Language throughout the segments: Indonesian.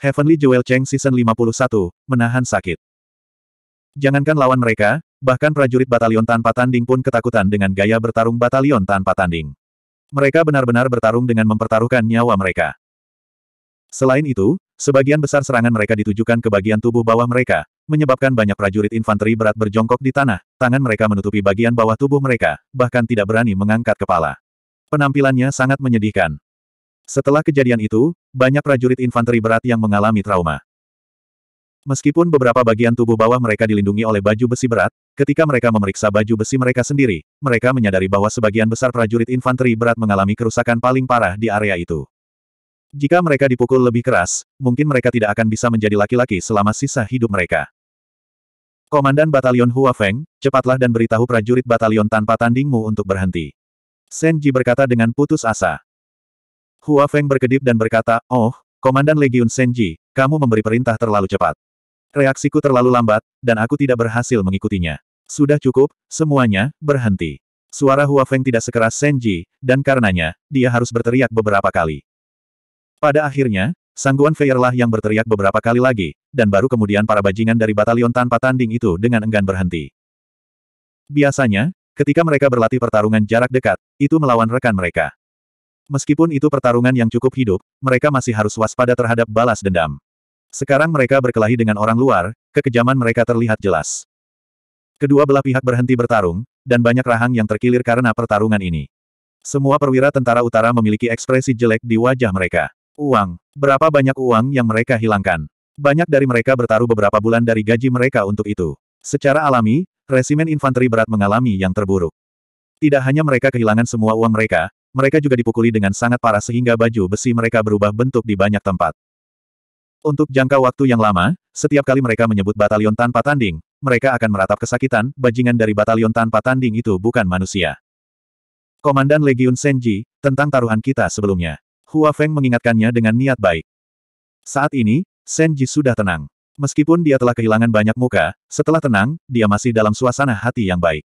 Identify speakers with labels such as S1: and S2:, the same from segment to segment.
S1: Heavenly Jewel Cheng Season 51, menahan sakit. Jangankan lawan mereka, bahkan prajurit batalion tanpa tanding pun ketakutan dengan gaya bertarung batalion tanpa tanding. Mereka benar-benar bertarung dengan mempertaruhkan nyawa mereka. Selain itu, sebagian besar serangan mereka ditujukan ke bagian tubuh bawah mereka, menyebabkan banyak prajurit infanteri berat berjongkok di tanah, tangan mereka menutupi bagian bawah tubuh mereka, bahkan tidak berani mengangkat kepala. Penampilannya sangat menyedihkan. Setelah kejadian itu, banyak prajurit infanteri berat yang mengalami trauma. Meskipun beberapa bagian tubuh bawah mereka dilindungi oleh baju besi berat, ketika mereka memeriksa baju besi mereka sendiri, mereka menyadari bahwa sebagian besar prajurit infanteri berat mengalami kerusakan paling parah di area itu. Jika mereka dipukul lebih keras, mungkin mereka tidak akan bisa menjadi laki-laki selama sisa hidup mereka. Komandan Batalion Hua Feng, cepatlah dan beritahu prajurit batalion tanpa tandingmu untuk berhenti. Senji berkata dengan putus asa. Hua Feng berkedip dan berkata, Oh, Komandan Legiun Senji, kamu memberi perintah terlalu cepat. Reaksiku terlalu lambat, dan aku tidak berhasil mengikutinya. Sudah cukup, semuanya, berhenti. Suara Hua Feng tidak sekeras Senji, dan karenanya, dia harus berteriak beberapa kali. Pada akhirnya, Sangguan lah yang berteriak beberapa kali lagi, dan baru kemudian para bajingan dari batalion tanpa tanding itu dengan enggan berhenti. Biasanya, ketika mereka berlatih pertarungan jarak dekat, itu melawan rekan mereka. Meskipun itu pertarungan yang cukup hidup, mereka masih harus waspada terhadap balas dendam. Sekarang mereka berkelahi dengan orang luar, kekejaman mereka terlihat jelas. Kedua belah pihak berhenti bertarung, dan banyak rahang yang terkilir karena pertarungan ini. Semua perwira tentara utara memiliki ekspresi jelek di wajah mereka. Uang. Berapa banyak uang yang mereka hilangkan? Banyak dari mereka bertaruh beberapa bulan dari gaji mereka untuk itu. Secara alami, resimen infanteri berat mengalami yang terburuk. Tidak hanya mereka kehilangan semua uang mereka, mereka juga dipukuli dengan sangat parah sehingga baju besi mereka berubah bentuk di banyak tempat. Untuk jangka waktu yang lama, setiap kali mereka menyebut batalion tanpa tanding, mereka akan meratap kesakitan, bajingan dari batalion tanpa tanding itu bukan manusia. Komandan Legiun Senji, tentang taruhan kita sebelumnya. Hua Feng mengingatkannya dengan niat baik. Saat ini, Senji sudah tenang. Meskipun dia telah kehilangan banyak muka, setelah tenang, dia masih dalam suasana hati yang baik.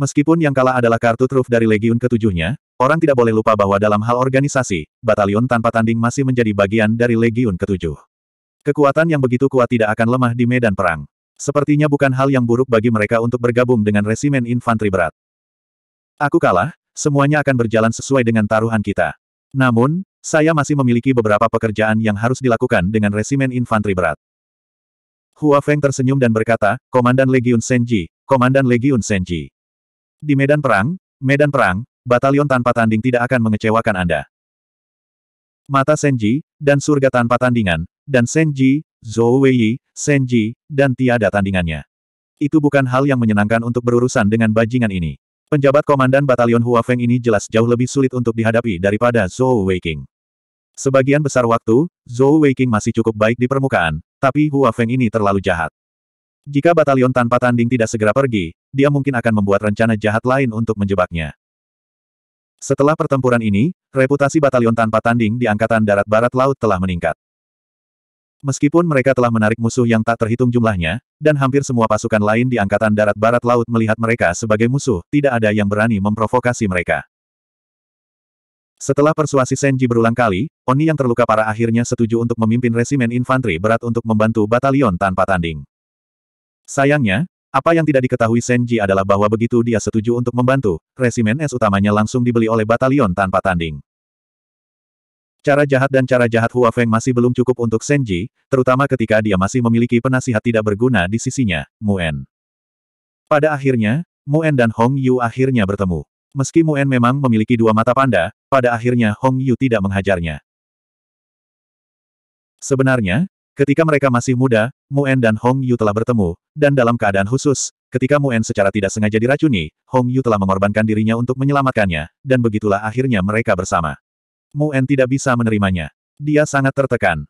S1: Meskipun yang kalah adalah kartu truf dari Legiun ketujuhnya, orang tidak boleh lupa bahwa dalam hal organisasi, batalion tanpa tanding masih menjadi bagian dari Legiun ketujuh. Kekuatan yang begitu kuat tidak akan lemah di medan perang. Sepertinya bukan hal yang buruk bagi mereka untuk bergabung dengan resimen infanteri berat. Aku kalah, semuanya akan berjalan sesuai dengan taruhan kita. Namun, saya masih memiliki beberapa pekerjaan yang harus dilakukan dengan resimen infanteri berat. Hua Feng tersenyum dan berkata, Komandan Legiun Senji, Komandan Legiun Senji. Di medan perang, medan perang, batalion tanpa tanding tidak akan mengecewakan Anda. Mata Senji, dan surga tanpa tandingan, dan Senji, Zhou Weiyi, Senji, dan tiada tandingannya. Itu bukan hal yang menyenangkan untuk berurusan dengan bajingan ini. Penjabat komandan batalion Hua Feng ini jelas jauh lebih sulit untuk dihadapi daripada Zhou Weiqing. Sebagian besar waktu, Zhou Weiqing masih cukup baik di permukaan, tapi Hua Feng ini terlalu jahat. Jika batalion tanpa tanding tidak segera pergi, dia mungkin akan membuat rencana jahat lain untuk menjebaknya. Setelah pertempuran ini, reputasi batalion tanpa tanding di Angkatan Darat Barat Laut telah meningkat. Meskipun mereka telah menarik musuh yang tak terhitung jumlahnya, dan hampir semua pasukan lain di Angkatan Darat Barat Laut melihat mereka sebagai musuh, tidak ada yang berani memprovokasi mereka. Setelah persuasi Senji berulang kali, Oni yang terluka parah akhirnya setuju untuk memimpin resimen infanteri berat untuk membantu batalion tanpa tanding. Sayangnya, apa yang tidak diketahui Senji adalah bahwa begitu dia setuju untuk membantu, resimen es utamanya langsung dibeli oleh batalion tanpa tanding. Cara jahat dan cara jahat Hua Feng masih belum cukup untuk Senji, terutama ketika dia masih memiliki penasihat tidak berguna di sisinya, Muen. Pada akhirnya, Muen dan Hong Yu akhirnya bertemu. Meski Muen memang memiliki dua mata panda, pada akhirnya Hong Yu tidak menghajarnya. Sebenarnya, Ketika mereka masih muda, Muen dan Hong Yu telah bertemu, dan dalam keadaan khusus, ketika Muen secara tidak sengaja diracuni, Hong Yu telah mengorbankan dirinya untuk menyelamatkannya, dan begitulah akhirnya mereka bersama. Muen tidak bisa menerimanya. Dia sangat tertekan.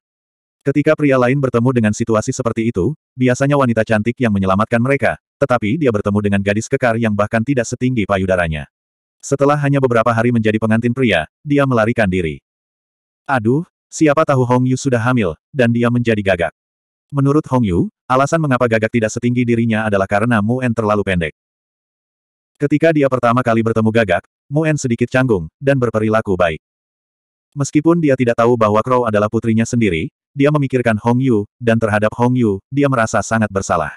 S1: Ketika pria lain bertemu dengan situasi seperti itu, biasanya wanita cantik yang menyelamatkan mereka, tetapi dia bertemu dengan gadis kekar yang bahkan tidak setinggi payudaranya. Setelah hanya beberapa hari menjadi pengantin pria, dia melarikan diri. Aduh, Siapa tahu Hong Yu sudah hamil, dan dia menjadi gagak. Menurut Hong Yu, alasan mengapa gagak tidak setinggi dirinya adalah karena Mu En terlalu pendek. Ketika dia pertama kali bertemu gagak, Mu En sedikit canggung, dan berperilaku baik. Meskipun dia tidak tahu bahwa Crow adalah putrinya sendiri, dia memikirkan Hong Yu, dan terhadap Hong Yu, dia merasa sangat bersalah.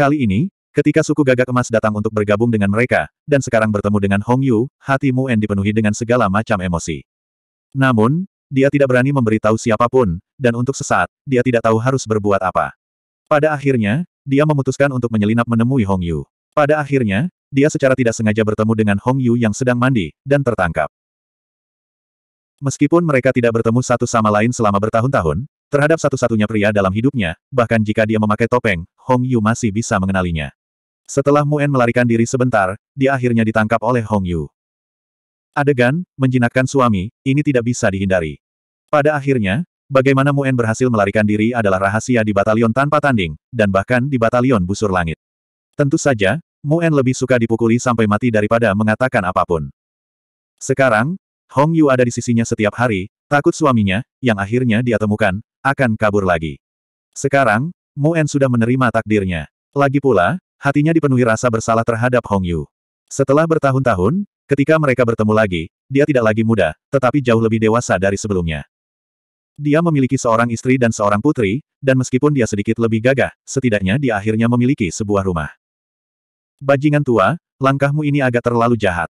S1: Kali ini, ketika suku gagak emas datang untuk bergabung dengan mereka, dan sekarang bertemu dengan Hong Yu, hati Mu En dipenuhi dengan segala macam emosi. Namun, dia tidak berani memberitahu siapapun, dan untuk sesaat, dia tidak tahu harus berbuat apa. Pada akhirnya, dia memutuskan untuk menyelinap menemui Hong Yu. Pada akhirnya, dia secara tidak sengaja bertemu dengan Hong Yu yang sedang mandi, dan tertangkap. Meskipun mereka tidak bertemu satu sama lain selama bertahun-tahun, terhadap satu-satunya pria dalam hidupnya, bahkan jika dia memakai topeng, Hong Yu masih bisa mengenalinya. Setelah Muen melarikan diri sebentar, dia akhirnya ditangkap oleh Hong Yu. Adegan, menjinakkan suami, ini tidak bisa dihindari. Pada akhirnya, bagaimana Muen berhasil melarikan diri adalah rahasia di batalion tanpa tanding, dan bahkan di batalion busur langit. Tentu saja, Muen lebih suka dipukuli sampai mati daripada mengatakan apapun. Sekarang, Hong Yu ada di sisinya setiap hari, takut suaminya, yang akhirnya dia temukan, akan kabur lagi. Sekarang, Muen sudah menerima takdirnya. Lagi pula, hatinya dipenuhi rasa bersalah terhadap Hong Yu. Setelah bertahun-tahun, Ketika mereka bertemu lagi, dia tidak lagi muda, tetapi jauh lebih dewasa dari sebelumnya. Dia memiliki seorang istri dan seorang putri, dan meskipun dia sedikit lebih gagah, setidaknya dia akhirnya memiliki sebuah rumah. Bajingan tua, langkahmu ini agak terlalu jahat.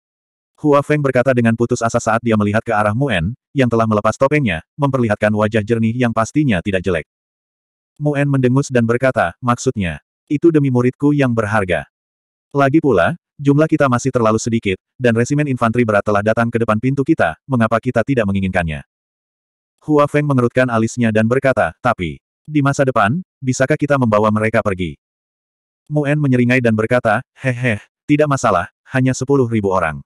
S1: Hua Feng berkata dengan putus asa saat dia melihat ke arah Muen, yang telah melepas topengnya, memperlihatkan wajah jernih yang pastinya tidak jelek. Muen mendengus dan berkata, maksudnya, itu demi muridku yang berharga. Lagi pula, Jumlah kita masih terlalu sedikit, dan resimen infanteri berat telah datang ke depan pintu kita, mengapa kita tidak menginginkannya? Hua Feng mengerutkan alisnya dan berkata, tapi, di masa depan, bisakah kita membawa mereka pergi? Mu En menyeringai dan berkata, "Hehe, tidak masalah, hanya sepuluh ribu orang.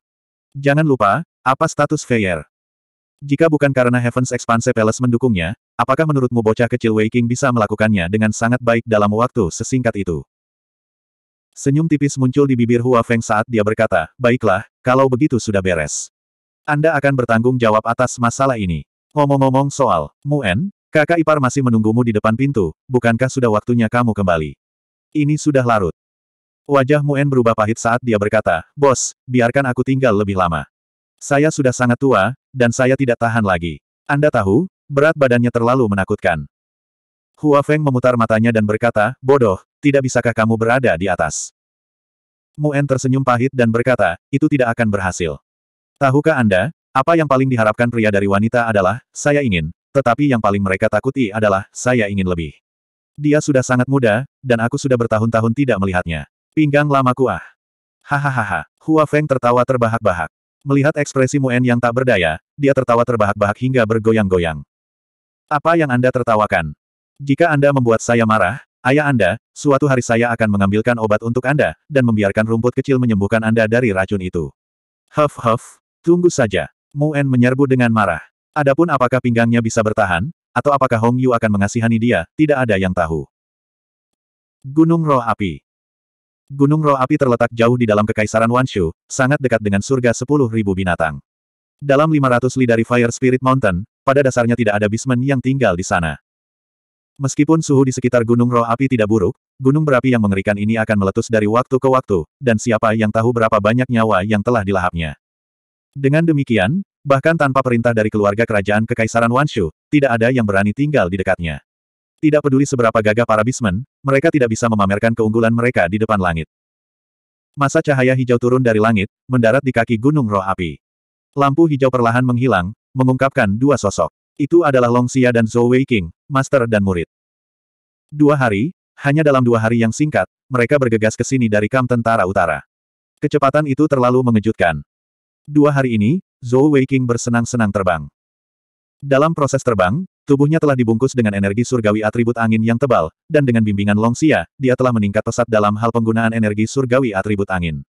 S1: Jangan lupa, apa status Feyer? Jika bukan karena Heaven's Expanse Palace mendukungnya, apakah menurutmu bocah kecil Wei bisa melakukannya dengan sangat baik dalam waktu sesingkat itu? Senyum tipis muncul di bibir Hua Feng saat dia berkata, baiklah, kalau begitu sudah beres. Anda akan bertanggung jawab atas masalah ini. Ngomong-ngomong soal, Muen, kakak ipar masih menunggumu di depan pintu, bukankah sudah waktunya kamu kembali? Ini sudah larut. Wajah Muen berubah pahit saat dia berkata, Bos, biarkan aku tinggal lebih lama. Saya sudah sangat tua, dan saya tidak tahan lagi. Anda tahu, berat badannya terlalu menakutkan. Hua Feng memutar matanya dan berkata, bodoh, tidak bisakah kamu berada di atas? Muen tersenyum pahit dan berkata, itu tidak akan berhasil. Tahukah Anda, apa yang paling diharapkan pria dari wanita adalah, saya ingin, tetapi yang paling mereka takuti adalah, saya ingin lebih. Dia sudah sangat muda, dan aku sudah bertahun-tahun tidak melihatnya. Pinggang lamaku ah. Hahaha, Hua Feng tertawa terbahak-bahak. Melihat ekspresi Muen yang tak berdaya, dia tertawa terbahak-bahak hingga bergoyang-goyang. Apa yang Anda tertawakan? Jika Anda membuat saya marah, Ayah Anda, suatu hari saya akan mengambilkan obat untuk Anda, dan membiarkan rumput kecil menyembuhkan Anda dari racun itu. Huff huff, tunggu saja. Mu En menyerbu dengan marah. Adapun apakah pinggangnya bisa bertahan, atau apakah Hong Yu akan mengasihani dia, tidak ada yang tahu. Gunung Roh Api Gunung Roh Api terletak jauh di dalam Kekaisaran Wanshu, sangat dekat dengan surga 10.000 binatang. Dalam 500 li dari Fire Spirit Mountain, pada dasarnya tidak ada bismen yang tinggal di sana. Meskipun suhu di sekitar Gunung Roh Api tidak buruk, gunung berapi yang mengerikan ini akan meletus dari waktu ke waktu, dan siapa yang tahu berapa banyak nyawa yang telah dilahapnya. Dengan demikian, bahkan tanpa perintah dari keluarga kerajaan Kekaisaran Wanshu, tidak ada yang berani tinggal di dekatnya. Tidak peduli seberapa gagah para bismen, mereka tidak bisa memamerkan keunggulan mereka di depan langit. Masa cahaya hijau turun dari langit, mendarat di kaki Gunung Roh Api. Lampu hijau perlahan menghilang, mengungkapkan dua sosok. Itu adalah Long Xia dan Zhou Wei King, master dan murid. Dua hari, hanya dalam dua hari yang singkat, mereka bergegas ke sini dari kamp tentara utara. Kecepatan itu terlalu mengejutkan. Dua hari ini, Zhou Wei King bersenang-senang terbang. Dalam proses terbang, tubuhnya telah dibungkus dengan energi surgawi atribut angin yang tebal, dan dengan bimbingan Long Xia, dia telah meningkat pesat dalam hal penggunaan energi surgawi atribut angin.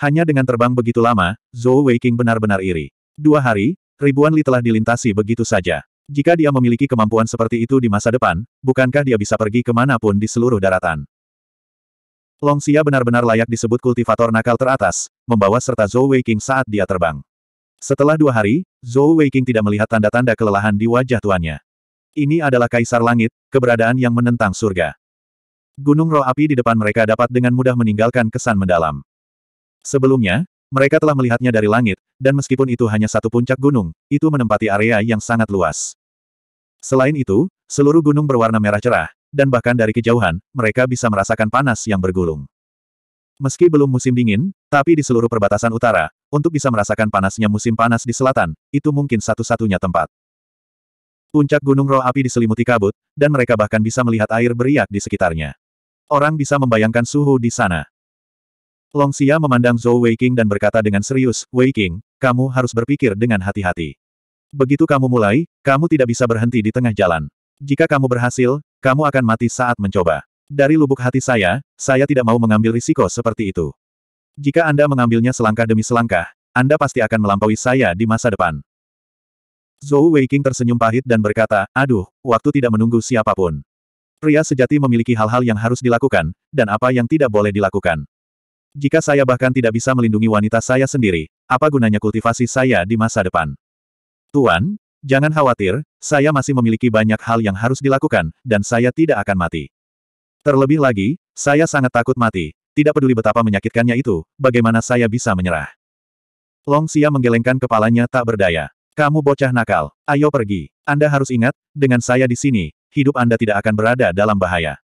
S1: Hanya dengan terbang begitu lama, Zhou King benar-benar iri. Dua hari, Ribuan li telah dilintasi begitu saja. Jika dia memiliki kemampuan seperti itu di masa depan, bukankah dia bisa pergi kemanapun di seluruh daratan? Long Xia benar-benar layak disebut kultivator nakal teratas, membawa serta Zhou Weiqing saat dia terbang. Setelah dua hari, Zhou Weiqing tidak melihat tanda-tanda kelelahan di wajah tuannya. Ini adalah kaisar langit, keberadaan yang menentang surga. Gunung roh api di depan mereka dapat dengan mudah meninggalkan kesan mendalam. Sebelumnya, mereka telah melihatnya dari langit, dan meskipun itu hanya satu puncak gunung, itu menempati area yang sangat luas. Selain itu, seluruh gunung berwarna merah cerah, dan bahkan dari kejauhan, mereka bisa merasakan panas yang bergulung. Meski belum musim dingin, tapi di seluruh perbatasan utara, untuk bisa merasakan panasnya musim panas di selatan, itu mungkin satu-satunya tempat. Puncak gunung roh api diselimuti kabut, dan mereka bahkan bisa melihat air beriak di sekitarnya. Orang bisa membayangkan suhu di sana. Long Xia memandang Zhou Weiqing dan berkata dengan serius, Weiqing, kamu harus berpikir dengan hati-hati. Begitu kamu mulai, kamu tidak bisa berhenti di tengah jalan. Jika kamu berhasil, kamu akan mati saat mencoba. Dari lubuk hati saya, saya tidak mau mengambil risiko seperti itu. Jika Anda mengambilnya selangkah demi selangkah, Anda pasti akan melampaui saya di masa depan. Zhou Weiqing tersenyum pahit dan berkata, aduh, waktu tidak menunggu siapapun. Pria sejati memiliki hal-hal yang harus dilakukan, dan apa yang tidak boleh dilakukan. Jika saya bahkan tidak bisa melindungi wanita saya sendiri, apa gunanya kultivasi saya di masa depan? Tuan, jangan khawatir, saya masih memiliki banyak hal yang harus dilakukan, dan saya tidak akan mati. Terlebih lagi, saya sangat takut mati. Tidak peduli betapa menyakitkannya itu, bagaimana saya bisa menyerah? Long Xia menggelengkan kepalanya tak berdaya. Kamu bocah nakal, ayo pergi. Anda harus ingat, dengan saya di sini, hidup Anda tidak akan berada dalam bahaya.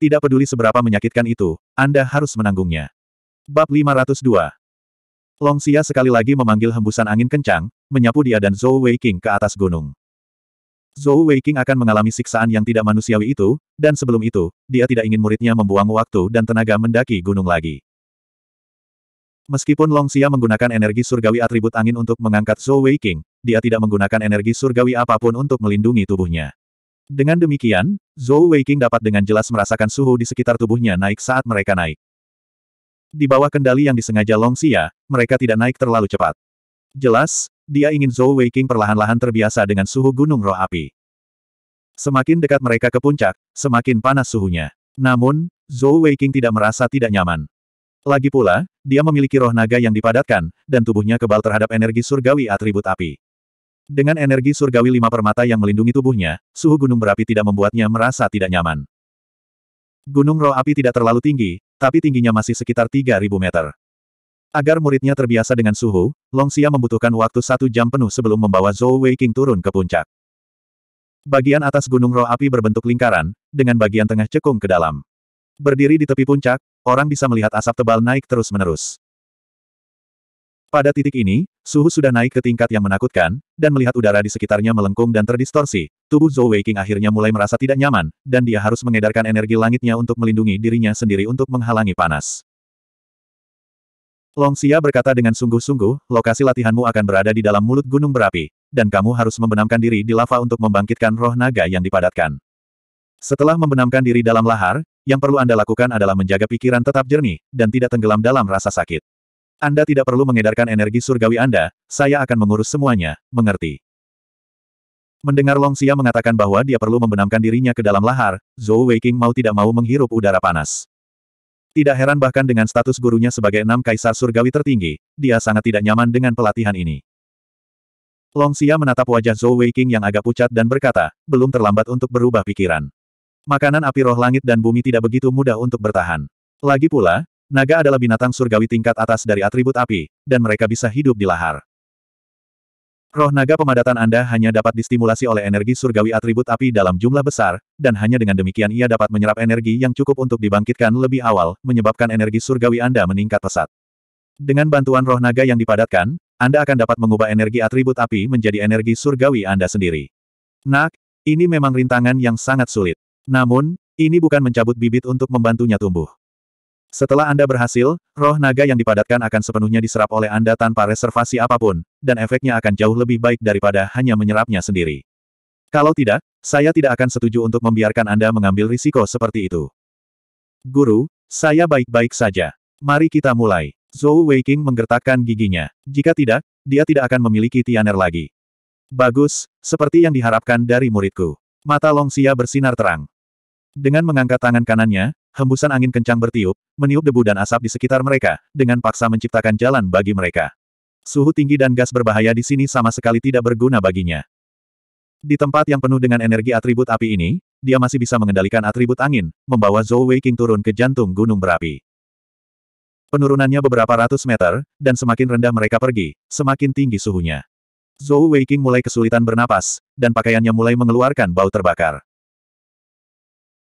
S1: Tidak peduli seberapa menyakitkan itu, Anda harus menanggungnya. Bab 502 Long Xia sekali lagi memanggil hembusan angin kencang, menyapu dia dan Zhou Weiqing ke atas gunung. Zhou Weiqing akan mengalami siksaan yang tidak manusiawi itu, dan sebelum itu, dia tidak ingin muridnya membuang waktu dan tenaga mendaki gunung lagi. Meskipun Long Xia menggunakan energi surgawi atribut angin untuk mengangkat Zhou Weiqing, dia tidak menggunakan energi surgawi apapun untuk melindungi tubuhnya. Dengan demikian, Zhou Weiqing dapat dengan jelas merasakan suhu di sekitar tubuhnya naik saat mereka naik. Di bawah kendali yang disengaja Long Xia, mereka tidak naik terlalu cepat. Jelas, dia ingin Zhou Weiqing perlahan-lahan terbiasa dengan suhu gunung roh api. Semakin dekat mereka ke puncak, semakin panas suhunya. Namun, Zhou Weiqing tidak merasa tidak nyaman. Lagi pula, dia memiliki roh naga yang dipadatkan, dan tubuhnya kebal terhadap energi surgawi atribut api. Dengan energi surgawi lima permata yang melindungi tubuhnya, suhu gunung berapi tidak membuatnya merasa tidak nyaman. Gunung roh api tidak terlalu tinggi, tapi tingginya masih sekitar 3.000 meter. Agar muridnya terbiasa dengan suhu, Long Xia membutuhkan waktu satu jam penuh sebelum membawa Zhou Weiqing turun ke puncak. Bagian atas gunung roh api berbentuk lingkaran, dengan bagian tengah cekung ke dalam. Berdiri di tepi puncak, orang bisa melihat asap tebal naik terus-menerus. Pada titik ini, suhu sudah naik ke tingkat yang menakutkan, dan melihat udara di sekitarnya melengkung dan terdistorsi, tubuh Zhou Weiqing akhirnya mulai merasa tidak nyaman, dan dia harus mengedarkan energi langitnya untuk melindungi dirinya sendiri untuk menghalangi panas. Long Xia berkata dengan sungguh-sungguh, lokasi latihanmu akan berada di dalam mulut gunung berapi, dan kamu harus membenamkan diri di lava untuk membangkitkan roh naga yang dipadatkan. Setelah membenamkan diri dalam lahar, yang perlu Anda lakukan adalah menjaga pikiran tetap jernih, dan tidak tenggelam dalam rasa sakit. Anda tidak perlu mengedarkan energi surgawi Anda, saya akan mengurus semuanya, mengerti. Mendengar Long Xia mengatakan bahwa dia perlu membenamkan dirinya ke dalam lahar, Zhou Weiqing mau tidak mau menghirup udara panas. Tidak heran bahkan dengan status gurunya sebagai enam kaisar surgawi tertinggi, dia sangat tidak nyaman dengan pelatihan ini. Long Xia menatap wajah Zhou Weiqing yang agak pucat dan berkata, belum terlambat untuk berubah pikiran. Makanan api roh langit dan bumi tidak begitu mudah untuk bertahan. Lagi pula, Naga adalah binatang surgawi tingkat atas dari atribut api, dan mereka bisa hidup di lahar. Roh naga pemadatan Anda hanya dapat distimulasi oleh energi surgawi atribut api dalam jumlah besar, dan hanya dengan demikian ia dapat menyerap energi yang cukup untuk dibangkitkan lebih awal, menyebabkan energi surgawi Anda meningkat pesat. Dengan bantuan roh naga yang dipadatkan, Anda akan dapat mengubah energi atribut api menjadi energi surgawi Anda sendiri. Nak, ini memang rintangan yang sangat sulit. Namun, ini bukan mencabut bibit untuk membantunya tumbuh. Setelah Anda berhasil, roh naga yang dipadatkan akan sepenuhnya diserap oleh Anda tanpa reservasi apapun, dan efeknya akan jauh lebih baik daripada hanya menyerapnya sendiri. Kalau tidak, saya tidak akan setuju untuk membiarkan Anda mengambil risiko seperti itu. Guru, saya baik-baik saja. Mari kita mulai. Zhou Weiqing menggertakkan giginya. Jika tidak, dia tidak akan memiliki Tianer lagi. Bagus, seperti yang diharapkan dari muridku. Mata Longxia bersinar terang. Dengan mengangkat tangan kanannya, hembusan angin kencang bertiup, meniup debu dan asap di sekitar mereka, dengan paksa menciptakan jalan bagi mereka. Suhu tinggi dan gas berbahaya di sini sama sekali tidak berguna baginya. Di tempat yang penuh dengan energi atribut api ini, dia masih bisa mengendalikan atribut angin, membawa Zhou Wei King turun ke jantung gunung berapi. Penurunannya beberapa ratus meter, dan semakin rendah mereka pergi, semakin tinggi suhunya. Zhou Wei King mulai kesulitan bernapas, dan pakaiannya mulai mengeluarkan bau terbakar.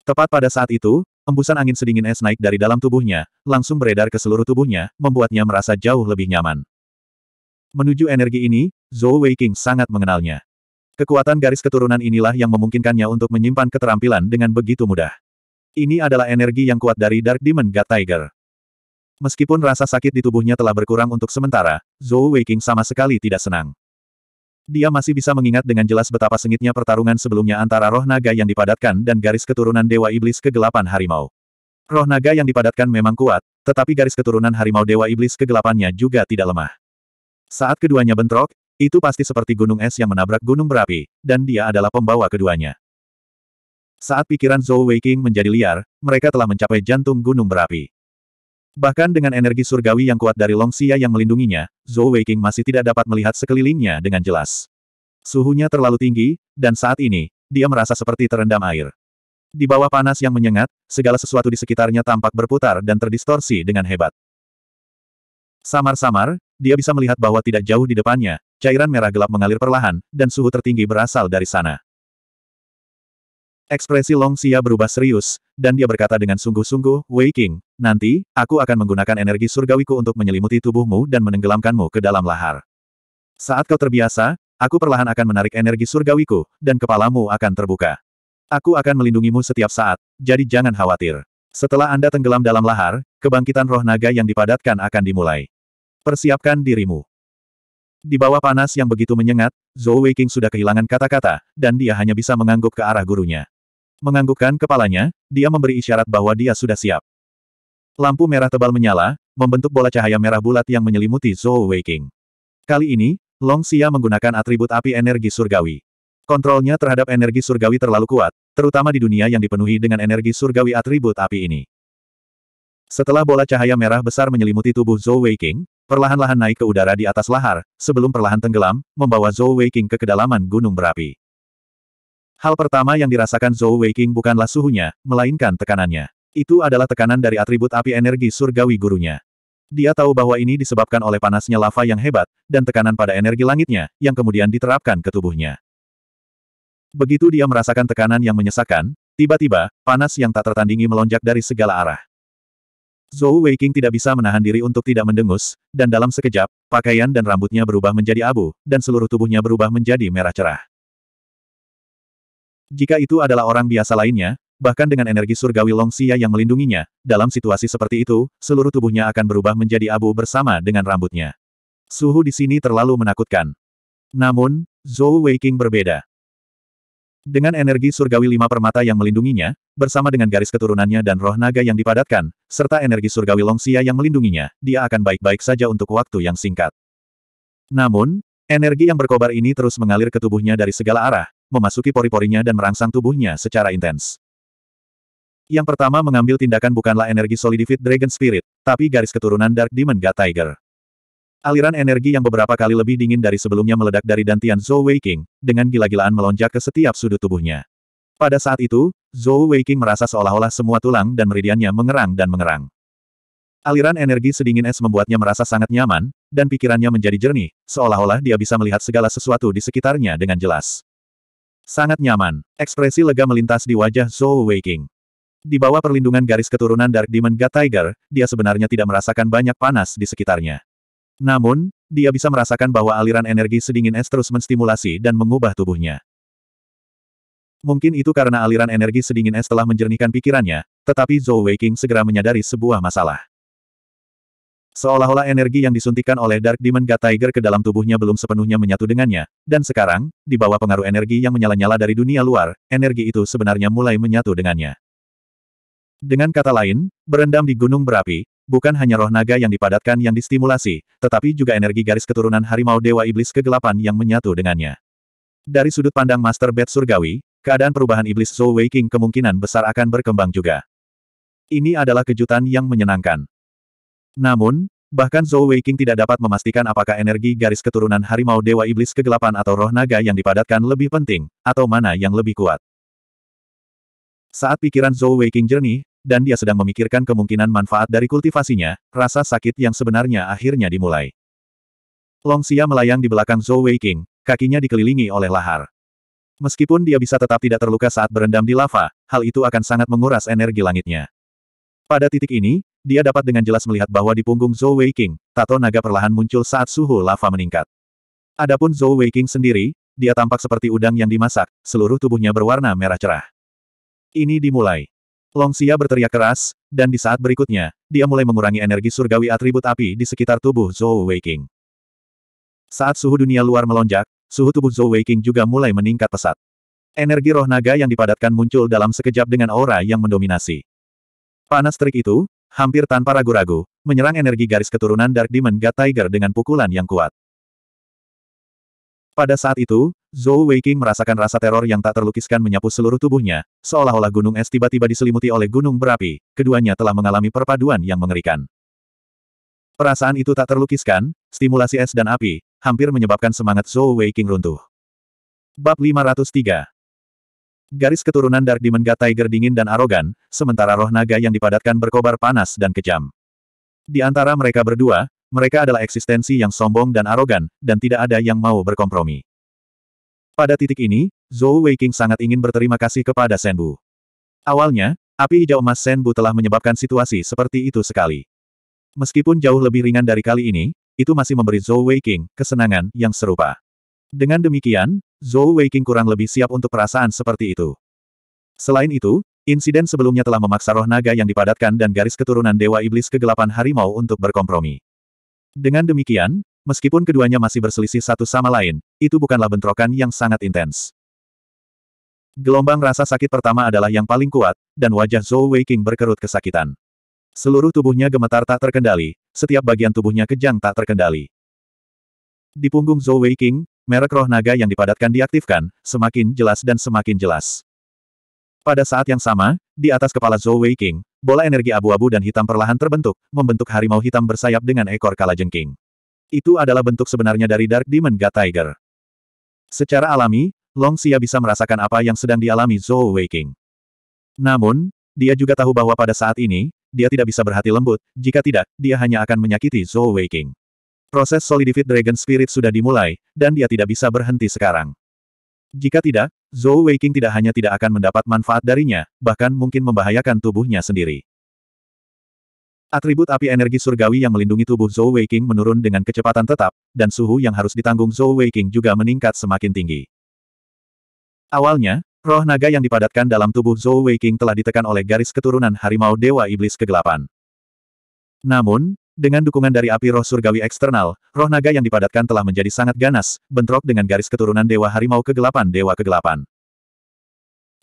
S1: Tepat pada saat itu, embusan angin sedingin es naik dari dalam tubuhnya, langsung beredar ke seluruh tubuhnya, membuatnya merasa jauh lebih nyaman. Menuju energi ini, Zhou Weiqing sangat mengenalnya. Kekuatan garis keturunan inilah yang memungkinkannya untuk menyimpan keterampilan dengan begitu mudah. Ini adalah energi yang kuat dari Dark Demon God Tiger. Meskipun rasa sakit di tubuhnya telah berkurang untuk sementara, Zhou Weiqing sama sekali tidak senang. Dia masih bisa mengingat dengan jelas betapa sengitnya pertarungan sebelumnya antara roh naga yang dipadatkan dan garis keturunan Dewa Iblis Kegelapan Harimau. Roh naga yang dipadatkan memang kuat, tetapi garis keturunan Harimau Dewa Iblis Kegelapannya juga tidak lemah. Saat keduanya bentrok, itu pasti seperti gunung es yang menabrak gunung berapi, dan dia adalah pembawa keduanya. Saat pikiran Zhou Weiqing menjadi liar, mereka telah mencapai jantung gunung berapi. Bahkan dengan energi surgawi yang kuat dari Long Xia yang melindunginya, Zhou Weiqing masih tidak dapat melihat sekelilingnya dengan jelas. Suhunya terlalu tinggi, dan saat ini, dia merasa seperti terendam air. Di bawah panas yang menyengat, segala sesuatu di sekitarnya tampak berputar dan terdistorsi dengan hebat. Samar-samar, dia bisa melihat bahwa tidak jauh di depannya, cairan merah gelap mengalir perlahan, dan suhu tertinggi berasal dari sana. Ekspresi Long Xia berubah serius, dan dia berkata dengan sungguh-sungguh, Wei King, nanti, aku akan menggunakan energi surgawiku untuk menyelimuti tubuhmu dan menenggelamkanmu ke dalam lahar. Saat kau terbiasa, aku perlahan akan menarik energi surgawiku, dan kepalamu akan terbuka. Aku akan melindungimu setiap saat, jadi jangan khawatir. Setelah Anda tenggelam dalam lahar, kebangkitan roh naga yang dipadatkan akan dimulai. Persiapkan dirimu. Di bawah panas yang begitu menyengat, Zhou Weiqing sudah kehilangan kata-kata, dan dia hanya bisa mengangguk ke arah gurunya. Menganggukkan kepalanya, dia memberi isyarat bahwa dia sudah siap. Lampu merah tebal menyala, membentuk bola cahaya merah bulat yang menyelimuti Zhou Weiqing. Kali ini, Long Xia menggunakan atribut api energi surgawi. Kontrolnya terhadap energi surgawi terlalu kuat, terutama di dunia yang dipenuhi dengan energi surgawi atribut api ini. Setelah bola cahaya merah besar menyelimuti tubuh Zhou Weiqing, perlahan-lahan naik ke udara di atas lahar, sebelum perlahan tenggelam, membawa Zhou Weiqing ke kedalaman gunung berapi. Hal pertama yang dirasakan Zhou Weiqing bukanlah suhunya, melainkan tekanannya. Itu adalah tekanan dari atribut api energi surgawi gurunya. Dia tahu bahwa ini disebabkan oleh panasnya lava yang hebat, dan tekanan pada energi langitnya, yang kemudian diterapkan ke tubuhnya. Begitu dia merasakan tekanan yang menyesakan, tiba-tiba, panas yang tak tertandingi melonjak dari segala arah. Zhou Weiqing tidak bisa menahan diri untuk tidak mendengus, dan dalam sekejap, pakaian dan rambutnya berubah menjadi abu, dan seluruh tubuhnya berubah menjadi merah cerah. Jika itu adalah orang biasa lainnya, bahkan dengan energi surgawi Longxia yang melindunginya, dalam situasi seperti itu, seluruh tubuhnya akan berubah menjadi abu bersama dengan rambutnya. Suhu di sini terlalu menakutkan. Namun, Zhou Weiqing berbeda. Dengan energi surgawi lima permata yang melindunginya, bersama dengan garis keturunannya dan roh naga yang dipadatkan, serta energi surgawi Longxia yang melindunginya, dia akan baik-baik saja untuk waktu yang singkat. Namun, energi yang berkobar ini terus mengalir ke tubuhnya dari segala arah, memasuki pori-porinya dan merangsang tubuhnya secara intens. Yang pertama mengambil tindakan bukanlah energi Solidified Dragon Spirit, tapi garis keturunan Dark Demon God Tiger. Aliran energi yang beberapa kali lebih dingin dari sebelumnya meledak dari dantian Zhou Weiqing, dengan gila-gilaan melonjak ke setiap sudut tubuhnya. Pada saat itu, Zhou Weiqing merasa seolah-olah semua tulang dan meridiannya mengerang dan mengerang. Aliran energi sedingin es membuatnya merasa sangat nyaman, dan pikirannya menjadi jernih, seolah-olah dia bisa melihat segala sesuatu di sekitarnya dengan jelas. Sangat nyaman. Ekspresi lega melintas di wajah Zhou Weiqing. Di bawah perlindungan garis keturunan Dark Demon God Tiger, dia sebenarnya tidak merasakan banyak panas di sekitarnya. Namun, dia bisa merasakan bahwa aliran energi sedingin es terus menstimulasi dan mengubah tubuhnya. Mungkin itu karena aliran energi sedingin es telah menjernihkan pikirannya, tetapi Zhou Weiqing segera menyadari sebuah masalah. Seolah-olah energi yang disuntikan oleh Dark Demon God Tiger ke dalam tubuhnya belum sepenuhnya menyatu dengannya, dan sekarang, di bawah pengaruh energi yang menyala-nyala dari dunia luar, energi itu sebenarnya mulai menyatu dengannya. Dengan kata lain, berendam di gunung berapi, bukan hanya roh naga yang dipadatkan yang distimulasi, tetapi juga energi garis keturunan harimau Dewa Iblis kegelapan yang menyatu dengannya. Dari sudut pandang Master Bed Surgawi, keadaan perubahan Iblis Soul Waking kemungkinan besar akan berkembang juga. Ini adalah kejutan yang menyenangkan. Namun, bahkan Zhou Weiqing tidak dapat memastikan apakah energi garis keturunan harimau Dewa Iblis kegelapan atau roh naga yang dipadatkan lebih penting, atau mana yang lebih kuat. Saat pikiran Zhou Weiqing jernih, dan dia sedang memikirkan kemungkinan manfaat dari kultivasinya, rasa sakit yang sebenarnya akhirnya dimulai. Long Xia melayang di belakang Zhou Weiqing, kakinya dikelilingi oleh lahar. Meskipun dia bisa tetap tidak terluka saat berendam di lava, hal itu akan sangat menguras energi langitnya. Pada titik ini, dia dapat dengan jelas melihat bahwa di punggung Zhou Weiqing, tato naga perlahan muncul saat suhu lava meningkat. Adapun Zhou Weiqing sendiri, dia tampak seperti udang yang dimasak, seluruh tubuhnya berwarna merah cerah. Ini dimulai. Long Xia berteriak keras, dan di saat berikutnya, dia mulai mengurangi energi surgawi atribut api di sekitar tubuh Zhou Weiqing. Saat suhu dunia luar melonjak, suhu tubuh Zhou Weiqing juga mulai meningkat pesat. Energi roh naga yang dipadatkan muncul dalam sekejap dengan aura yang mendominasi. Panas terik itu, Hampir tanpa ragu-ragu, menyerang energi garis keturunan Dark Demon God Tiger dengan pukulan yang kuat. Pada saat itu, Zhou Weiking merasakan rasa teror yang tak terlukiskan menyapu seluruh tubuhnya, seolah-olah gunung es tiba-tiba diselimuti oleh gunung berapi, keduanya telah mengalami perpaduan yang mengerikan. Perasaan itu tak terlukiskan, stimulasi es dan api, hampir menyebabkan semangat Zhou Weiking runtuh. Bab 503 Garis keturunan Dark Demon Tiger dingin dan arogan, sementara roh naga yang dipadatkan berkobar panas dan kejam. Di antara mereka berdua, mereka adalah eksistensi yang sombong dan arogan, dan tidak ada yang mau berkompromi. Pada titik ini, Zhou Weiqing sangat ingin berterima kasih kepada Senbu. Awalnya, api hijau emas Senbu telah menyebabkan situasi seperti itu sekali. Meskipun jauh lebih ringan dari kali ini, itu masih memberi Zhou Weiqing kesenangan yang serupa. Dengan demikian, Zhou Weiqing kurang lebih siap untuk perasaan seperti itu. Selain itu, insiden sebelumnya telah memaksa roh naga yang dipadatkan dan garis keturunan Dewa Iblis Kegelapan Harimau untuk berkompromi. Dengan demikian, meskipun keduanya masih berselisih satu sama lain, itu bukanlah bentrokan yang sangat intens. Gelombang rasa sakit pertama adalah yang paling kuat, dan wajah Zhou Weiqing berkerut kesakitan. Seluruh tubuhnya gemetar tak terkendali, setiap bagian tubuhnya kejang tak terkendali. Di punggung Zhou Weiqing, merek roh naga yang dipadatkan diaktifkan, semakin jelas dan semakin jelas. Pada saat yang sama, di atas kepala Zhou Weiqing, bola energi abu-abu dan hitam perlahan terbentuk, membentuk harimau hitam bersayap dengan ekor kalajengking. Itu adalah bentuk sebenarnya dari Dark Demon God Tiger. Secara alami, Long Xia bisa merasakan apa yang sedang dialami Zhou Weiqing. Namun, dia juga tahu bahwa pada saat ini, dia tidak bisa berhati lembut, jika tidak, dia hanya akan menyakiti Zhou Weiqing. Proses solidifit Dragon Spirit sudah dimulai, dan dia tidak bisa berhenti sekarang. Jika tidak, Zhou Weiqing tidak hanya tidak akan mendapat manfaat darinya, bahkan mungkin membahayakan tubuhnya sendiri. Atribut api energi surgawi yang melindungi tubuh Zhou Weiqing menurun dengan kecepatan tetap, dan suhu yang harus ditanggung Zhou Weiqing juga meningkat semakin tinggi. Awalnya, roh naga yang dipadatkan dalam tubuh Zhou Weiqing telah ditekan oleh garis keturunan harimau Dewa Iblis Kegelapan. Namun, dengan dukungan dari api roh surgawi eksternal, roh naga yang dipadatkan telah menjadi sangat ganas, bentrok dengan garis keturunan Dewa Harimau Kegelapan Dewa Kegelapan.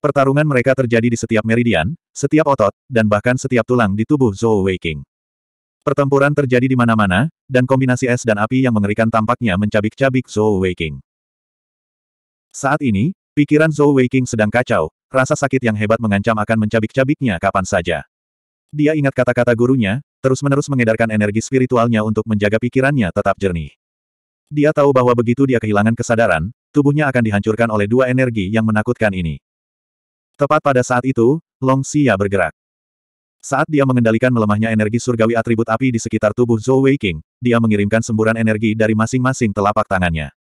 S1: Pertarungan mereka terjadi di setiap meridian, setiap otot, dan bahkan setiap tulang di tubuh Zhou Weiqing. Pertempuran terjadi di mana-mana, dan kombinasi es dan api yang mengerikan tampaknya mencabik-cabik Zhou Weiqing. Saat ini, pikiran Zhou Weiqing sedang kacau, rasa sakit yang hebat mengancam akan mencabik-cabiknya kapan saja. Dia ingat kata-kata gurunya, terus-menerus mengedarkan energi spiritualnya untuk menjaga pikirannya tetap jernih. Dia tahu bahwa begitu dia kehilangan kesadaran, tubuhnya akan dihancurkan oleh dua energi yang menakutkan ini. Tepat pada saat itu, Long Xia bergerak. Saat dia mengendalikan melemahnya energi surgawi atribut api di sekitar tubuh Zhou Weiqing, dia mengirimkan semburan energi dari masing-masing telapak tangannya.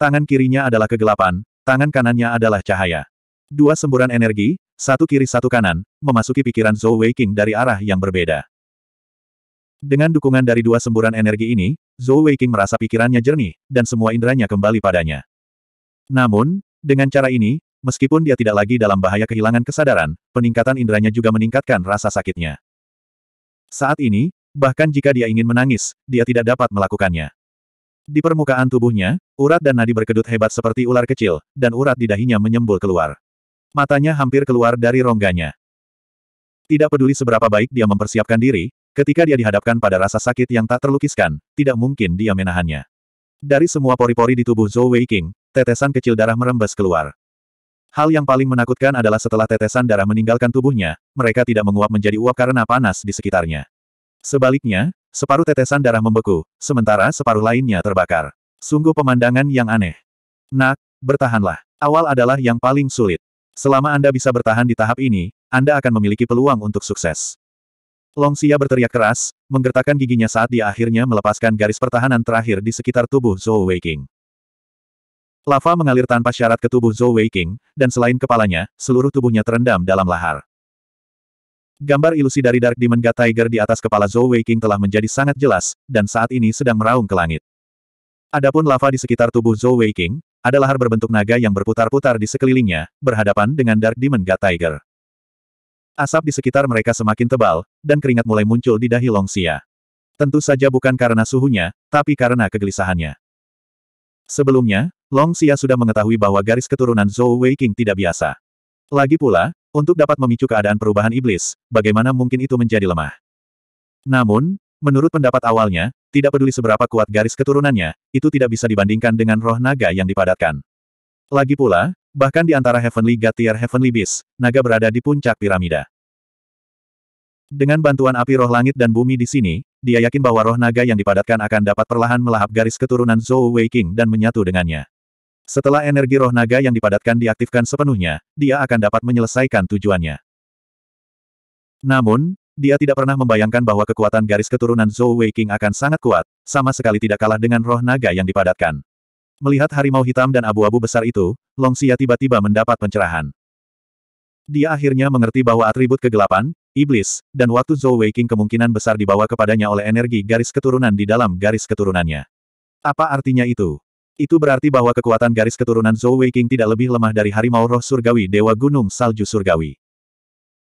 S1: Tangan kirinya adalah kegelapan, tangan kanannya adalah cahaya. Dua semburan energi, satu kiri satu kanan, memasuki pikiran Zhou Weiqing dari arah yang berbeda. Dengan dukungan dari dua semburan energi ini, Zhou Weiqing merasa pikirannya jernih, dan semua inderanya kembali padanya. Namun, dengan cara ini, meskipun dia tidak lagi dalam bahaya kehilangan kesadaran, peningkatan inderanya juga meningkatkan rasa sakitnya. Saat ini, bahkan jika dia ingin menangis, dia tidak dapat melakukannya. Di permukaan tubuhnya, urat dan nadi berkedut hebat seperti ular kecil, dan urat di dahinya menyembul keluar. Matanya hampir keluar dari rongganya. Tidak peduli seberapa baik dia mempersiapkan diri, Ketika dia dihadapkan pada rasa sakit yang tak terlukiskan, tidak mungkin dia menahannya. Dari semua pori-pori di tubuh Zhou Weiqing, tetesan kecil darah merembes keluar. Hal yang paling menakutkan adalah setelah tetesan darah meninggalkan tubuhnya, mereka tidak menguap menjadi uap karena panas di sekitarnya. Sebaliknya, separuh tetesan darah membeku, sementara separuh lainnya terbakar. Sungguh pemandangan yang aneh. Nak, bertahanlah. Awal adalah yang paling sulit. Selama Anda bisa bertahan di tahap ini, Anda akan memiliki peluang untuk sukses. Long Xia berteriak keras, menggertakkan giginya saat dia akhirnya melepaskan garis pertahanan terakhir di sekitar tubuh Zhou Weiqing. Lava mengalir tanpa syarat ke tubuh Zhou Weiqing, dan selain kepalanya, seluruh tubuhnya terendam dalam lahar. Gambar ilusi dari Dark Demon God Tiger di atas kepala Zhou Weiqing telah menjadi sangat jelas, dan saat ini sedang meraung ke langit. Adapun lava di sekitar tubuh Zhou Weiqing, adalah lahar berbentuk naga yang berputar-putar di sekelilingnya, berhadapan dengan Dark Demon God Tiger. Asap di sekitar mereka semakin tebal, dan keringat mulai muncul di dahi Xia. Tentu saja bukan karena suhunya, tapi karena kegelisahannya. Sebelumnya, Long Xia sudah mengetahui bahwa garis keturunan Zhou Weiqing tidak biasa. Lagi pula, untuk dapat memicu keadaan perubahan iblis, bagaimana mungkin itu menjadi lemah. Namun, menurut pendapat awalnya, tidak peduli seberapa kuat garis keturunannya, itu tidak bisa dibandingkan dengan roh naga yang dipadatkan. Lagi pula, Bahkan di antara Heavenly God tier Heavenly Beast, naga berada di puncak piramida. Dengan bantuan api roh langit dan bumi di sini, dia yakin bahwa roh naga yang dipadatkan akan dapat perlahan melahap garis keturunan Zhou Wei King dan menyatu dengannya. Setelah energi roh naga yang dipadatkan diaktifkan sepenuhnya, dia akan dapat menyelesaikan tujuannya. Namun, dia tidak pernah membayangkan bahwa kekuatan garis keturunan Zhou Wei King akan sangat kuat, sama sekali tidak kalah dengan roh naga yang dipadatkan. Melihat harimau hitam dan abu-abu besar itu, Long Xia tiba-tiba mendapat pencerahan. Dia akhirnya mengerti bahwa atribut kegelapan, iblis, dan waktu Zhou Weiqing kemungkinan besar dibawa kepadanya oleh energi garis keturunan di dalam garis keturunannya. Apa artinya itu? Itu berarti bahwa kekuatan garis keturunan Zhou Weiqing tidak lebih lemah dari harimau roh surgawi Dewa Gunung Salju Surgawi.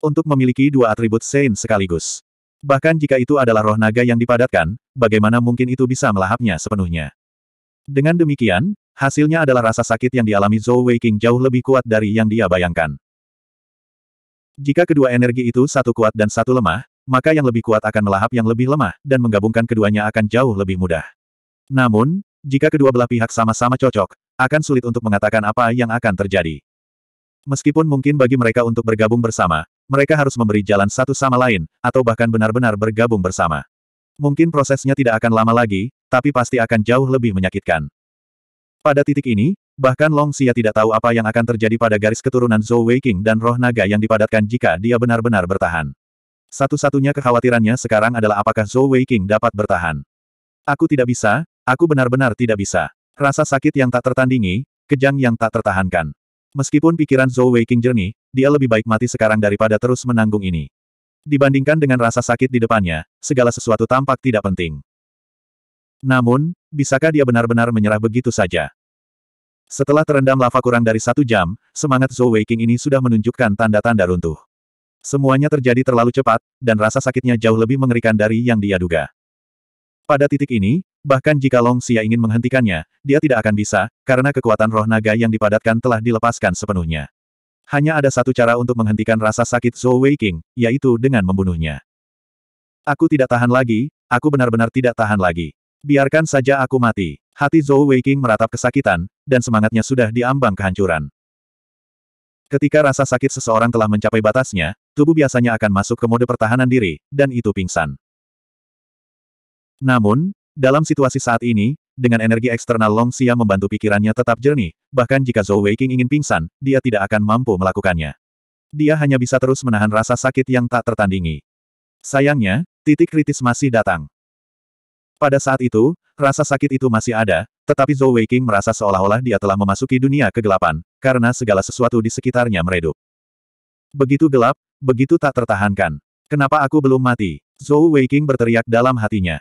S1: Untuk memiliki dua atribut Sein sekaligus. Bahkan jika itu adalah roh naga yang dipadatkan, bagaimana mungkin itu bisa melahapnya sepenuhnya? Dengan demikian, hasilnya adalah rasa sakit yang dialami Zhou Weiqing jauh lebih kuat dari yang dia bayangkan. Jika kedua energi itu satu kuat dan satu lemah, maka yang lebih kuat akan melahap yang lebih lemah, dan menggabungkan keduanya akan jauh lebih mudah. Namun, jika kedua belah pihak sama-sama cocok, akan sulit untuk mengatakan apa yang akan terjadi. Meskipun mungkin bagi mereka untuk bergabung bersama, mereka harus memberi jalan satu sama lain, atau bahkan benar-benar bergabung bersama. Mungkin prosesnya tidak akan lama lagi, tapi pasti akan jauh lebih menyakitkan. Pada titik ini, bahkan Long Xia tidak tahu apa yang akan terjadi pada garis keturunan Zhou Weiqing dan roh naga yang dipadatkan jika dia benar-benar bertahan. Satu-satunya kekhawatirannya sekarang adalah apakah Zhou Weiqing dapat bertahan. Aku tidak bisa, aku benar-benar tidak bisa. Rasa sakit yang tak tertandingi, kejang yang tak tertahankan. Meskipun pikiran Zhou Weiqing jernih, dia lebih baik mati sekarang daripada terus menanggung ini. Dibandingkan dengan rasa sakit di depannya, segala sesuatu tampak tidak penting. Namun, bisakah dia benar-benar menyerah begitu saja? Setelah terendam lava kurang dari satu jam, semangat Zhou Weiqing ini sudah menunjukkan tanda-tanda runtuh. Semuanya terjadi terlalu cepat, dan rasa sakitnya jauh lebih mengerikan dari yang dia duga. Pada titik ini, bahkan jika Long Xia ingin menghentikannya, dia tidak akan bisa, karena kekuatan roh naga yang dipadatkan telah dilepaskan sepenuhnya. Hanya ada satu cara untuk menghentikan rasa sakit Zhou Weiqing, yaitu dengan membunuhnya. Aku tidak tahan lagi, aku benar-benar tidak tahan lagi. Biarkan saja aku mati. Hati Zhou Weiqing meratap kesakitan, dan semangatnya sudah diambang kehancuran. Ketika rasa sakit seseorang telah mencapai batasnya, tubuh biasanya akan masuk ke mode pertahanan diri, dan itu pingsan. Namun, dalam situasi saat ini, dengan energi eksternal Long Xia membantu pikirannya tetap jernih, bahkan jika Zhou Weiqing ingin pingsan, dia tidak akan mampu melakukannya. Dia hanya bisa terus menahan rasa sakit yang tak tertandingi. Sayangnya, titik kritis masih datang. Pada saat itu, rasa sakit itu masih ada, tetapi Zhou Weiqing merasa seolah-olah dia telah memasuki dunia kegelapan, karena segala sesuatu di sekitarnya meredup. Begitu gelap, begitu tak tertahankan. Kenapa aku belum mati? Zhou Weiqing berteriak dalam hatinya.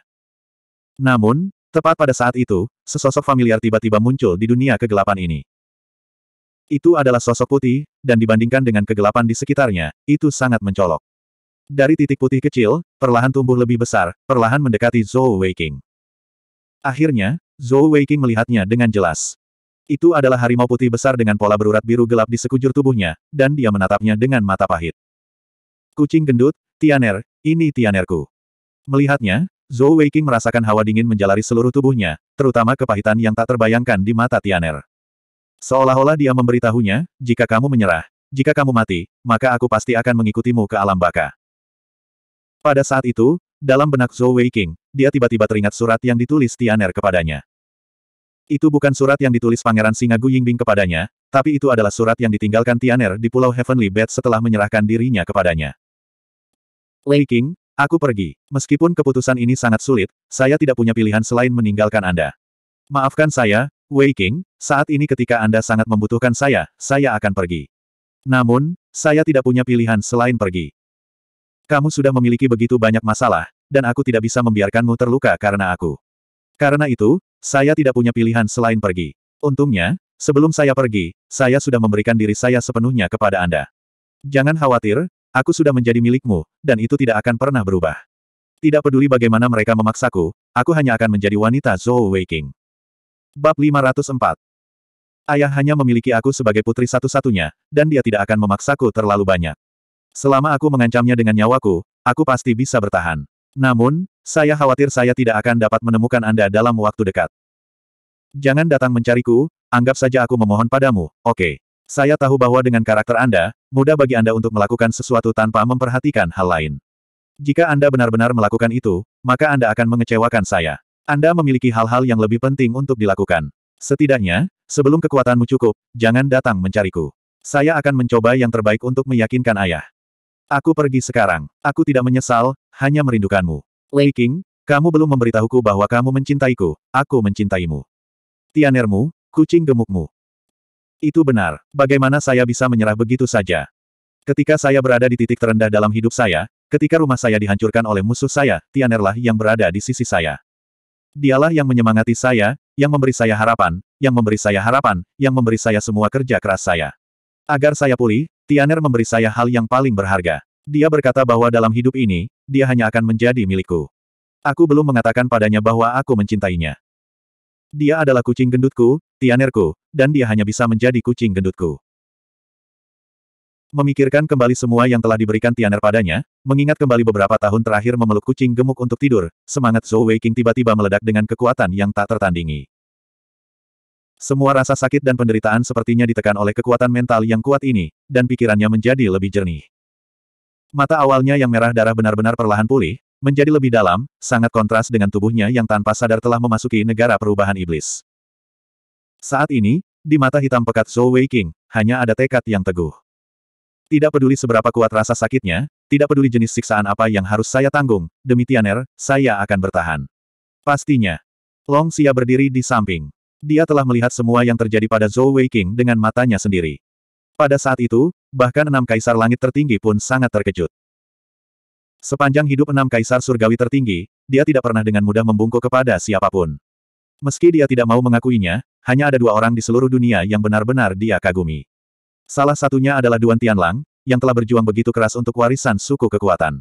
S1: Namun, tepat pada saat itu, sesosok familiar tiba-tiba muncul di dunia kegelapan ini. Itu adalah sosok putih, dan dibandingkan dengan kegelapan di sekitarnya, itu sangat mencolok. Dari titik putih kecil, perlahan tumbuh lebih besar, perlahan mendekati Zhou Weiqing. Akhirnya, Zhou Weiqing melihatnya dengan jelas. Itu adalah harimau putih besar dengan pola berurat biru gelap di sekujur tubuhnya, dan dia menatapnya dengan mata pahit. Kucing gendut, Tianer, ini Tianerku. Melihatnya, Zhou Weiqing merasakan hawa dingin menjalari seluruh tubuhnya, terutama kepahitan yang tak terbayangkan di mata Tianer. Seolah-olah dia memberitahunya, jika kamu menyerah, jika kamu mati, maka aku pasti akan mengikutimu ke alam baka. Pada saat itu, dalam benak Zhou Weiqing, dia tiba-tiba teringat surat yang ditulis Tianer kepadanya. Itu bukan surat yang ditulis Pangeran Singa Gu Yingbing kepadanya, tapi itu adalah surat yang ditinggalkan Tianer di Pulau Heavenly Bed setelah menyerahkan dirinya kepadanya. Weiqing, aku pergi. Meskipun keputusan ini sangat sulit, saya tidak punya pilihan selain meninggalkan Anda. Maafkan saya, Weiqing, saat ini ketika Anda sangat membutuhkan saya, saya akan pergi. Namun, saya tidak punya pilihan selain pergi. Kamu sudah memiliki begitu banyak masalah, dan aku tidak bisa membiarkanmu terluka karena aku. Karena itu, saya tidak punya pilihan selain pergi. Untungnya, sebelum saya pergi, saya sudah memberikan diri saya sepenuhnya kepada Anda. Jangan khawatir, aku sudah menjadi milikmu, dan itu tidak akan pernah berubah. Tidak peduli bagaimana mereka memaksaku, aku hanya akan menjadi wanita Zhou Weiking. Bab 504 Ayah hanya memiliki aku sebagai putri satu-satunya, dan dia tidak akan memaksaku terlalu banyak. Selama aku mengancamnya dengan nyawaku, aku pasti bisa bertahan. Namun, saya khawatir saya tidak akan dapat menemukan Anda dalam waktu dekat. Jangan datang mencariku, anggap saja aku memohon padamu, oke. Okay. Saya tahu bahwa dengan karakter Anda, mudah bagi Anda untuk melakukan sesuatu tanpa memperhatikan hal lain. Jika Anda benar-benar melakukan itu, maka Anda akan mengecewakan saya. Anda memiliki hal-hal yang lebih penting untuk dilakukan. Setidaknya, sebelum kekuatanmu cukup, jangan datang mencariku. Saya akan mencoba yang terbaik untuk meyakinkan ayah. Aku pergi sekarang. Aku tidak menyesal, hanya merindukanmu. Lei King, kamu belum memberitahuku bahwa kamu mencintaiku. Aku mencintaimu. Tianermu, kucing gemukmu. Itu benar. Bagaimana saya bisa menyerah begitu saja? Ketika saya berada di titik terendah dalam hidup saya, ketika rumah saya dihancurkan oleh musuh saya, Tianerlah yang berada di sisi saya. Dialah yang menyemangati saya, yang memberi saya harapan, yang memberi saya harapan, yang memberi saya semua kerja keras saya. Agar saya pulih, Tianer memberi saya hal yang paling berharga. Dia berkata bahwa dalam hidup ini, dia hanya akan menjadi milikku. Aku belum mengatakan padanya bahwa aku mencintainya. Dia adalah kucing gendutku, Tianerku, dan dia hanya bisa menjadi kucing gendutku. Memikirkan kembali semua yang telah diberikan Tianer padanya, mengingat kembali beberapa tahun terakhir memeluk kucing gemuk untuk tidur, semangat Zhou Weiqing tiba-tiba meledak dengan kekuatan yang tak tertandingi. Semua rasa sakit dan penderitaan sepertinya ditekan oleh kekuatan mental yang kuat ini, dan pikirannya menjadi lebih jernih. Mata awalnya yang merah darah benar-benar perlahan pulih, menjadi lebih dalam, sangat kontras dengan tubuhnya yang tanpa sadar telah memasuki negara perubahan iblis. Saat ini, di mata hitam pekat Zhou Wei King, hanya ada tekad yang teguh. Tidak peduli seberapa kuat rasa sakitnya, tidak peduli jenis siksaan apa yang harus saya tanggung, demi Tianer, saya akan bertahan. Pastinya. Long Xia berdiri di samping dia telah melihat semua yang terjadi pada Zhou Weiqing dengan matanya sendiri. Pada saat itu, bahkan enam kaisar langit tertinggi pun sangat terkejut. Sepanjang hidup enam kaisar surgawi tertinggi, dia tidak pernah dengan mudah membungkuk kepada siapapun. Meski dia tidak mau mengakuinya, hanya ada dua orang di seluruh dunia yang benar-benar dia kagumi. Salah satunya adalah Duan Tianlang, yang telah berjuang begitu keras untuk warisan suku kekuatan.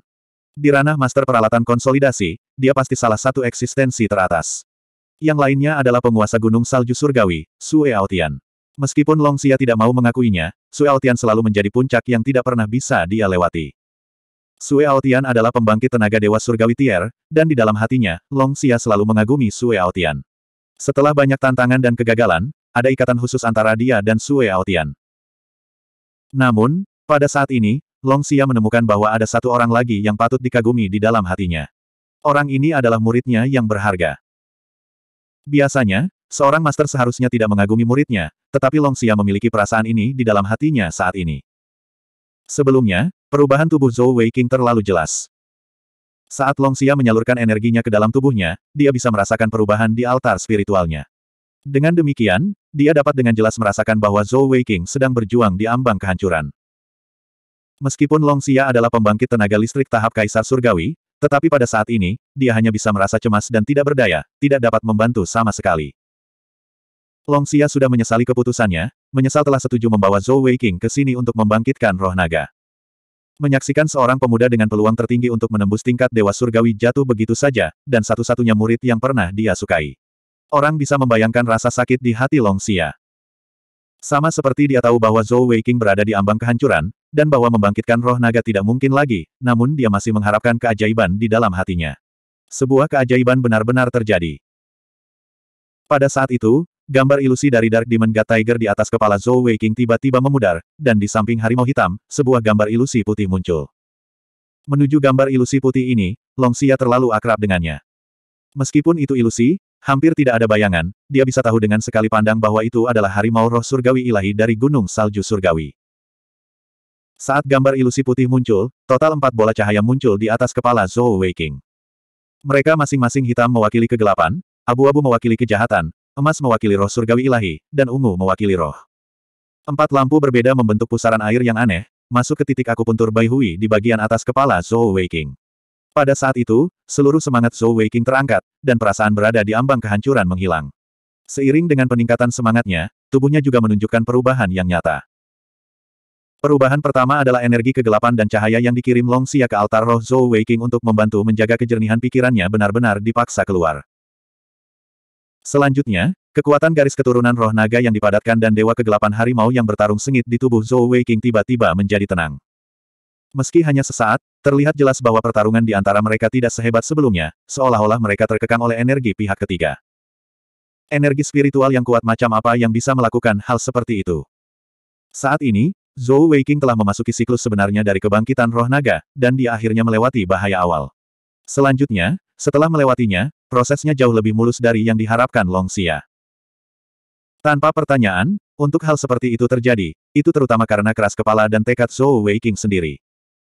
S1: Di ranah master peralatan konsolidasi, dia pasti salah satu eksistensi teratas. Yang lainnya adalah penguasa Gunung Salju Surgawi, Sue Aotian. Meskipun Long Xia tidak mau mengakuinya, Sue Aotian selalu menjadi puncak yang tidak pernah bisa dia lewati. Sue Aotian adalah pembangkit tenaga Dewa Surgawi Tier, dan di dalam hatinya, Long Xia selalu mengagumi Sue Aotian. Setelah banyak tantangan dan kegagalan, ada ikatan khusus antara dia dan Sue Aotian. Namun, pada saat ini, Long Xia menemukan bahwa ada satu orang lagi yang patut dikagumi di dalam hatinya. Orang ini adalah muridnya yang berharga. Biasanya, seorang master seharusnya tidak mengagumi muridnya, tetapi Long Xia memiliki perasaan ini di dalam hatinya saat ini. Sebelumnya, perubahan tubuh Zhou Weiqing terlalu jelas. Saat Long Xia menyalurkan energinya ke dalam tubuhnya, dia bisa merasakan perubahan di altar spiritualnya. Dengan demikian, dia dapat dengan jelas merasakan bahwa Zhou Weiqing sedang berjuang di ambang kehancuran. Meskipun Long Xia adalah pembangkit tenaga listrik tahap Kaisar Surgawi, tetapi pada saat ini, dia hanya bisa merasa cemas dan tidak berdaya, tidak dapat membantu sama sekali. Long Xia sudah menyesali keputusannya, menyesal telah setuju membawa Zhou Wei King ke sini untuk membangkitkan roh naga. Menyaksikan seorang pemuda dengan peluang tertinggi untuk menembus tingkat Dewa Surgawi jatuh begitu saja, dan satu-satunya murid yang pernah dia sukai. Orang bisa membayangkan rasa sakit di hati Long Xia. Sama seperti dia tahu bahwa Zhou Wei King berada di ambang kehancuran, dan bahwa membangkitkan roh naga tidak mungkin lagi, namun dia masih mengharapkan keajaiban di dalam hatinya. Sebuah keajaiban benar-benar terjadi. Pada saat itu, gambar ilusi dari Dark Demon God Tiger di atas kepala Zhou Weiqing tiba-tiba memudar, dan di samping harimau hitam, sebuah gambar ilusi putih muncul. Menuju gambar ilusi putih ini, Long Xia terlalu akrab dengannya. Meskipun itu ilusi, hampir tidak ada bayangan, dia bisa tahu dengan sekali pandang bahwa itu adalah harimau roh surgawi ilahi dari Gunung Salju Surgawi. Saat gambar ilusi putih muncul, total empat bola cahaya muncul di atas kepala Zhou Weiqing. Mereka masing-masing hitam mewakili kegelapan, abu-abu mewakili kejahatan, emas mewakili roh surgawi ilahi, dan ungu mewakili roh. Empat lampu berbeda membentuk pusaran air yang aneh, masuk ke titik akupuntur Bai Hui di bagian atas kepala Zhou Weiqing. Pada saat itu, seluruh semangat Zhou Weiqing terangkat, dan perasaan berada di ambang kehancuran menghilang. Seiring dengan peningkatan semangatnya, tubuhnya juga menunjukkan perubahan yang nyata. Perubahan pertama adalah energi kegelapan dan cahaya yang dikirim Long Xia ke altar roh Zhou Weiqing untuk membantu menjaga kejernihan pikirannya benar-benar dipaksa keluar. Selanjutnya, kekuatan garis keturunan roh naga yang dipadatkan dan dewa kegelapan harimau yang bertarung sengit di tubuh Zhou Weiqing tiba-tiba menjadi tenang. Meski hanya sesaat, terlihat jelas bahwa pertarungan di antara mereka tidak sehebat sebelumnya, seolah-olah mereka terkekang oleh energi pihak ketiga. Energi spiritual yang kuat macam apa yang bisa melakukan hal seperti itu? Saat ini, Zhou Weiqing telah memasuki siklus sebenarnya dari kebangkitan roh naga, dan dia akhirnya melewati bahaya awal. Selanjutnya, setelah melewatinya, prosesnya jauh lebih mulus dari yang diharapkan Long Xia. Tanpa pertanyaan, untuk hal seperti itu terjadi, itu terutama karena keras kepala dan tekad Zhou Weiqing sendiri.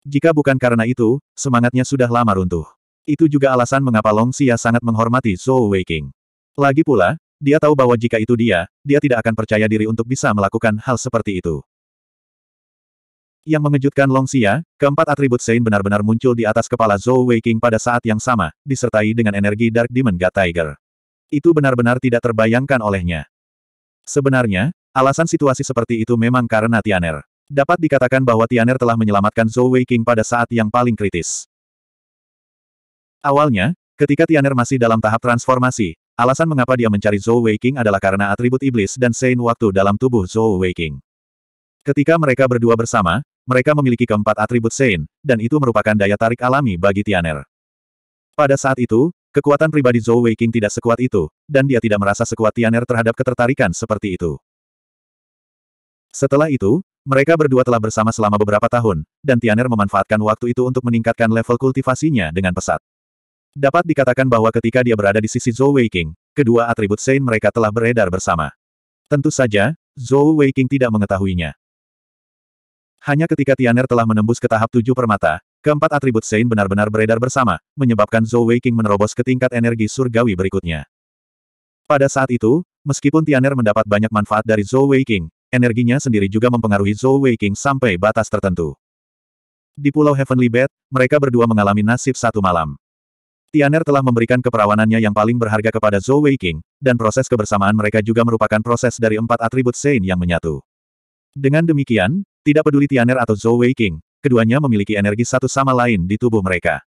S1: Jika bukan karena itu, semangatnya sudah lama runtuh. Itu juga alasan mengapa Long Xia sangat menghormati Zhou Weiqing. Lagi pula, dia tahu bahwa jika itu dia, dia tidak akan percaya diri untuk bisa melakukan hal seperti itu. Yang mengejutkan Longxia, keempat atribut Sein benar-benar muncul di atas kepala Zhou Weiqing pada saat yang sama, disertai dengan energi Dark Demon God Tiger. Itu benar-benar tidak terbayangkan olehnya. Sebenarnya, alasan situasi seperti itu memang karena Tianer. Dapat dikatakan bahwa Tianer telah menyelamatkan Zhou Weiqing pada saat yang paling kritis. Awalnya, ketika Tianer masih dalam tahap transformasi, alasan mengapa dia mencari Zhou Weiqing adalah karena atribut iblis dan Sein waktu dalam tubuh Zhou Weiqing. Ketika mereka berdua bersama, mereka memiliki keempat atribut Sein, dan itu merupakan daya tarik alami bagi Tianer. Pada saat itu, kekuatan pribadi Zhou Weiqing tidak sekuat itu, dan dia tidak merasa sekuat Tianer terhadap ketertarikan seperti itu. Setelah itu, mereka berdua telah bersama selama beberapa tahun, dan Tianer memanfaatkan waktu itu untuk meningkatkan level kultivasinya dengan pesat. Dapat dikatakan bahwa ketika dia berada di sisi Zhou Weiqing, kedua atribut Sein mereka telah beredar bersama. Tentu saja, Zhou Weiqing tidak mengetahuinya. Hanya ketika Tianer telah menembus ke tahap tujuh permata, keempat atribut Sein benar-benar beredar bersama, menyebabkan Zhou Weiqing menerobos ke tingkat energi surgawi berikutnya. Pada saat itu, meskipun Tianer mendapat banyak manfaat dari Zhou Weiqing, energinya sendiri juga mempengaruhi Zhou Weiqing sampai batas tertentu. Di Pulau Heavenly Bed, mereka berdua mengalami nasib satu malam. Tianer telah memberikan keperawanannya yang paling berharga kepada Zhou Weiqing, dan proses kebersamaan mereka juga merupakan proses dari empat atribut Sein yang menyatu. Dengan demikian, tidak peduli Tianer atau Zhou Wei King, keduanya memiliki energi satu sama lain di tubuh mereka.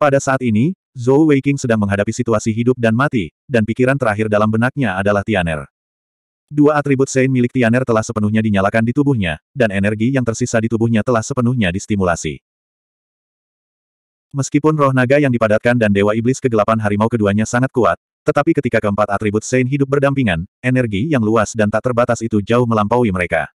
S1: Pada saat ini, Zhou King sedang menghadapi situasi hidup dan mati, dan pikiran terakhir dalam benaknya adalah Tianer. Dua atribut Sein milik Tianer telah sepenuhnya dinyalakan di tubuhnya, dan energi yang tersisa di tubuhnya telah sepenuhnya distimulasi. Meskipun roh naga yang dipadatkan dan Dewa Iblis kegelapan harimau keduanya sangat kuat, tetapi ketika keempat atribut Sein hidup berdampingan, energi yang luas dan tak terbatas itu jauh melampaui mereka.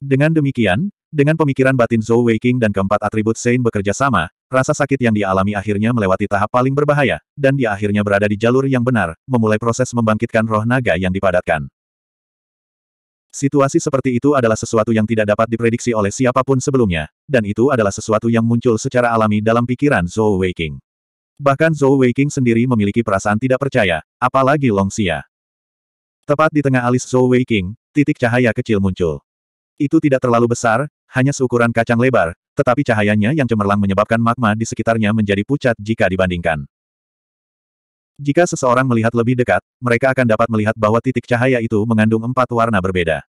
S1: Dengan demikian, dengan pemikiran batin Zhou Weiqing dan keempat atribut Zain bekerja sama, rasa sakit yang dialami akhirnya melewati tahap paling berbahaya, dan dia akhirnya berada di jalur yang benar, memulai proses membangkitkan roh naga yang dipadatkan. Situasi seperti itu adalah sesuatu yang tidak dapat diprediksi oleh siapapun sebelumnya, dan itu adalah sesuatu yang muncul secara alami dalam pikiran Zhou Weiqing. Bahkan Zhou Weiqing sendiri memiliki perasaan tidak percaya, apalagi Long Xia. Tepat di tengah alis Zhou Weiqing, titik cahaya kecil muncul. Itu tidak terlalu besar, hanya seukuran kacang lebar, tetapi cahayanya yang cemerlang menyebabkan magma di sekitarnya menjadi pucat jika dibandingkan. Jika seseorang melihat lebih dekat, mereka akan dapat melihat bahwa titik cahaya itu mengandung empat warna berbeda.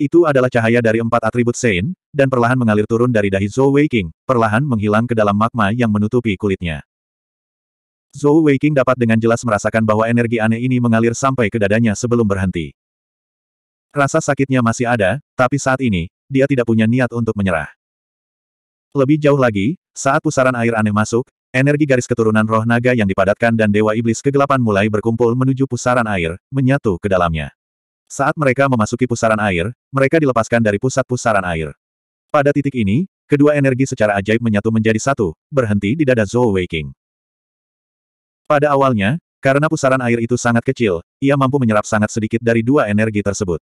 S1: Itu adalah cahaya dari empat atribut Sein, dan perlahan mengalir turun dari dahi Zhou Weiqing, perlahan menghilang ke dalam magma yang menutupi kulitnya. Zhou Weiqing dapat dengan jelas merasakan bahwa energi aneh ini mengalir sampai ke dadanya sebelum berhenti. Rasa sakitnya masih ada, tapi saat ini, dia tidak punya niat untuk menyerah. Lebih jauh lagi, saat pusaran air aneh masuk, energi garis keturunan roh naga yang dipadatkan dan dewa iblis kegelapan mulai berkumpul menuju pusaran air, menyatu ke dalamnya. Saat mereka memasuki pusaran air, mereka dilepaskan dari pusat pusaran air. Pada titik ini, kedua energi secara ajaib menyatu menjadi satu, berhenti di dada Zhou Weiking. Pada awalnya, karena pusaran air itu sangat kecil, ia mampu menyerap sangat sedikit dari dua energi tersebut.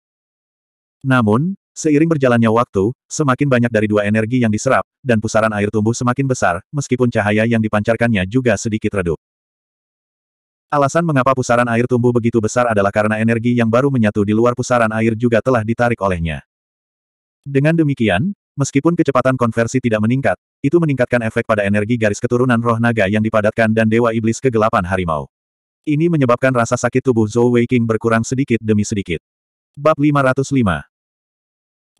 S1: Namun, seiring berjalannya waktu, semakin banyak dari dua energi yang diserap, dan pusaran air tumbuh semakin besar, meskipun cahaya yang dipancarkannya juga sedikit redup. Alasan mengapa pusaran air tumbuh begitu besar adalah karena energi yang baru menyatu di luar pusaran air juga telah ditarik olehnya. Dengan demikian, meskipun kecepatan konversi tidak meningkat, itu meningkatkan efek pada energi garis keturunan roh naga yang dipadatkan dan dewa iblis kegelapan harimau. Ini menyebabkan rasa sakit tubuh Zhou Weiqing berkurang sedikit demi sedikit. Bab 505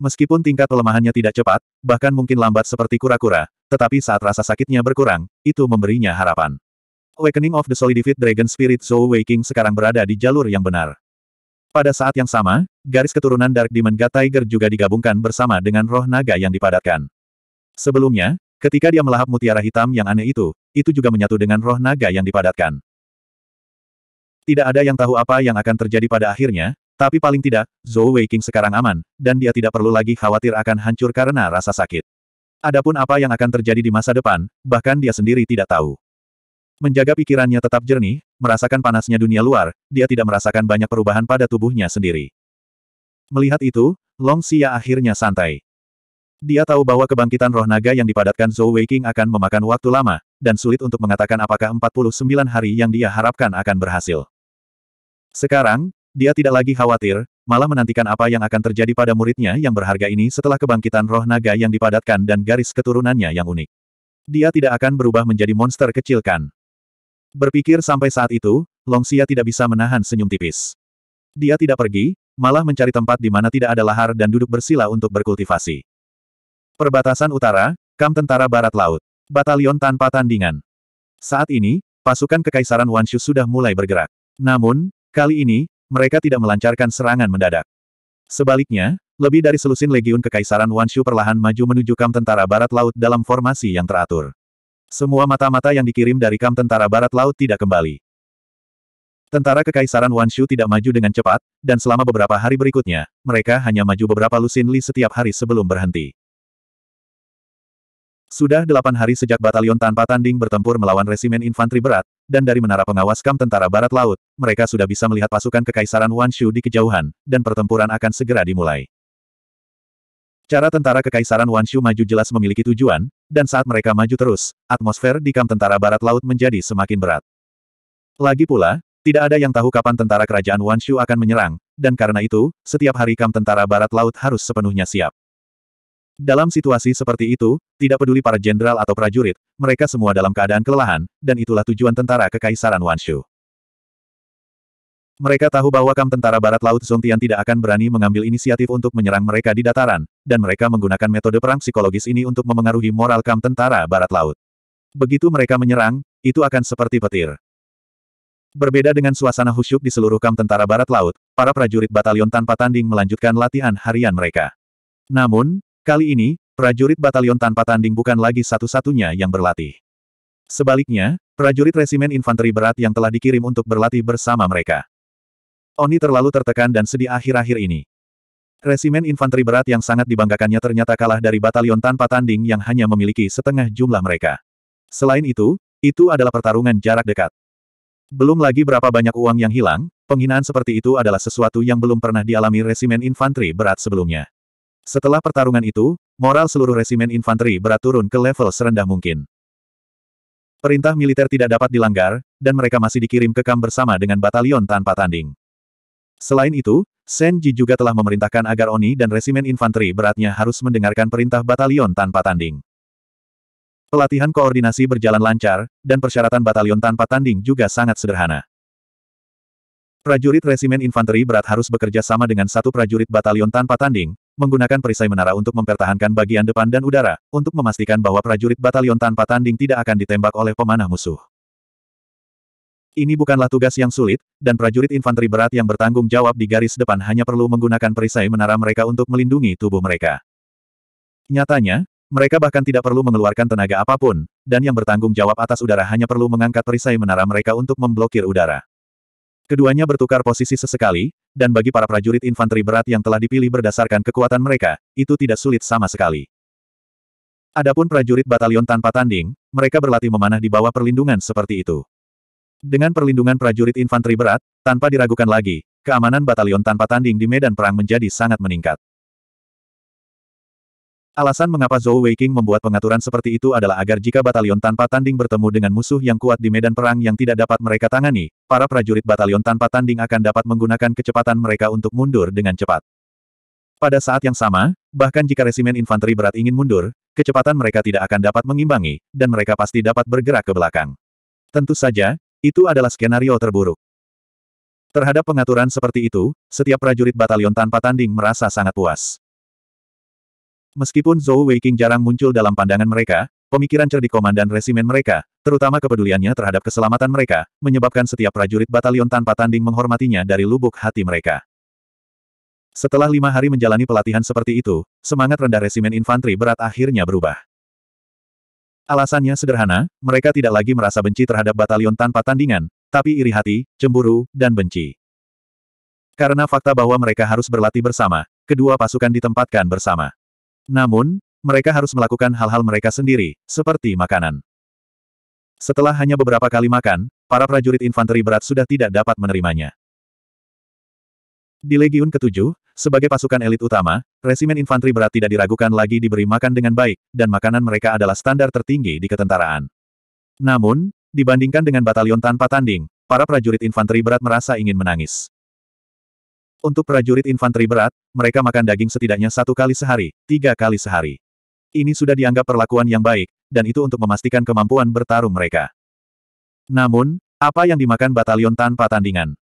S1: Meskipun tingkat pelemahannya tidak cepat, bahkan mungkin lambat seperti kura-kura, tetapi saat rasa sakitnya berkurang, itu memberinya harapan. Awakening of the Solidified Dragon Spirit Zhou Waking sekarang berada di jalur yang benar. Pada saat yang sama, garis keturunan Dark Demon God Tiger juga digabungkan bersama dengan roh naga yang dipadatkan. Sebelumnya, ketika dia melahap mutiara hitam yang aneh itu, itu juga menyatu dengan roh naga yang dipadatkan. Tidak ada yang tahu apa yang akan terjadi pada akhirnya, tapi paling tidak, Zhou Weiqing sekarang aman, dan dia tidak perlu lagi khawatir akan hancur karena rasa sakit. Adapun apa yang akan terjadi di masa depan, bahkan dia sendiri tidak tahu. Menjaga pikirannya tetap jernih, merasakan panasnya dunia luar, dia tidak merasakan banyak perubahan pada tubuhnya sendiri. Melihat itu, Long Xia akhirnya santai. Dia tahu bahwa kebangkitan roh naga yang dipadatkan Zhou Weiqing akan memakan waktu lama, dan sulit untuk mengatakan apakah 49 hari yang dia harapkan akan berhasil. Sekarang, dia tidak lagi khawatir, malah menantikan apa yang akan terjadi pada muridnya yang berharga ini setelah kebangkitan roh naga yang dipadatkan dan garis keturunannya yang unik. Dia tidak akan berubah menjadi monster kecil kan? Berpikir sampai saat itu, Longxia tidak bisa menahan senyum tipis. Dia tidak pergi, malah mencari tempat di mana tidak ada lahar dan duduk bersila untuk berkultivasi. Perbatasan utara, Kam Tentara Barat Laut. Batalion tanpa tandingan. Saat ini, pasukan Kekaisaran Wanshu sudah mulai bergerak. Namun, kali ini, mereka tidak melancarkan serangan mendadak. Sebaliknya, lebih dari selusin legiun kekaisaran Wanshu perlahan maju menuju kam tentara barat laut dalam formasi yang teratur. Semua mata-mata yang dikirim dari kam tentara barat laut tidak kembali. Tentara kekaisaran Wanshu tidak maju dengan cepat, dan selama beberapa hari berikutnya, mereka hanya maju beberapa lusin li setiap hari sebelum berhenti. Sudah delapan hari sejak batalion tanpa tanding bertempur melawan resimen infanteri berat, dan dari menara pengawas kam tentara barat laut, mereka sudah bisa melihat pasukan kekaisaran Wanshu di kejauhan, dan pertempuran akan segera dimulai. Cara tentara kekaisaran Wanshu maju jelas memiliki tujuan, dan saat mereka maju terus, atmosfer di kam tentara barat laut menjadi semakin berat. Lagi pula, tidak ada yang tahu kapan tentara kerajaan Wanshu akan menyerang, dan karena itu, setiap hari kam tentara barat laut harus sepenuhnya siap. Dalam situasi seperti itu, tidak peduli para jenderal atau prajurit, mereka semua dalam keadaan kelelahan, dan itulah tujuan tentara Kekaisaran Wanshu. Mereka tahu bahwa kam tentara Barat Laut Zongtian tidak akan berani mengambil inisiatif untuk menyerang mereka di dataran, dan mereka menggunakan metode perang psikologis ini untuk memengaruhi moral kam tentara Barat Laut. Begitu mereka menyerang, itu akan seperti petir. Berbeda dengan suasana khusyuk di seluruh kam tentara Barat Laut, para prajurit batalion tanpa tanding melanjutkan latihan harian mereka. Namun, Kali ini, prajurit batalion tanpa tanding bukan lagi satu-satunya yang berlatih. Sebaliknya, prajurit resimen infanteri berat yang telah dikirim untuk berlatih bersama mereka. Oni terlalu tertekan dan sedih akhir-akhir ini. Resimen infanteri berat yang sangat dibanggakannya ternyata kalah dari batalion tanpa tanding yang hanya memiliki setengah jumlah mereka. Selain itu, itu adalah pertarungan jarak dekat. Belum lagi berapa banyak uang yang hilang, penghinaan seperti itu adalah sesuatu yang belum pernah dialami resimen infanteri berat sebelumnya. Setelah pertarungan itu, moral seluruh resimen infanteri berat turun ke level serendah mungkin. Perintah militer tidak dapat dilanggar, dan mereka masih dikirim ke kamp bersama dengan batalion tanpa tanding. Selain itu, Senji juga telah memerintahkan agar Oni dan resimen infanteri beratnya harus mendengarkan perintah batalion tanpa tanding. Pelatihan koordinasi berjalan lancar, dan persyaratan batalion tanpa tanding juga sangat sederhana. Prajurit resimen infanteri berat harus bekerja sama dengan satu prajurit batalion tanpa tanding, menggunakan perisai menara untuk mempertahankan bagian depan dan udara, untuk memastikan bahwa prajurit batalion tanpa tanding tidak akan ditembak oleh pemanah musuh. Ini bukanlah tugas yang sulit, dan prajurit infanteri berat yang bertanggung jawab di garis depan hanya perlu menggunakan perisai menara mereka untuk melindungi tubuh mereka. Nyatanya, mereka bahkan tidak perlu mengeluarkan tenaga apapun, dan yang bertanggung jawab atas udara hanya perlu mengangkat perisai menara mereka untuk memblokir udara. Keduanya bertukar posisi sesekali, dan bagi para prajurit infanteri berat yang telah dipilih berdasarkan kekuatan mereka, itu tidak sulit sama sekali. Adapun prajurit batalion tanpa tanding, mereka berlatih memanah di bawah perlindungan seperti itu. Dengan perlindungan prajurit infanteri berat, tanpa diragukan lagi, keamanan batalion tanpa tanding di medan perang menjadi sangat meningkat. Alasan mengapa Zhou Weiqing membuat pengaturan seperti itu adalah agar jika batalion tanpa tanding bertemu dengan musuh yang kuat di medan perang yang tidak dapat mereka tangani, para prajurit batalion tanpa tanding akan dapat menggunakan kecepatan mereka untuk mundur dengan cepat. Pada saat yang sama, bahkan jika resimen infanteri berat ingin mundur, kecepatan mereka tidak akan dapat mengimbangi, dan mereka pasti dapat bergerak ke belakang. Tentu saja, itu adalah skenario terburuk. Terhadap pengaturan seperti itu, setiap prajurit batalion tanpa tanding merasa sangat puas. Meskipun Zhou Weiqing jarang muncul dalam pandangan mereka, pemikiran cerdik komandan resimen mereka, terutama kepeduliannya terhadap keselamatan mereka, menyebabkan setiap prajurit batalion tanpa tanding menghormatinya dari lubuk hati mereka. Setelah lima hari menjalani pelatihan seperti itu, semangat rendah resimen infanteri berat akhirnya berubah. Alasannya sederhana, mereka tidak lagi merasa benci terhadap batalion tanpa tandingan, tapi iri hati, cemburu, dan benci. Karena fakta bahwa mereka harus berlatih bersama, kedua pasukan ditempatkan bersama. Namun, mereka harus melakukan hal-hal mereka sendiri, seperti makanan. Setelah hanya beberapa kali makan, para prajurit infanteri berat sudah tidak dapat menerimanya. Di Legiun ke-7, sebagai pasukan elit utama, resimen infanteri berat tidak diragukan lagi diberi makan dengan baik, dan makanan mereka adalah standar tertinggi di ketentaraan. Namun, dibandingkan dengan batalion tanpa tanding, para prajurit infanteri berat merasa ingin menangis. Untuk prajurit infanteri berat, mereka makan daging setidaknya satu kali sehari, tiga kali sehari. Ini sudah dianggap perlakuan yang baik, dan itu untuk memastikan kemampuan bertarung mereka. Namun, apa yang dimakan batalion tanpa tandingan?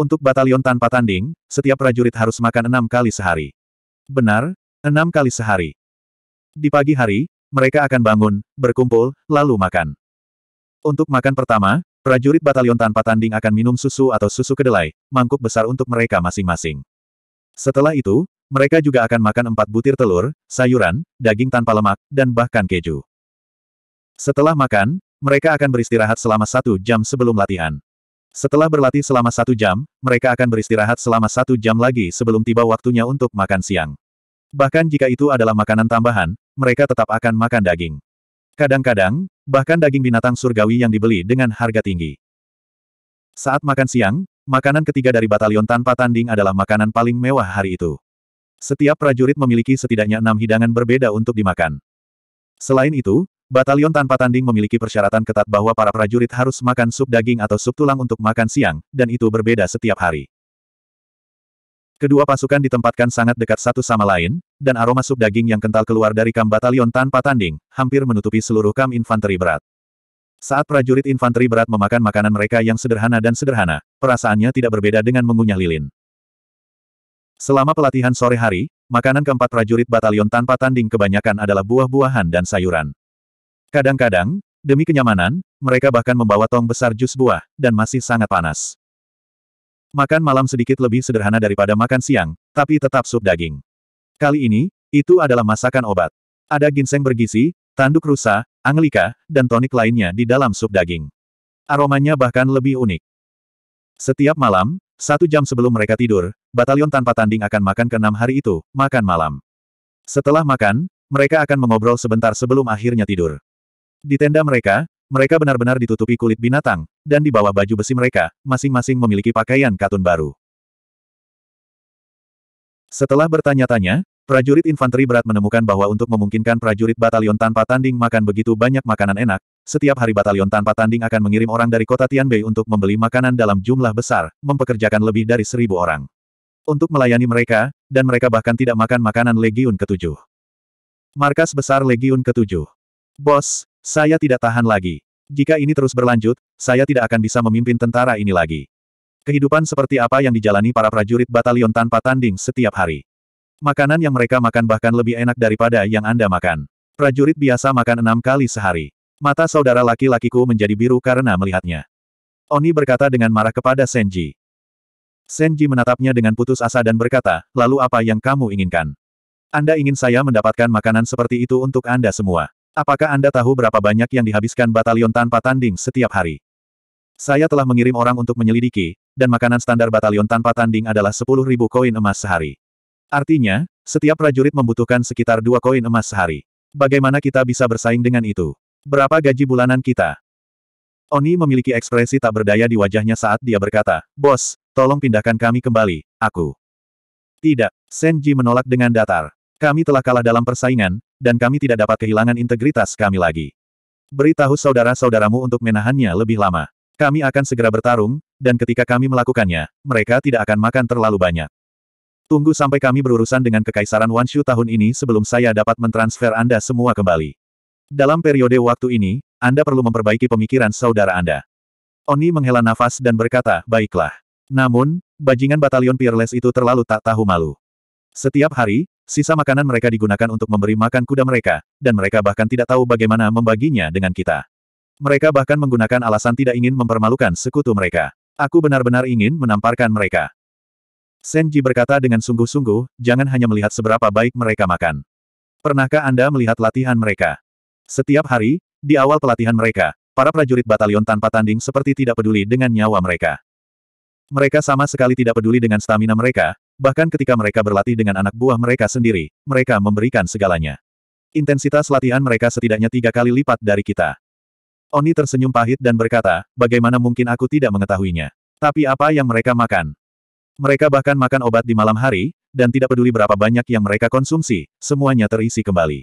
S1: Untuk batalion tanpa tanding, setiap prajurit harus makan enam kali sehari. Benar, enam kali sehari. Di pagi hari, mereka akan bangun, berkumpul, lalu makan. Untuk makan pertama, Prajurit batalion tanpa tanding akan minum susu atau susu kedelai, mangkuk besar untuk mereka masing-masing. Setelah itu, mereka juga akan makan empat butir telur, sayuran, daging tanpa lemak, dan bahkan keju. Setelah makan, mereka akan beristirahat selama satu jam sebelum latihan. Setelah berlatih selama satu jam, mereka akan beristirahat selama satu jam lagi sebelum tiba waktunya untuk makan siang. Bahkan jika itu adalah makanan tambahan, mereka tetap akan makan daging. Kadang-kadang, bahkan daging binatang surgawi yang dibeli dengan harga tinggi. Saat makan siang, makanan ketiga dari batalion tanpa tanding adalah makanan paling mewah hari itu. Setiap prajurit memiliki setidaknya enam hidangan berbeda untuk dimakan. Selain itu, batalion tanpa tanding memiliki persyaratan ketat bahwa para prajurit harus makan sup daging atau sup tulang untuk makan siang, dan itu berbeda setiap hari. Kedua pasukan ditempatkan sangat dekat satu sama lain, dan aroma sup daging yang kental keluar dari kam batalion tanpa tanding, hampir menutupi seluruh kam infanteri berat. Saat prajurit infanteri berat memakan makanan mereka yang sederhana dan sederhana, perasaannya tidak berbeda dengan mengunyah lilin. Selama pelatihan sore hari, makanan keempat prajurit batalion tanpa tanding kebanyakan adalah buah-buahan dan sayuran. Kadang-kadang, demi kenyamanan, mereka bahkan membawa tong besar jus buah, dan masih sangat panas. Makan malam sedikit lebih sederhana daripada makan siang, tapi tetap sup daging. Kali ini, itu adalah masakan obat. Ada ginseng bergizi, tanduk rusa, anglika, dan tonik lainnya di dalam sup daging. Aromanya bahkan lebih unik. Setiap malam, satu jam sebelum mereka tidur, batalion tanpa tanding akan makan ke enam hari itu, makan malam. Setelah makan, mereka akan mengobrol sebentar sebelum akhirnya tidur. Di tenda mereka, mereka benar-benar ditutupi kulit binatang, dan di bawah baju besi mereka, masing-masing memiliki pakaian katun baru. Setelah bertanya-tanya, prajurit infanteri berat menemukan bahwa untuk memungkinkan prajurit batalion tanpa tanding makan begitu banyak makanan enak, setiap hari batalion tanpa tanding akan mengirim orang dari kota Tianbei untuk membeli makanan dalam jumlah besar, mempekerjakan lebih dari seribu orang. Untuk melayani mereka, dan mereka bahkan tidak makan makanan Legiun ketujuh. Markas besar Legiun ketujuh. Bos, saya tidak tahan lagi. Jika ini terus berlanjut, saya tidak akan bisa memimpin tentara ini lagi. Kehidupan seperti apa yang dijalani para prajurit batalion tanpa tanding setiap hari. Makanan yang mereka makan bahkan lebih enak daripada yang Anda makan. Prajurit biasa makan enam kali sehari. Mata saudara laki-lakiku menjadi biru karena melihatnya. Oni berkata dengan marah kepada Senji. Senji menatapnya dengan putus asa dan berkata, lalu apa yang kamu inginkan? Anda ingin saya mendapatkan makanan seperti itu untuk Anda semua. Apakah Anda tahu berapa banyak yang dihabiskan batalion tanpa tanding setiap hari? Saya telah mengirim orang untuk menyelidiki, dan makanan standar batalion tanpa tanding adalah 10.000 koin emas sehari. Artinya, setiap prajurit membutuhkan sekitar 2 koin emas sehari. Bagaimana kita bisa bersaing dengan itu? Berapa gaji bulanan kita? Oni memiliki ekspresi tak berdaya di wajahnya saat dia berkata, Bos, tolong pindahkan kami kembali, aku. Tidak, Senji menolak dengan datar. Kami telah kalah dalam persaingan, dan kami tidak dapat kehilangan integritas kami lagi. Beritahu saudara-saudaramu untuk menahannya lebih lama. Kami akan segera bertarung, dan ketika kami melakukannya, mereka tidak akan makan terlalu banyak. Tunggu sampai kami berurusan dengan Kekaisaran Wanshu tahun ini sebelum saya dapat mentransfer Anda semua kembali. Dalam periode waktu ini, Anda perlu memperbaiki pemikiran saudara Anda. Oni menghela nafas dan berkata, baiklah. Namun, bajingan batalion Peerless itu terlalu tak tahu malu. Setiap hari, Sisa makanan mereka digunakan untuk memberi makan kuda mereka, dan mereka bahkan tidak tahu bagaimana membaginya dengan kita. Mereka bahkan menggunakan alasan tidak ingin mempermalukan sekutu mereka. Aku benar-benar ingin menamparkan mereka. Senji berkata dengan sungguh-sungguh, jangan hanya melihat seberapa baik mereka makan. Pernahkah Anda melihat latihan mereka? Setiap hari, di awal pelatihan mereka, para prajurit batalion tanpa tanding seperti tidak peduli dengan nyawa mereka. Mereka sama sekali tidak peduli dengan stamina mereka, Bahkan ketika mereka berlatih dengan anak buah mereka sendiri, mereka memberikan segalanya. Intensitas latihan mereka setidaknya tiga kali lipat dari kita. Oni tersenyum pahit dan berkata, bagaimana mungkin aku tidak mengetahuinya. Tapi apa yang mereka makan? Mereka bahkan makan obat di malam hari, dan tidak peduli berapa banyak yang mereka konsumsi, semuanya terisi kembali.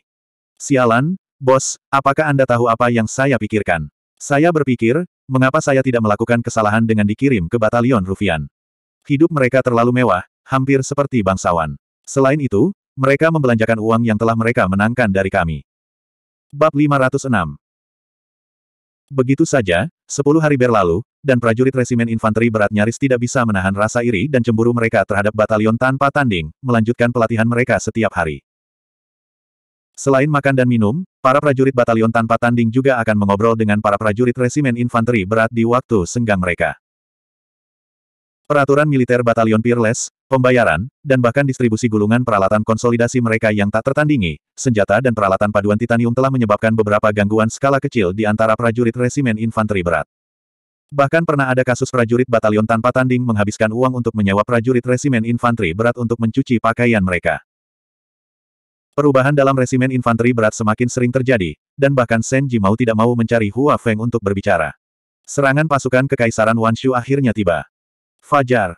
S1: Sialan, bos, apakah Anda tahu apa yang saya pikirkan? Saya berpikir, mengapa saya tidak melakukan kesalahan dengan dikirim ke batalion Rufian? Hidup mereka terlalu mewah, hampir seperti bangsawan. Selain itu, mereka membelanjakan uang yang telah mereka menangkan dari kami. Bab 506 Begitu saja, sepuluh hari berlalu, dan prajurit resimen infanteri berat nyaris tidak bisa menahan rasa iri dan cemburu mereka terhadap batalion tanpa tanding, melanjutkan pelatihan mereka setiap hari. Selain makan dan minum, para prajurit batalion tanpa tanding juga akan mengobrol dengan para prajurit resimen infanteri berat di waktu senggang mereka. Peraturan militer batalion Peerless, pembayaran, dan bahkan distribusi gulungan peralatan konsolidasi mereka yang tak tertandingi, senjata dan peralatan paduan titanium telah menyebabkan beberapa gangguan skala kecil di antara prajurit resimen infanteri berat. Bahkan pernah ada kasus prajurit batalion tanpa tanding menghabiskan uang untuk menyewa prajurit resimen infanteri berat untuk mencuci pakaian mereka. Perubahan dalam resimen infanteri berat semakin sering terjadi, dan bahkan Senji mau tidak mau mencari Hua Feng untuk berbicara. Serangan pasukan kekaisaran Wanshu akhirnya tiba. Fajar.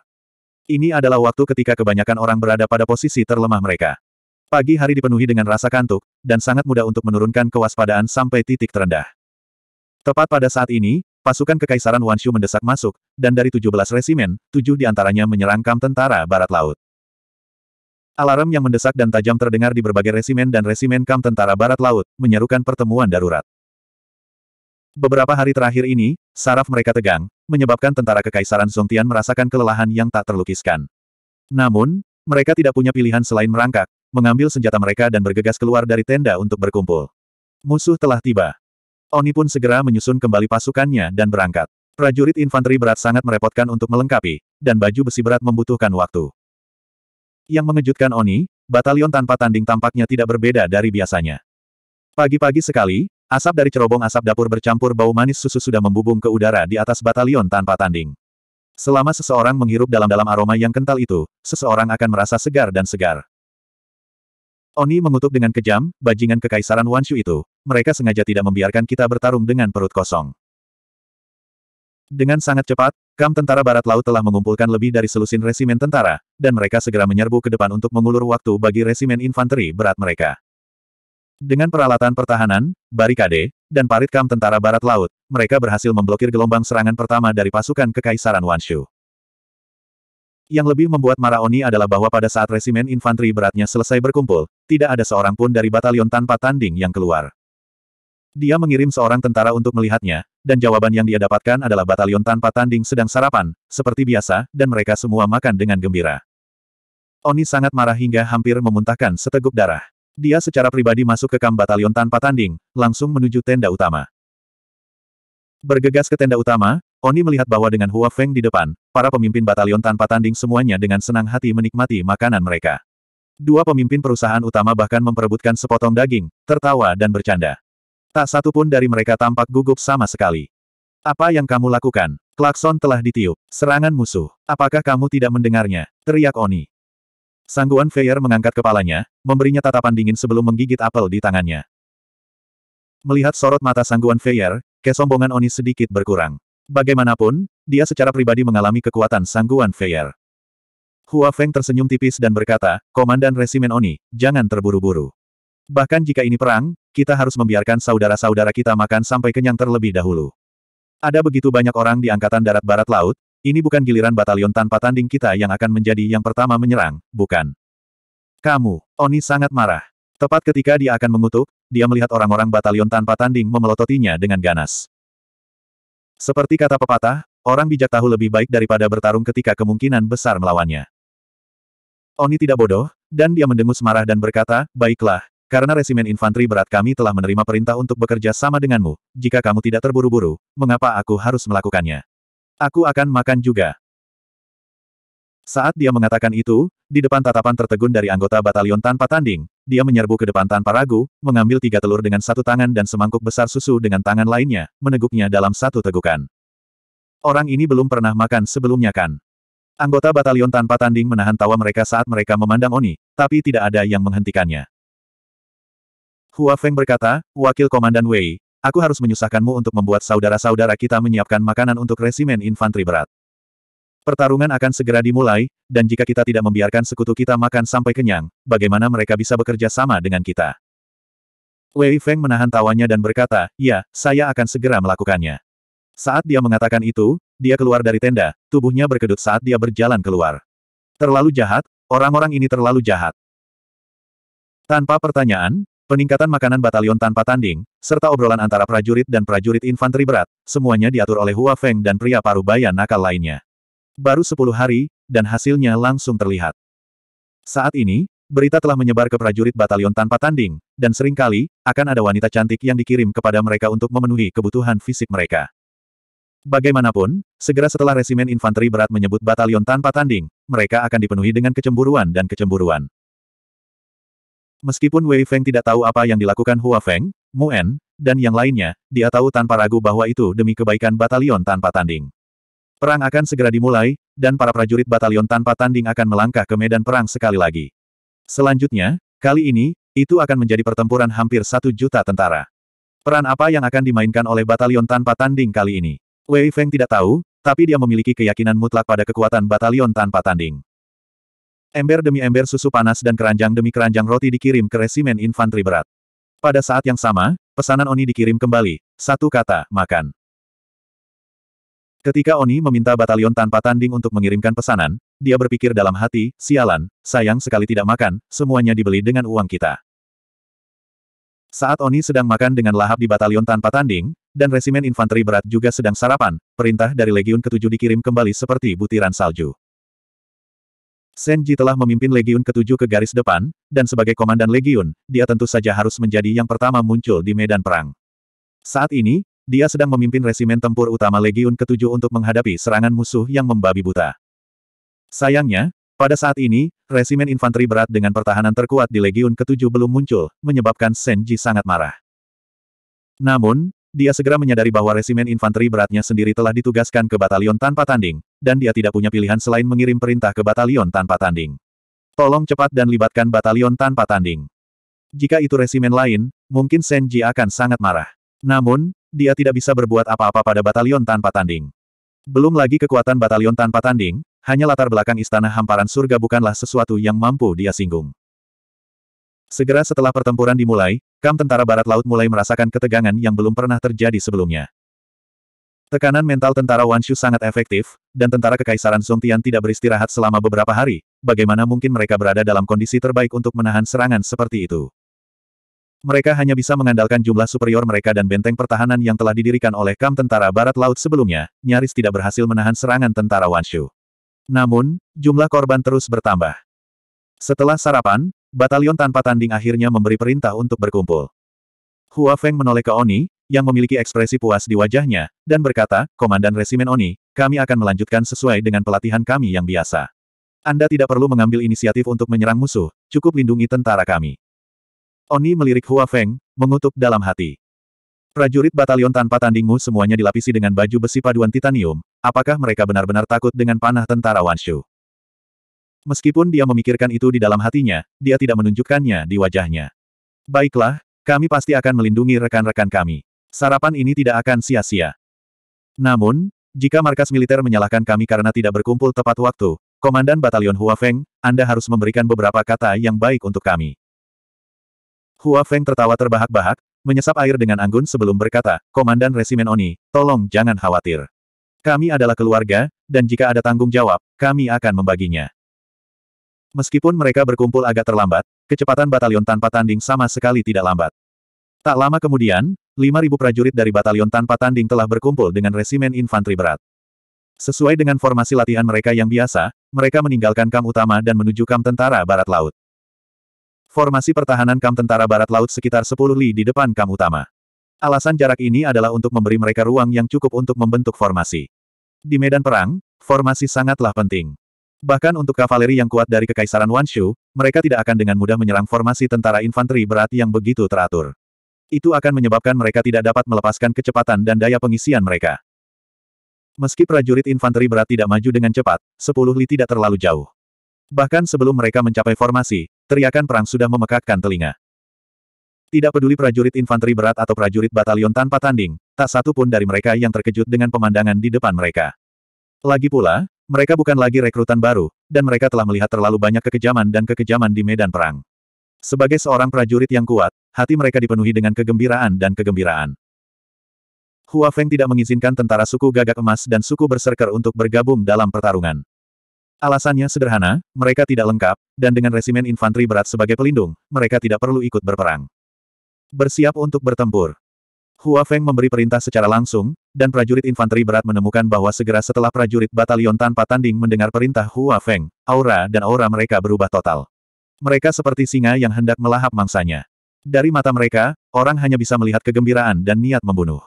S1: Ini adalah waktu ketika kebanyakan orang berada pada posisi terlemah mereka. Pagi hari dipenuhi dengan rasa kantuk, dan sangat mudah untuk menurunkan kewaspadaan sampai titik terendah. Tepat pada saat ini, pasukan kekaisaran Wanshu mendesak masuk, dan dari 17 resimen, 7 diantaranya menyerang kamp tentara Barat Laut. Alarm yang mendesak dan tajam terdengar di berbagai resimen dan resimen kamp tentara Barat Laut, menyerukan pertemuan darurat. Beberapa hari terakhir ini, saraf mereka tegang, menyebabkan tentara kekaisaran Zongtian merasakan kelelahan yang tak terlukiskan. Namun, mereka tidak punya pilihan selain merangkak, mengambil senjata mereka dan bergegas keluar dari tenda untuk berkumpul. Musuh telah tiba. Oni pun segera menyusun kembali pasukannya dan berangkat. Prajurit infanteri berat sangat merepotkan untuk melengkapi, dan baju besi berat membutuhkan waktu. Yang mengejutkan Oni, batalion tanpa tanding tampaknya tidak berbeda dari biasanya. Pagi-pagi sekali, Asap dari cerobong asap dapur bercampur bau manis susu sudah membubung ke udara di atas batalion tanpa tanding. Selama seseorang menghirup dalam-dalam aroma yang kental itu, seseorang akan merasa segar dan segar. Oni mengutuk dengan kejam, bajingan kekaisaran Wanshu itu, mereka sengaja tidak membiarkan kita bertarung dengan perut kosong. Dengan sangat cepat, kam tentara barat laut telah mengumpulkan lebih dari selusin resimen tentara, dan mereka segera menyerbu ke depan untuk mengulur waktu bagi resimen infanteri berat mereka. Dengan peralatan pertahanan, barikade, dan parit kam tentara barat laut, mereka berhasil memblokir gelombang serangan pertama dari pasukan Kekaisaran Wanshu. Yang lebih membuat marah Oni adalah bahwa pada saat resimen infanteri beratnya selesai berkumpul, tidak ada seorang pun dari batalion tanpa tanding yang keluar. Dia mengirim seorang tentara untuk melihatnya, dan jawaban yang dia dapatkan adalah batalion tanpa tanding sedang sarapan, seperti biasa, dan mereka semua makan dengan gembira. Oni sangat marah hingga hampir memuntahkan seteguk darah. Dia secara pribadi masuk ke kamp batalion tanpa tanding, langsung menuju tenda utama. Bergegas ke tenda utama, Oni melihat bahwa dengan Hua Feng di depan, para pemimpin batalion tanpa tanding semuanya dengan senang hati menikmati makanan mereka. Dua pemimpin perusahaan utama bahkan memperebutkan sepotong daging, tertawa dan bercanda. Tak satu pun dari mereka tampak gugup sama sekali. Apa yang kamu lakukan? Klakson telah ditiup. Serangan musuh. Apakah kamu tidak mendengarnya? Teriak Oni. Sangguan Feier mengangkat kepalanya, memberinya tatapan dingin sebelum menggigit apel di tangannya. Melihat sorot mata Sangguan Feier, kesombongan Oni sedikit berkurang. Bagaimanapun, dia secara pribadi mengalami kekuatan Sangguan Feier. Hua Feng tersenyum tipis dan berkata, Komandan Resimen Oni, jangan terburu-buru. Bahkan jika ini perang, kita harus membiarkan saudara-saudara kita makan sampai kenyang terlebih dahulu. Ada begitu banyak orang di Angkatan Darat Barat Laut, ini bukan giliran batalion tanpa tanding kita yang akan menjadi yang pertama menyerang, bukan? Kamu, Oni sangat marah. Tepat ketika dia akan mengutuk, dia melihat orang-orang batalion tanpa tanding memelototinya dengan ganas. Seperti kata pepatah, orang bijak tahu lebih baik daripada bertarung ketika kemungkinan besar melawannya. Oni tidak bodoh, dan dia mendengus marah dan berkata, Baiklah, karena resimen infanteri berat kami telah menerima perintah untuk bekerja sama denganmu, jika kamu tidak terburu-buru, mengapa aku harus melakukannya? Aku akan makan juga. Saat dia mengatakan itu, di depan tatapan tertegun dari anggota batalion tanpa tanding, dia menyerbu ke depan tanpa ragu, mengambil tiga telur dengan satu tangan dan semangkuk besar susu dengan tangan lainnya, meneguknya dalam satu tegukan. Orang ini belum pernah makan sebelumnya kan? Anggota batalion tanpa tanding menahan tawa mereka saat mereka memandang Oni, tapi tidak ada yang menghentikannya. Hua Feng berkata, Wakil Komandan Wei, Aku harus menyusahkanmu untuk membuat saudara-saudara kita menyiapkan makanan untuk resimen infanteri berat. Pertarungan akan segera dimulai, dan jika kita tidak membiarkan sekutu kita makan sampai kenyang, bagaimana mereka bisa bekerja sama dengan kita? Wei Feng menahan tawanya dan berkata, ya, saya akan segera melakukannya. Saat dia mengatakan itu, dia keluar dari tenda, tubuhnya berkedut saat dia berjalan keluar. Terlalu jahat, orang-orang ini terlalu jahat. Tanpa pertanyaan, Peningkatan makanan batalion tanpa tanding, serta obrolan antara prajurit dan prajurit infanteri berat, semuanya diatur oleh Hua Feng dan pria paruh baya nakal lainnya. Baru sepuluh hari, dan hasilnya langsung terlihat. Saat ini, berita telah menyebar ke prajurit batalion tanpa tanding, dan seringkali, akan ada wanita cantik yang dikirim kepada mereka untuk memenuhi kebutuhan fisik mereka. Bagaimanapun, segera setelah resimen infanteri berat menyebut batalion tanpa tanding, mereka akan dipenuhi dengan kecemburuan dan kecemburuan. Meskipun Wei Feng tidak tahu apa yang dilakukan Hua Feng, Mu En, dan yang lainnya, dia tahu tanpa ragu bahwa itu demi kebaikan batalion tanpa tanding. Perang akan segera dimulai, dan para prajurit batalion tanpa tanding akan melangkah ke medan perang sekali lagi. Selanjutnya, kali ini, itu akan menjadi pertempuran hampir satu juta tentara. Peran apa yang akan dimainkan oleh batalion tanpa tanding kali ini? Wei Feng tidak tahu, tapi dia memiliki keyakinan mutlak pada kekuatan batalion tanpa tanding. Ember demi ember susu panas dan keranjang demi keranjang roti dikirim ke resimen infanteri berat. Pada saat yang sama, pesanan Oni dikirim kembali, satu kata, makan. Ketika Oni meminta batalion tanpa tanding untuk mengirimkan pesanan, dia berpikir dalam hati, sialan, sayang sekali tidak makan, semuanya dibeli dengan uang kita. Saat Oni sedang makan dengan lahap di batalion tanpa tanding, dan resimen infanteri berat juga sedang sarapan, perintah dari Legiun ketujuh dikirim kembali seperti butiran salju. Senji telah memimpin Legiun ketujuh ke garis depan, dan sebagai komandan Legiun, dia tentu saja harus menjadi yang pertama muncul di medan perang. Saat ini, dia sedang memimpin resimen tempur utama Legiun ketujuh untuk menghadapi serangan musuh yang membabi buta. Sayangnya, pada saat ini, resimen infanteri berat dengan pertahanan terkuat di Legiun ketujuh belum muncul, menyebabkan Senji sangat marah. Namun, dia segera menyadari bahwa resimen infanteri beratnya sendiri telah ditugaskan ke batalion tanpa tanding, dan dia tidak punya pilihan selain mengirim perintah ke batalion tanpa tanding. Tolong cepat dan libatkan batalion tanpa tanding. Jika itu resimen lain, mungkin Senji akan sangat marah. Namun, dia tidak bisa berbuat apa-apa pada batalion tanpa tanding. Belum lagi kekuatan batalion tanpa tanding, hanya latar belakang istana hamparan surga bukanlah sesuatu yang mampu dia singgung. Segera setelah pertempuran dimulai, Kam tentara barat laut mulai merasakan ketegangan yang belum pernah terjadi sebelumnya. Tekanan mental tentara Wanshu sangat efektif, dan tentara Kekaisaran Songtian tidak beristirahat selama beberapa hari, bagaimana mungkin mereka berada dalam kondisi terbaik untuk menahan serangan seperti itu. Mereka hanya bisa mengandalkan jumlah superior mereka dan benteng pertahanan yang telah didirikan oleh kam tentara barat laut sebelumnya, nyaris tidak berhasil menahan serangan tentara Wanshu. Namun, jumlah korban terus bertambah. Setelah sarapan, Batalion tanpa tanding akhirnya memberi perintah untuk berkumpul. Hua Feng menoleh ke Oni, yang memiliki ekspresi puas di wajahnya, dan berkata, Komandan Resimen Oni, kami akan melanjutkan sesuai dengan pelatihan kami yang biasa. Anda tidak perlu mengambil inisiatif untuk menyerang musuh, cukup lindungi tentara kami. Oni melirik Hua Feng, mengutuk dalam hati. Prajurit batalion tanpa tandingmu semuanya dilapisi dengan baju besi paduan titanium, apakah mereka benar-benar takut dengan panah tentara Wanshu? Meskipun dia memikirkan itu di dalam hatinya, dia tidak menunjukkannya di wajahnya. Baiklah, kami pasti akan melindungi rekan-rekan kami. Sarapan ini tidak akan sia-sia. Namun, jika markas militer menyalahkan kami karena tidak berkumpul tepat waktu, Komandan Batalion Hua Feng, Anda harus memberikan beberapa kata yang baik untuk kami. Hua Feng tertawa terbahak-bahak, menyesap air dengan anggun sebelum berkata, Komandan Resimen Oni, tolong jangan khawatir. Kami adalah keluarga, dan jika ada tanggung jawab, kami akan membaginya. Meskipun mereka berkumpul agak terlambat, kecepatan batalion tanpa tanding sama sekali tidak lambat. Tak lama kemudian, 5.000 prajurit dari batalion tanpa tanding telah berkumpul dengan resimen infanteri berat. Sesuai dengan formasi latihan mereka yang biasa, mereka meninggalkan kam utama dan menuju kam tentara barat laut. Formasi pertahanan kam tentara barat laut sekitar 10 li di depan kam utama. Alasan jarak ini adalah untuk memberi mereka ruang yang cukup untuk membentuk formasi. Di medan perang, formasi sangatlah penting. Bahkan untuk kavaleri yang kuat dari Kekaisaran Wanshu, mereka tidak akan dengan mudah menyerang formasi tentara infanteri berat yang begitu teratur. Itu akan menyebabkan mereka tidak dapat melepaskan kecepatan dan daya pengisian mereka. Meski prajurit infanteri berat tidak maju dengan cepat, sepuluh li tidak terlalu jauh. Bahkan sebelum mereka mencapai formasi, teriakan perang sudah memekakkan telinga. Tidak peduli prajurit infanteri berat atau prajurit batalion tanpa tanding, tak satu pun dari mereka yang terkejut dengan pemandangan di depan mereka. Lagi pula, mereka bukan lagi rekrutan baru, dan mereka telah melihat terlalu banyak kekejaman dan kekejaman di medan perang. Sebagai seorang prajurit yang kuat, hati mereka dipenuhi dengan kegembiraan dan kegembiraan. Hua Feng tidak mengizinkan tentara suku gagak emas dan suku berserker untuk bergabung dalam pertarungan. Alasannya sederhana, mereka tidak lengkap, dan dengan resimen infanteri berat sebagai pelindung, mereka tidak perlu ikut berperang. Bersiap untuk bertempur. Hua Feng memberi perintah secara langsung, dan prajurit infanteri berat menemukan bahwa segera setelah prajurit batalion tanpa tanding mendengar perintah Hua Feng, aura dan aura mereka berubah total. Mereka seperti singa yang hendak melahap mangsanya. Dari mata mereka, orang hanya bisa melihat kegembiraan dan niat membunuh.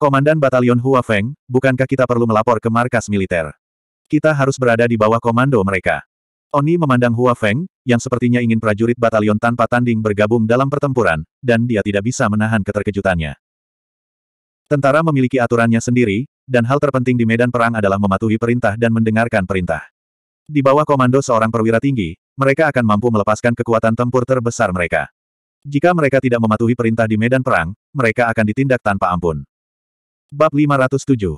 S1: Komandan Batalion Hua Feng, bukankah kita perlu melapor ke markas militer? Kita harus berada di bawah komando mereka. Oni memandang Hua Feng, yang sepertinya ingin prajurit batalion tanpa tanding bergabung dalam pertempuran, dan dia tidak bisa menahan keterkejutannya. Tentara memiliki aturannya sendiri, dan hal terpenting di medan perang adalah mematuhi perintah dan mendengarkan perintah. Di bawah komando seorang perwira tinggi, mereka akan mampu melepaskan kekuatan tempur terbesar mereka. Jika mereka tidak mematuhi perintah di medan perang, mereka akan ditindak tanpa ampun. Bab 507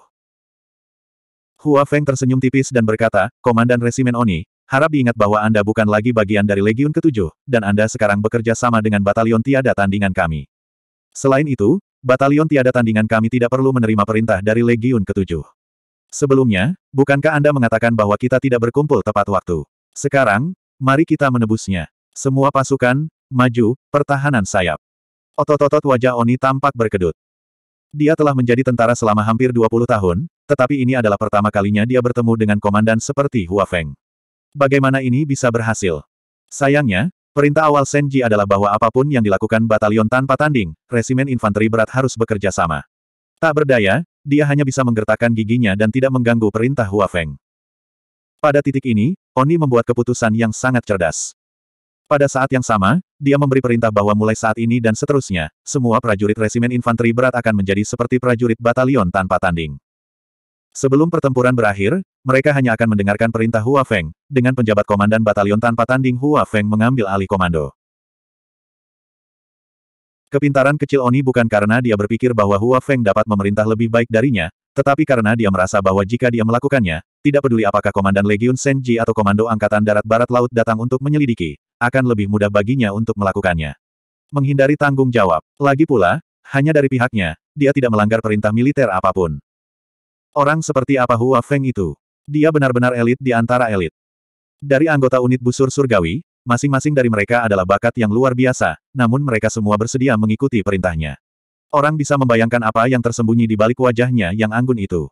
S1: Hua Feng tersenyum tipis dan berkata, Komandan Resimen Oni, harap diingat bahwa Anda bukan lagi bagian dari Legiun Ketujuh, dan Anda sekarang bekerja sama dengan batalion tiada tandingan kami. Selain itu, Batalion tiada tandingan kami tidak perlu menerima perintah dari Legiun ketujuh. Sebelumnya, bukankah Anda mengatakan bahwa kita tidak berkumpul tepat waktu? Sekarang, mari kita menebusnya. Semua pasukan, maju, pertahanan sayap. Otot-otot wajah Oni tampak berkedut. Dia telah menjadi tentara selama hampir 20 tahun, tetapi ini adalah pertama kalinya dia bertemu dengan komandan seperti Hua Feng. Bagaimana ini bisa berhasil? Sayangnya, Perintah awal Senji adalah bahwa apapun yang dilakukan batalion tanpa tanding, resimen infanteri berat harus bekerja sama. Tak berdaya, dia hanya bisa menggertakkan giginya dan tidak mengganggu perintah Hua Feng. Pada titik ini, Oni membuat keputusan yang sangat cerdas. Pada saat yang sama, dia memberi perintah bahwa mulai saat ini dan seterusnya, semua prajurit resimen infanteri berat akan menjadi seperti prajurit batalion tanpa tanding. Sebelum pertempuran berakhir, mereka hanya akan mendengarkan perintah Hua Feng, dengan penjabat komandan batalion tanpa tanding Hua Feng mengambil alih komando. Kepintaran kecil Oni bukan karena dia berpikir bahwa Hua Feng dapat memerintah lebih baik darinya, tetapi karena dia merasa bahwa jika dia melakukannya, tidak peduli apakah Komandan Legion Senji atau Komando Angkatan Darat Barat Laut datang untuk menyelidiki, akan lebih mudah baginya untuk melakukannya. Menghindari tanggung jawab. Lagi pula, hanya dari pihaknya, dia tidak melanggar perintah militer apapun. Orang seperti apa Hua Feng itu? Dia benar-benar elit di antara elit. Dari anggota unit busur surgawi, masing-masing dari mereka adalah bakat yang luar biasa, namun mereka semua bersedia mengikuti perintahnya. Orang bisa membayangkan apa yang tersembunyi di balik wajahnya yang anggun itu.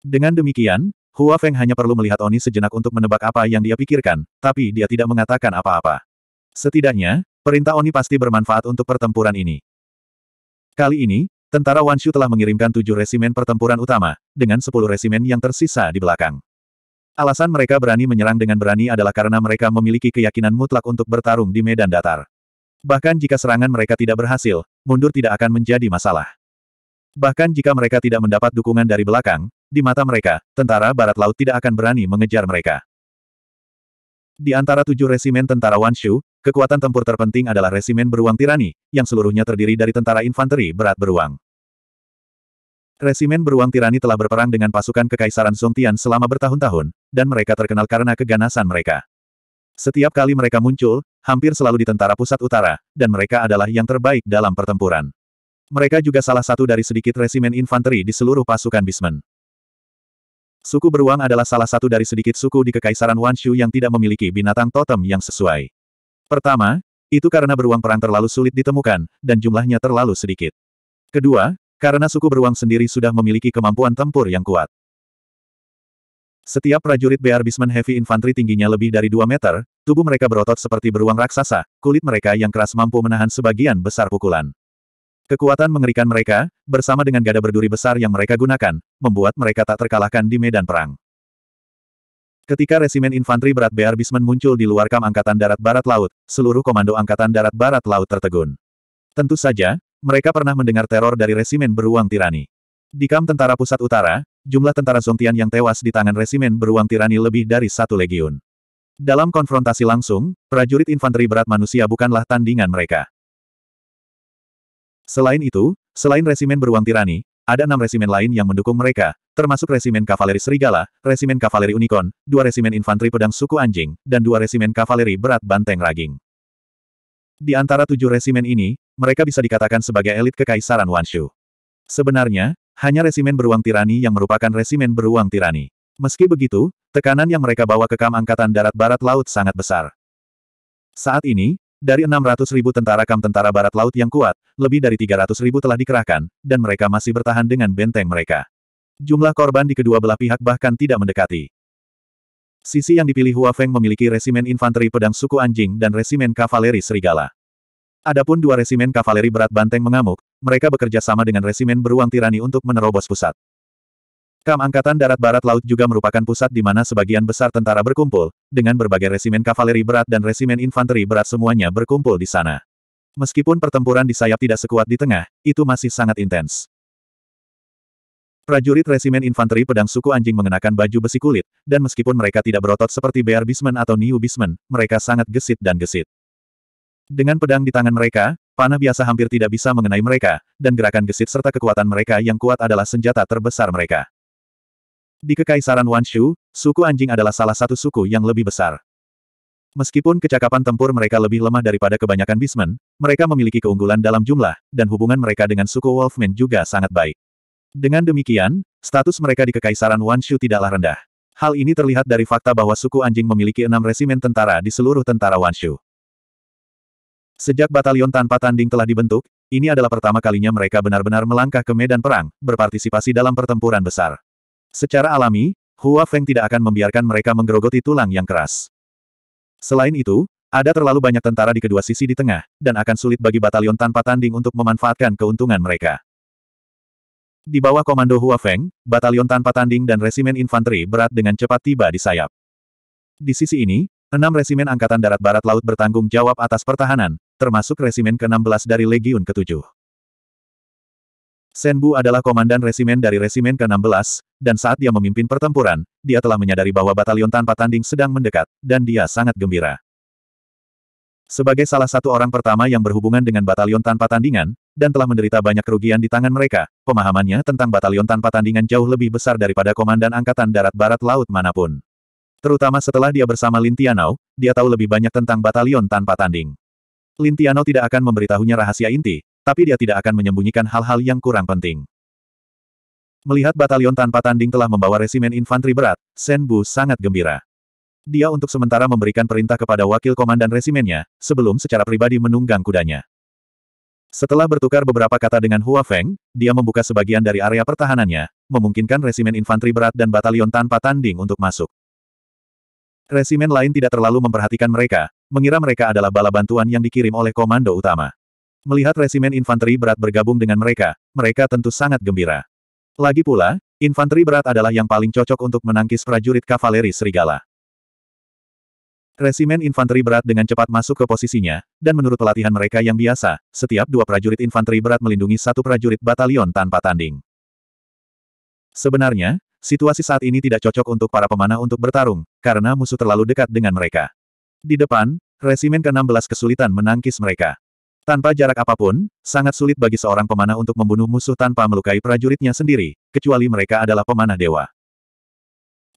S1: Dengan demikian, Hua Feng hanya perlu melihat Oni sejenak untuk menebak apa yang dia pikirkan, tapi dia tidak mengatakan apa-apa. Setidaknya, perintah Oni pasti bermanfaat untuk pertempuran ini. Kali ini, Tentara Wanshu telah mengirimkan tujuh resimen pertempuran utama, dengan sepuluh resimen yang tersisa di belakang. Alasan mereka berani menyerang dengan berani adalah karena mereka memiliki keyakinan mutlak untuk bertarung di medan datar. Bahkan jika serangan mereka tidak berhasil, mundur tidak akan menjadi masalah. Bahkan jika mereka tidak mendapat dukungan dari belakang, di mata mereka, tentara Barat Laut tidak akan berani mengejar mereka. Di antara tujuh resimen tentara Wanshu, kekuatan tempur terpenting adalah resimen beruang tirani, yang seluruhnya terdiri dari tentara infanteri berat beruang. Resimen beruang tirani telah berperang dengan pasukan Kekaisaran Songtian selama bertahun-tahun, dan mereka terkenal karena keganasan mereka. Setiap kali mereka muncul, hampir selalu di tentara pusat utara, dan mereka adalah yang terbaik dalam pertempuran. Mereka juga salah satu dari sedikit resimen infanteri di seluruh pasukan Bismen. Suku beruang adalah salah satu dari sedikit suku di Kekaisaran Wanshu yang tidak memiliki binatang totem yang sesuai. Pertama, itu karena beruang perang terlalu sulit ditemukan, dan jumlahnya terlalu sedikit. Kedua, karena suku beruang sendiri sudah memiliki kemampuan tempur yang kuat. Setiap prajurit Bear Bisman Heavy Infantry tingginya lebih dari 2 meter, tubuh mereka berotot seperti beruang raksasa, kulit mereka yang keras mampu menahan sebagian besar pukulan. Kekuatan mengerikan mereka, bersama dengan gada berduri besar yang mereka gunakan, membuat mereka tak terkalahkan di medan perang. Ketika resimen infanteri berat Bear Bisman muncul di luar kam Angkatan Darat Barat Laut, seluruh komando Angkatan Darat Barat Laut tertegun. Tentu saja, mereka pernah mendengar teror dari resimen beruang tirani. Di kamp tentara pusat utara, jumlah tentara Zongtian yang tewas di tangan resimen beruang tirani lebih dari satu legiun. Dalam konfrontasi langsung, prajurit infanteri berat manusia bukanlah tandingan mereka. Selain itu, selain resimen beruang tirani, ada enam resimen lain yang mendukung mereka, termasuk resimen kavaleri serigala, resimen kavaleri unicorn, dua resimen infanteri pedang suku anjing, dan dua resimen kavaleri berat banteng raging. Di antara tujuh resimen ini, mereka bisa dikatakan sebagai elit kekaisaran Wanshu. Sebenarnya, hanya resimen beruang tirani yang merupakan resimen beruang tirani. Meski begitu, tekanan yang mereka bawa ke kam angkatan darat barat laut sangat besar. Saat ini, dari 600 ribu tentara kam tentara barat laut yang kuat, lebih dari 300 ribu telah dikerahkan, dan mereka masih bertahan dengan benteng mereka. Jumlah korban di kedua belah pihak bahkan tidak mendekati. Sisi yang dipilih Hua Feng memiliki resimen infanteri pedang suku anjing dan resimen kavaleri serigala. Adapun dua resimen kavaleri berat banteng mengamuk, mereka bekerja sama dengan resimen beruang tirani untuk menerobos pusat. Kam Angkatan Darat Barat Laut juga merupakan pusat di mana sebagian besar tentara berkumpul, dengan berbagai resimen kavaleri berat dan resimen infanteri berat semuanya berkumpul di sana. Meskipun pertempuran di sayap tidak sekuat di tengah, itu masih sangat intens. Prajurit resimen infanteri pedang suku anjing mengenakan baju besi kulit, dan meskipun mereka tidak berotot seperti Bear Bisman atau New Bisman, mereka sangat gesit dan gesit. Dengan pedang di tangan mereka, panah biasa hampir tidak bisa mengenai mereka, dan gerakan gesit serta kekuatan mereka yang kuat adalah senjata terbesar mereka. Di Kekaisaran Wanshu, suku anjing adalah salah satu suku yang lebih besar. Meskipun kecakapan tempur mereka lebih lemah daripada kebanyakan bismen, mereka memiliki keunggulan dalam jumlah, dan hubungan mereka dengan suku Wolfman juga sangat baik. Dengan demikian, status mereka di Kekaisaran Wanshu tidaklah rendah. Hal ini terlihat dari fakta bahwa suku anjing memiliki enam resimen tentara di seluruh tentara Wanshu. Sejak batalion tanpa tanding telah dibentuk, ini adalah pertama kalinya mereka benar-benar melangkah ke medan perang, berpartisipasi dalam pertempuran besar. Secara alami, Hua Feng tidak akan membiarkan mereka menggerogoti tulang yang keras. Selain itu, ada terlalu banyak tentara di kedua sisi di tengah, dan akan sulit bagi batalion tanpa tanding untuk memanfaatkan keuntungan mereka. Di bawah komando Hua Feng, batalion tanpa tanding dan resimen infanteri berat dengan cepat tiba di sayap. Di sisi ini, Enam resimen Angkatan Darat Barat Laut bertanggung jawab atas pertahanan, termasuk resimen ke-16 dari Legiun ke-7. Senbu adalah komandan resimen dari resimen ke-16, dan saat dia memimpin pertempuran, dia telah menyadari bahwa batalion tanpa tanding sedang mendekat, dan dia sangat gembira. Sebagai salah satu orang pertama yang berhubungan dengan batalion tanpa tandingan, dan telah menderita banyak kerugian di tangan mereka, pemahamannya tentang batalion tanpa tandingan jauh lebih besar daripada komandan Angkatan Darat Barat Laut manapun. Terutama setelah dia bersama Lintiano, dia tahu lebih banyak tentang batalion tanpa tanding. Lintiano tidak akan memberitahunya rahasia inti, tapi dia tidak akan menyembunyikan hal-hal yang kurang penting. Melihat batalion tanpa tanding telah membawa resimen infanteri berat, Bu sangat gembira. Dia untuk sementara memberikan perintah kepada wakil komandan resimennya, sebelum secara pribadi menunggang kudanya. Setelah bertukar beberapa kata dengan Hua Feng, dia membuka sebagian dari area pertahanannya, memungkinkan resimen infanteri berat dan batalion tanpa tanding untuk masuk. Resimen lain tidak terlalu memperhatikan mereka, mengira mereka adalah bala bantuan yang dikirim oleh komando utama. Melihat resimen infanteri berat bergabung dengan mereka, mereka tentu sangat gembira. Lagi pula, infanteri berat adalah yang paling cocok untuk menangkis prajurit kavaleri serigala. Resimen infanteri berat dengan cepat masuk ke posisinya, dan menurut pelatihan mereka yang biasa, setiap dua prajurit infanteri berat melindungi satu prajurit batalion tanpa tanding. Sebenarnya, Situasi saat ini tidak cocok untuk para pemanah untuk bertarung, karena musuh terlalu dekat dengan mereka. Di depan, resimen ke-16 kesulitan menangkis mereka. Tanpa jarak apapun, sangat sulit bagi seorang pemanah untuk membunuh musuh tanpa melukai prajuritnya sendiri, kecuali mereka adalah pemanah dewa.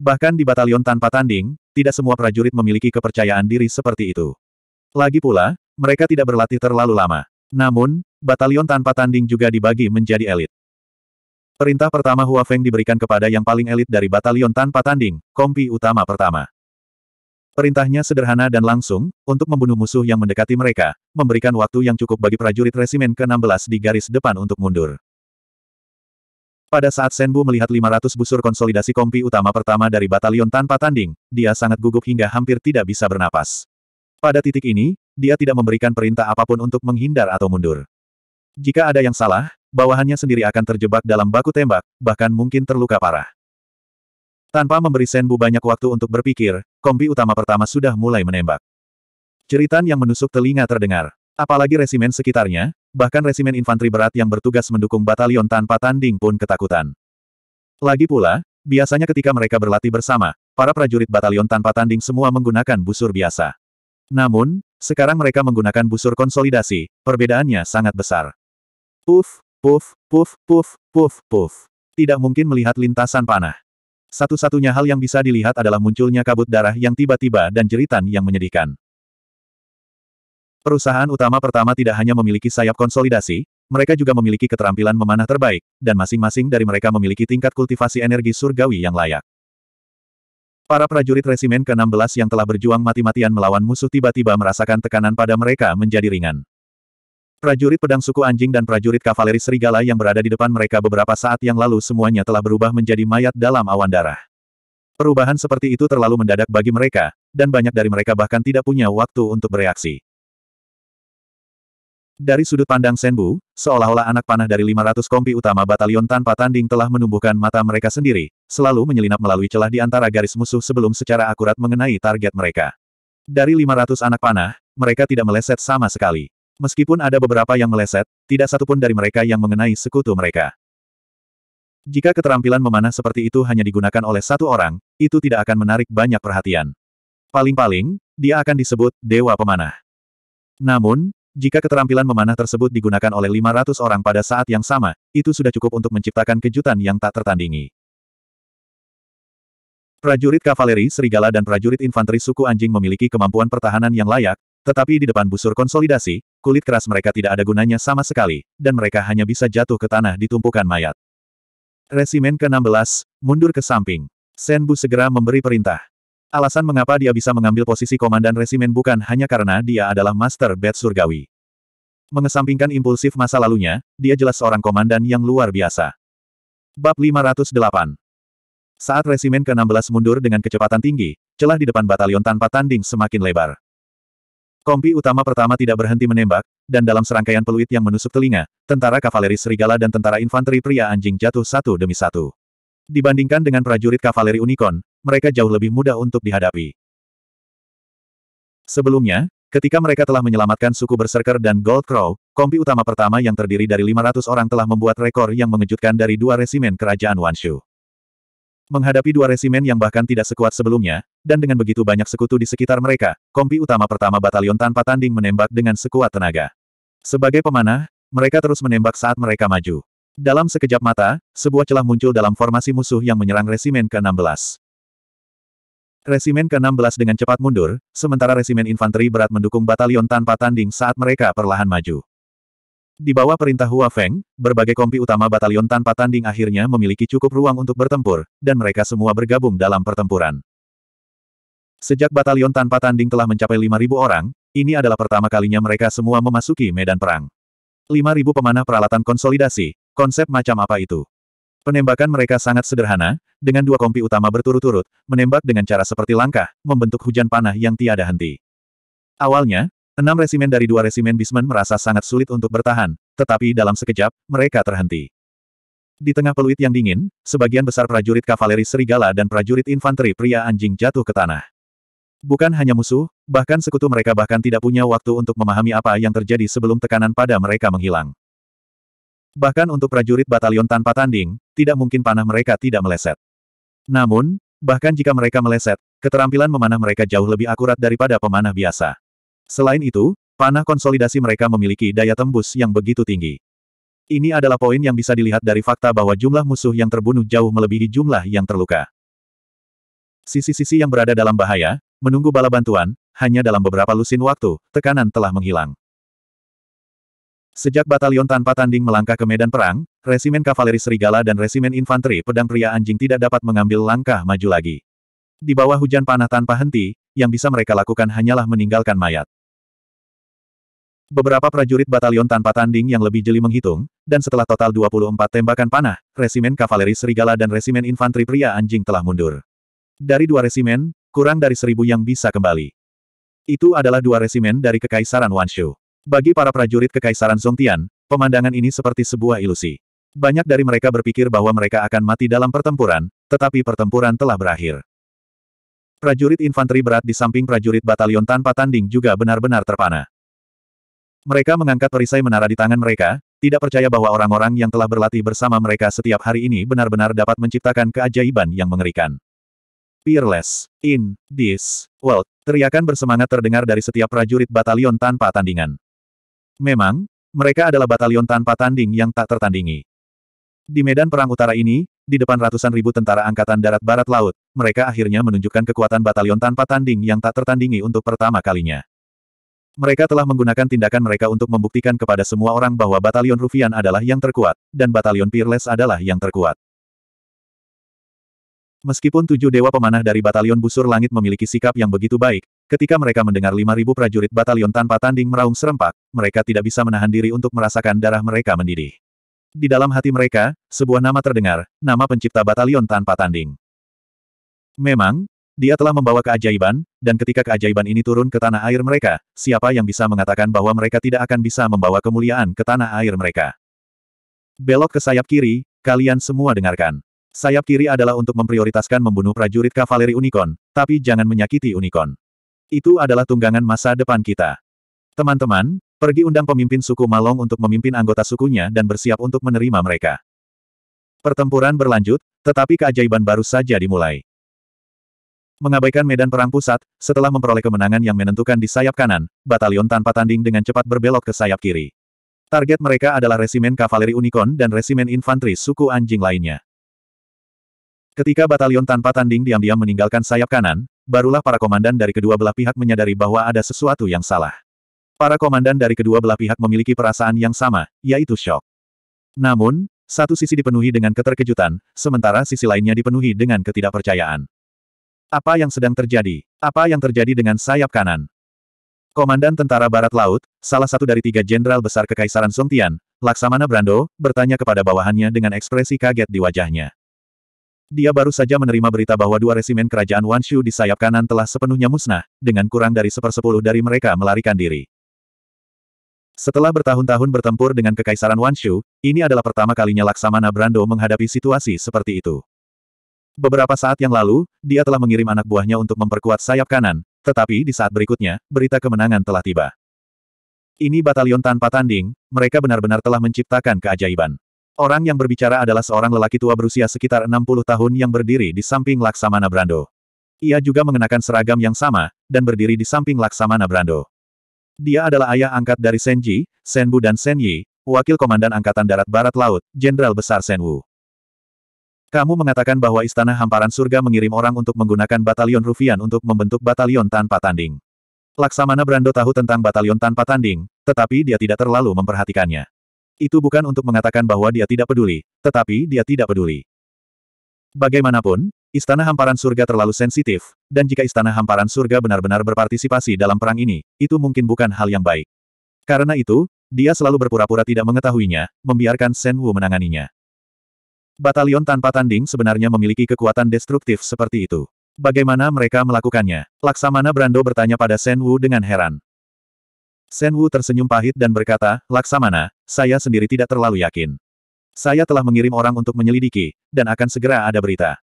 S1: Bahkan di batalion tanpa tanding, tidak semua prajurit memiliki kepercayaan diri seperti itu. Lagi pula, mereka tidak berlatih terlalu lama. Namun, batalion tanpa tanding juga dibagi menjadi elit. Perintah pertama Hua Feng diberikan kepada yang paling elit dari batalion tanpa tanding, kompi utama pertama. Perintahnya sederhana dan langsung, untuk membunuh musuh yang mendekati mereka, memberikan waktu yang cukup bagi prajurit resimen ke-16 di garis depan untuk mundur. Pada saat Senbu melihat 500 busur konsolidasi kompi utama pertama dari batalion tanpa tanding, dia sangat gugup hingga hampir tidak bisa bernapas. Pada titik ini, dia tidak memberikan perintah apapun untuk menghindar atau mundur. Jika ada yang salah, bawahannya sendiri akan terjebak dalam baku tembak, bahkan mungkin terluka parah. Tanpa memberi Senbu banyak waktu untuk berpikir, kombi utama pertama sudah mulai menembak. Ceritan yang menusuk telinga terdengar. Apalagi resimen sekitarnya, bahkan resimen infanteri berat yang bertugas mendukung batalion tanpa tanding pun ketakutan. Lagi pula, biasanya ketika mereka berlatih bersama, para prajurit batalion tanpa tanding semua menggunakan busur biasa. Namun, sekarang mereka menggunakan busur konsolidasi, perbedaannya sangat besar. Uf, Puff, puff, puff, puff, puff. Tidak mungkin melihat lintasan panah. Satu-satunya hal yang bisa dilihat adalah munculnya kabut darah yang tiba-tiba dan jeritan yang menyedihkan. Perusahaan utama pertama tidak hanya memiliki sayap konsolidasi, mereka juga memiliki keterampilan memanah terbaik, dan masing-masing dari mereka memiliki tingkat kultivasi energi surgawi yang layak. Para prajurit resimen ke-16 yang telah berjuang mati-matian melawan musuh tiba-tiba merasakan tekanan pada mereka menjadi ringan. Prajurit pedang suku anjing dan prajurit kavaleri serigala yang berada di depan mereka beberapa saat yang lalu semuanya telah berubah menjadi mayat dalam awan darah. Perubahan seperti itu terlalu mendadak bagi mereka, dan banyak dari mereka bahkan tidak punya waktu untuk bereaksi. Dari sudut pandang Senbu, seolah-olah anak panah dari 500 kompi utama batalion tanpa tanding telah menumbuhkan mata mereka sendiri, selalu menyelinap melalui celah di antara garis musuh sebelum secara akurat mengenai target mereka. Dari 500 anak panah, mereka tidak meleset sama sekali. Meskipun ada beberapa yang meleset, tidak satupun dari mereka yang mengenai sekutu mereka. Jika keterampilan memanah seperti itu hanya digunakan oleh satu orang, itu tidak akan menarik banyak perhatian. Paling-paling, dia akan disebut Dewa Pemanah. Namun, jika keterampilan memanah tersebut digunakan oleh 500 orang pada saat yang sama, itu sudah cukup untuk menciptakan kejutan yang tak tertandingi. Prajurit kavaleri serigala dan prajurit infanteri suku anjing memiliki kemampuan pertahanan yang layak, tetapi di depan busur konsolidasi, kulit keras mereka tidak ada gunanya sama sekali, dan mereka hanya bisa jatuh ke tanah di tumpukan mayat. Resimen ke-16, mundur ke samping. Senbu segera memberi perintah. Alasan mengapa dia bisa mengambil posisi komandan resimen bukan hanya karena dia adalah Master Bed Surgawi. Mengesampingkan impulsif masa lalunya, dia jelas seorang komandan yang luar biasa. Bab 508 Saat resimen ke-16 mundur dengan kecepatan tinggi, celah di depan batalion tanpa tanding semakin lebar. Kompi utama pertama tidak berhenti menembak, dan dalam serangkaian peluit yang menusuk telinga, tentara kavaleri serigala dan tentara infanteri pria anjing jatuh satu demi satu. Dibandingkan dengan prajurit kavaleri unicorn, mereka jauh lebih mudah untuk dihadapi. Sebelumnya, ketika mereka telah menyelamatkan suku Berserker dan Gold Crow, kompi utama pertama yang terdiri dari 500 orang telah membuat rekor yang mengejutkan dari dua resimen kerajaan Wanshu. Menghadapi dua resimen yang bahkan tidak sekuat sebelumnya, dan dengan begitu banyak sekutu di sekitar mereka, kompi utama pertama batalion tanpa tanding menembak dengan sekuat tenaga. Sebagai pemanah, mereka terus menembak saat mereka maju. Dalam sekejap mata, sebuah celah muncul dalam formasi musuh yang menyerang resimen ke-16. Resimen ke-16 dengan cepat mundur, sementara resimen infanteri berat mendukung batalion tanpa tanding saat mereka perlahan maju. Di bawah perintah Hua Feng, berbagai kompi utama batalion tanpa tanding akhirnya memiliki cukup ruang untuk bertempur, dan mereka semua bergabung dalam pertempuran. Sejak batalion tanpa tanding telah mencapai 5.000 orang, ini adalah pertama kalinya mereka semua memasuki medan perang. 5.000 pemanah peralatan konsolidasi, konsep macam apa itu? Penembakan mereka sangat sederhana, dengan dua kompi utama berturut-turut, menembak dengan cara seperti langkah, membentuk hujan panah yang tiada henti. Awalnya, Enam resimen dari dua resimen Bisman merasa sangat sulit untuk bertahan, tetapi dalam sekejap, mereka terhenti. Di tengah peluit yang dingin, sebagian besar prajurit kavaleri serigala dan prajurit infanteri pria anjing jatuh ke tanah. Bukan hanya musuh, bahkan sekutu mereka bahkan tidak punya waktu untuk memahami apa yang terjadi sebelum tekanan pada mereka menghilang. Bahkan untuk prajurit batalion tanpa tanding, tidak mungkin panah mereka tidak meleset. Namun, bahkan jika mereka meleset, keterampilan memanah mereka jauh lebih akurat daripada pemanah biasa. Selain itu, panah konsolidasi mereka memiliki daya tembus yang begitu tinggi. Ini adalah poin yang bisa dilihat dari fakta bahwa jumlah musuh yang terbunuh jauh melebihi jumlah yang terluka. Sisi-sisi yang berada dalam bahaya, menunggu bala bantuan, hanya dalam beberapa lusin waktu, tekanan telah menghilang. Sejak batalion tanpa tanding melangkah ke medan perang, resimen kavaleri serigala dan resimen infanteri pedang pria anjing tidak dapat mengambil langkah maju lagi. Di bawah hujan panah tanpa henti, yang bisa mereka lakukan hanyalah meninggalkan mayat. Beberapa prajurit batalion tanpa tanding yang lebih jeli menghitung, dan setelah total 24 tembakan panah, resimen kavaleri serigala dan resimen infanteri pria anjing telah mundur. Dari dua resimen, kurang dari seribu yang bisa kembali. Itu adalah dua resimen dari Kekaisaran Wanshu. Bagi para prajurit Kekaisaran Zongtian, pemandangan ini seperti sebuah ilusi. Banyak dari mereka berpikir bahwa mereka akan mati dalam pertempuran, tetapi pertempuran telah berakhir. Prajurit infanteri berat di samping prajurit batalion tanpa tanding juga benar-benar terpana. Mereka mengangkat perisai menara di tangan mereka, tidak percaya bahwa orang-orang yang telah berlatih bersama mereka setiap hari ini benar-benar dapat menciptakan keajaiban yang mengerikan. Peerless. In. This. World. Teriakan bersemangat terdengar dari setiap prajurit batalion tanpa tandingan. Memang, mereka adalah batalion tanpa tanding yang tak tertandingi. Di medan perang utara ini, di depan ratusan ribu tentara angkatan darat barat laut, mereka akhirnya menunjukkan kekuatan batalion tanpa tanding yang tak tertandingi untuk pertama kalinya. Mereka telah menggunakan tindakan mereka untuk membuktikan kepada semua orang bahwa Batalion Rufian adalah yang terkuat, dan Batalion Peerless adalah yang terkuat. Meskipun tujuh dewa pemanah dari Batalion Busur Langit memiliki sikap yang begitu baik, ketika mereka mendengar lima ribu prajurit Batalion tanpa tanding meraung serempak, mereka tidak bisa menahan diri untuk merasakan darah mereka mendidih. Di dalam hati mereka, sebuah nama terdengar, nama pencipta Batalion tanpa tanding. Memang, dia telah membawa keajaiban, dan ketika keajaiban ini turun ke tanah air mereka, siapa yang bisa mengatakan bahwa mereka tidak akan bisa membawa kemuliaan ke tanah air mereka? Belok ke sayap kiri, kalian semua dengarkan. Sayap kiri adalah untuk memprioritaskan membunuh prajurit kavaleri Unicorn, tapi jangan menyakiti Unicorn. Itu adalah tunggangan masa depan kita. Teman-teman, pergi undang pemimpin suku Malong untuk memimpin anggota sukunya dan bersiap untuk menerima mereka. Pertempuran berlanjut, tetapi keajaiban baru saja dimulai. Mengabaikan medan perang pusat, setelah memperoleh kemenangan yang menentukan di sayap kanan, batalion tanpa tanding dengan cepat berbelok ke sayap kiri. Target mereka adalah resimen kavaleri Unicorn dan resimen infanteri suku anjing lainnya. Ketika batalion tanpa tanding diam-diam meninggalkan sayap kanan, barulah para komandan dari kedua belah pihak menyadari bahwa ada sesuatu yang salah. Para komandan dari kedua belah pihak memiliki perasaan yang sama, yaitu shock. Namun, satu sisi dipenuhi dengan keterkejutan, sementara sisi lainnya dipenuhi dengan ketidakpercayaan. Apa yang sedang terjadi? Apa yang terjadi dengan sayap kanan? Komandan Tentara Barat Laut, salah satu dari tiga jenderal besar Kekaisaran Songtian, Laksamana Brando, bertanya kepada bawahannya dengan ekspresi kaget di wajahnya. Dia baru saja menerima berita bahwa dua resimen kerajaan Wanshu di sayap kanan telah sepenuhnya musnah, dengan kurang dari sepersepuluh dari mereka melarikan diri. Setelah bertahun-tahun bertempur dengan Kekaisaran Wanshu, ini adalah pertama kalinya Laksamana Brando menghadapi situasi seperti itu. Beberapa saat yang lalu, dia telah mengirim anak buahnya untuk memperkuat sayap kanan, tetapi di saat berikutnya, berita kemenangan telah tiba. Ini batalion tanpa tanding, mereka benar-benar telah menciptakan keajaiban. Orang yang berbicara adalah seorang lelaki tua berusia sekitar 60 tahun yang berdiri di samping Laksamana Brando. Ia juga mengenakan seragam yang sama, dan berdiri di samping Laksamana Brando. Dia adalah ayah angkat dari Senji, Senbu dan Senyi, wakil komandan Angkatan Darat Barat Laut, Jenderal Besar Senwu. Kamu mengatakan bahwa Istana Hamparan Surga mengirim orang untuk menggunakan batalion Rufian untuk membentuk batalion tanpa tanding. Laksamana Brando tahu tentang batalion tanpa tanding, tetapi dia tidak terlalu memperhatikannya. Itu bukan untuk mengatakan bahwa dia tidak peduli, tetapi dia tidak peduli. Bagaimanapun, Istana Hamparan Surga terlalu sensitif, dan jika Istana Hamparan Surga benar-benar berpartisipasi dalam perang ini, itu mungkin bukan hal yang baik. Karena itu, dia selalu berpura-pura tidak mengetahuinya, membiarkan Senwu menanganinya. Batalion tanpa tanding sebenarnya memiliki kekuatan destruktif seperti itu. Bagaimana mereka melakukannya? Laksamana Brando bertanya pada Shen Wu dengan heran. Shen Wu tersenyum pahit dan berkata, Laksamana, saya sendiri tidak terlalu yakin. Saya telah mengirim orang untuk menyelidiki, dan akan segera ada berita.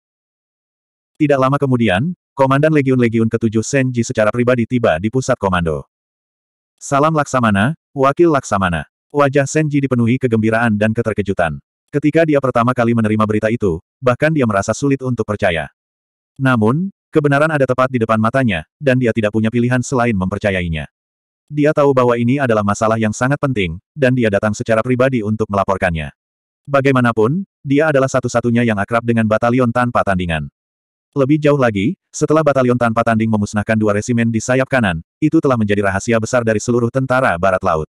S1: Tidak lama kemudian, Komandan Legiun-Legiun ketujuh Senji secara pribadi tiba di pusat komando. Salam Laksamana, Wakil Laksamana. Wajah Senji dipenuhi kegembiraan dan keterkejutan. Ketika dia pertama kali menerima berita itu, bahkan dia merasa sulit untuk percaya. Namun, kebenaran ada tepat di depan matanya, dan dia tidak punya pilihan selain mempercayainya. Dia tahu bahwa ini adalah masalah yang sangat penting, dan dia datang secara pribadi untuk melaporkannya. Bagaimanapun, dia adalah satu-satunya yang akrab dengan batalion tanpa tandingan. Lebih jauh lagi, setelah batalion tanpa tanding memusnahkan dua resimen di sayap kanan, itu telah menjadi rahasia besar dari seluruh tentara Barat Laut.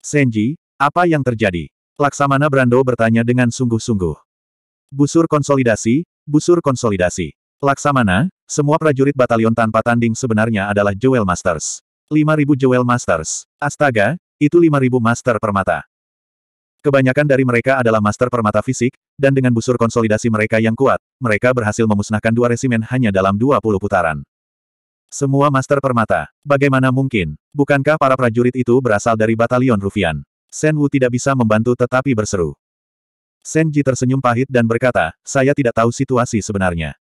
S1: Senji, apa yang terjadi? Laksamana Brando bertanya dengan sungguh-sungguh. Busur konsolidasi, busur konsolidasi. Laksamana, semua prajurit batalion tanpa tanding sebenarnya adalah Jewel Masters. 5000 Jewel Masters. Astaga, itu 5000 Master Permata. Kebanyakan dari mereka adalah Master Permata fisik, dan dengan busur konsolidasi mereka yang kuat, mereka berhasil memusnahkan dua resimen hanya dalam 20 putaran. Semua Master Permata, bagaimana mungkin? Bukankah para prajurit itu berasal dari Batalion Rufian? Shen Wu tidak bisa membantu tetapi berseru. Shen Ji tersenyum pahit dan berkata, saya tidak tahu situasi sebenarnya.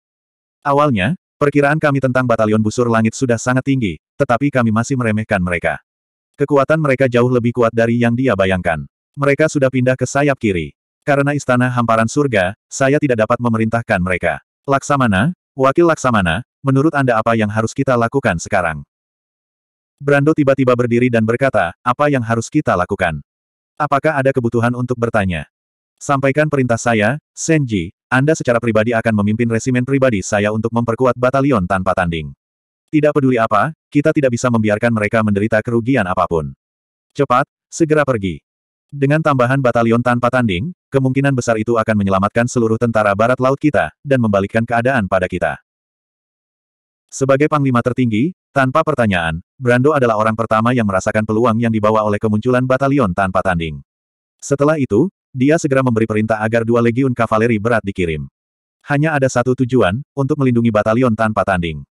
S1: Awalnya, perkiraan kami tentang batalion busur langit sudah sangat tinggi, tetapi kami masih meremehkan mereka. Kekuatan mereka jauh lebih kuat dari yang dia bayangkan. Mereka sudah pindah ke sayap kiri. Karena istana hamparan surga, saya tidak dapat memerintahkan mereka. Laksamana, wakil Laksamana, menurut Anda apa yang harus kita lakukan sekarang? Brando tiba-tiba berdiri dan berkata, apa yang harus kita lakukan? Apakah ada kebutuhan untuk bertanya? Sampaikan perintah saya, Senji, Anda secara pribadi akan memimpin resimen pribadi saya untuk memperkuat batalion tanpa tanding. Tidak peduli apa, kita tidak bisa membiarkan mereka menderita kerugian apapun. Cepat, segera pergi. Dengan tambahan batalion tanpa tanding, kemungkinan besar itu akan menyelamatkan seluruh tentara barat laut kita, dan membalikkan keadaan pada kita. Sebagai panglima tertinggi, tanpa pertanyaan, Brando adalah orang pertama yang merasakan peluang yang dibawa oleh kemunculan batalion tanpa tanding. Setelah itu, dia segera memberi perintah agar dua legiun kavaleri berat dikirim. Hanya ada satu tujuan, untuk melindungi batalion tanpa tanding.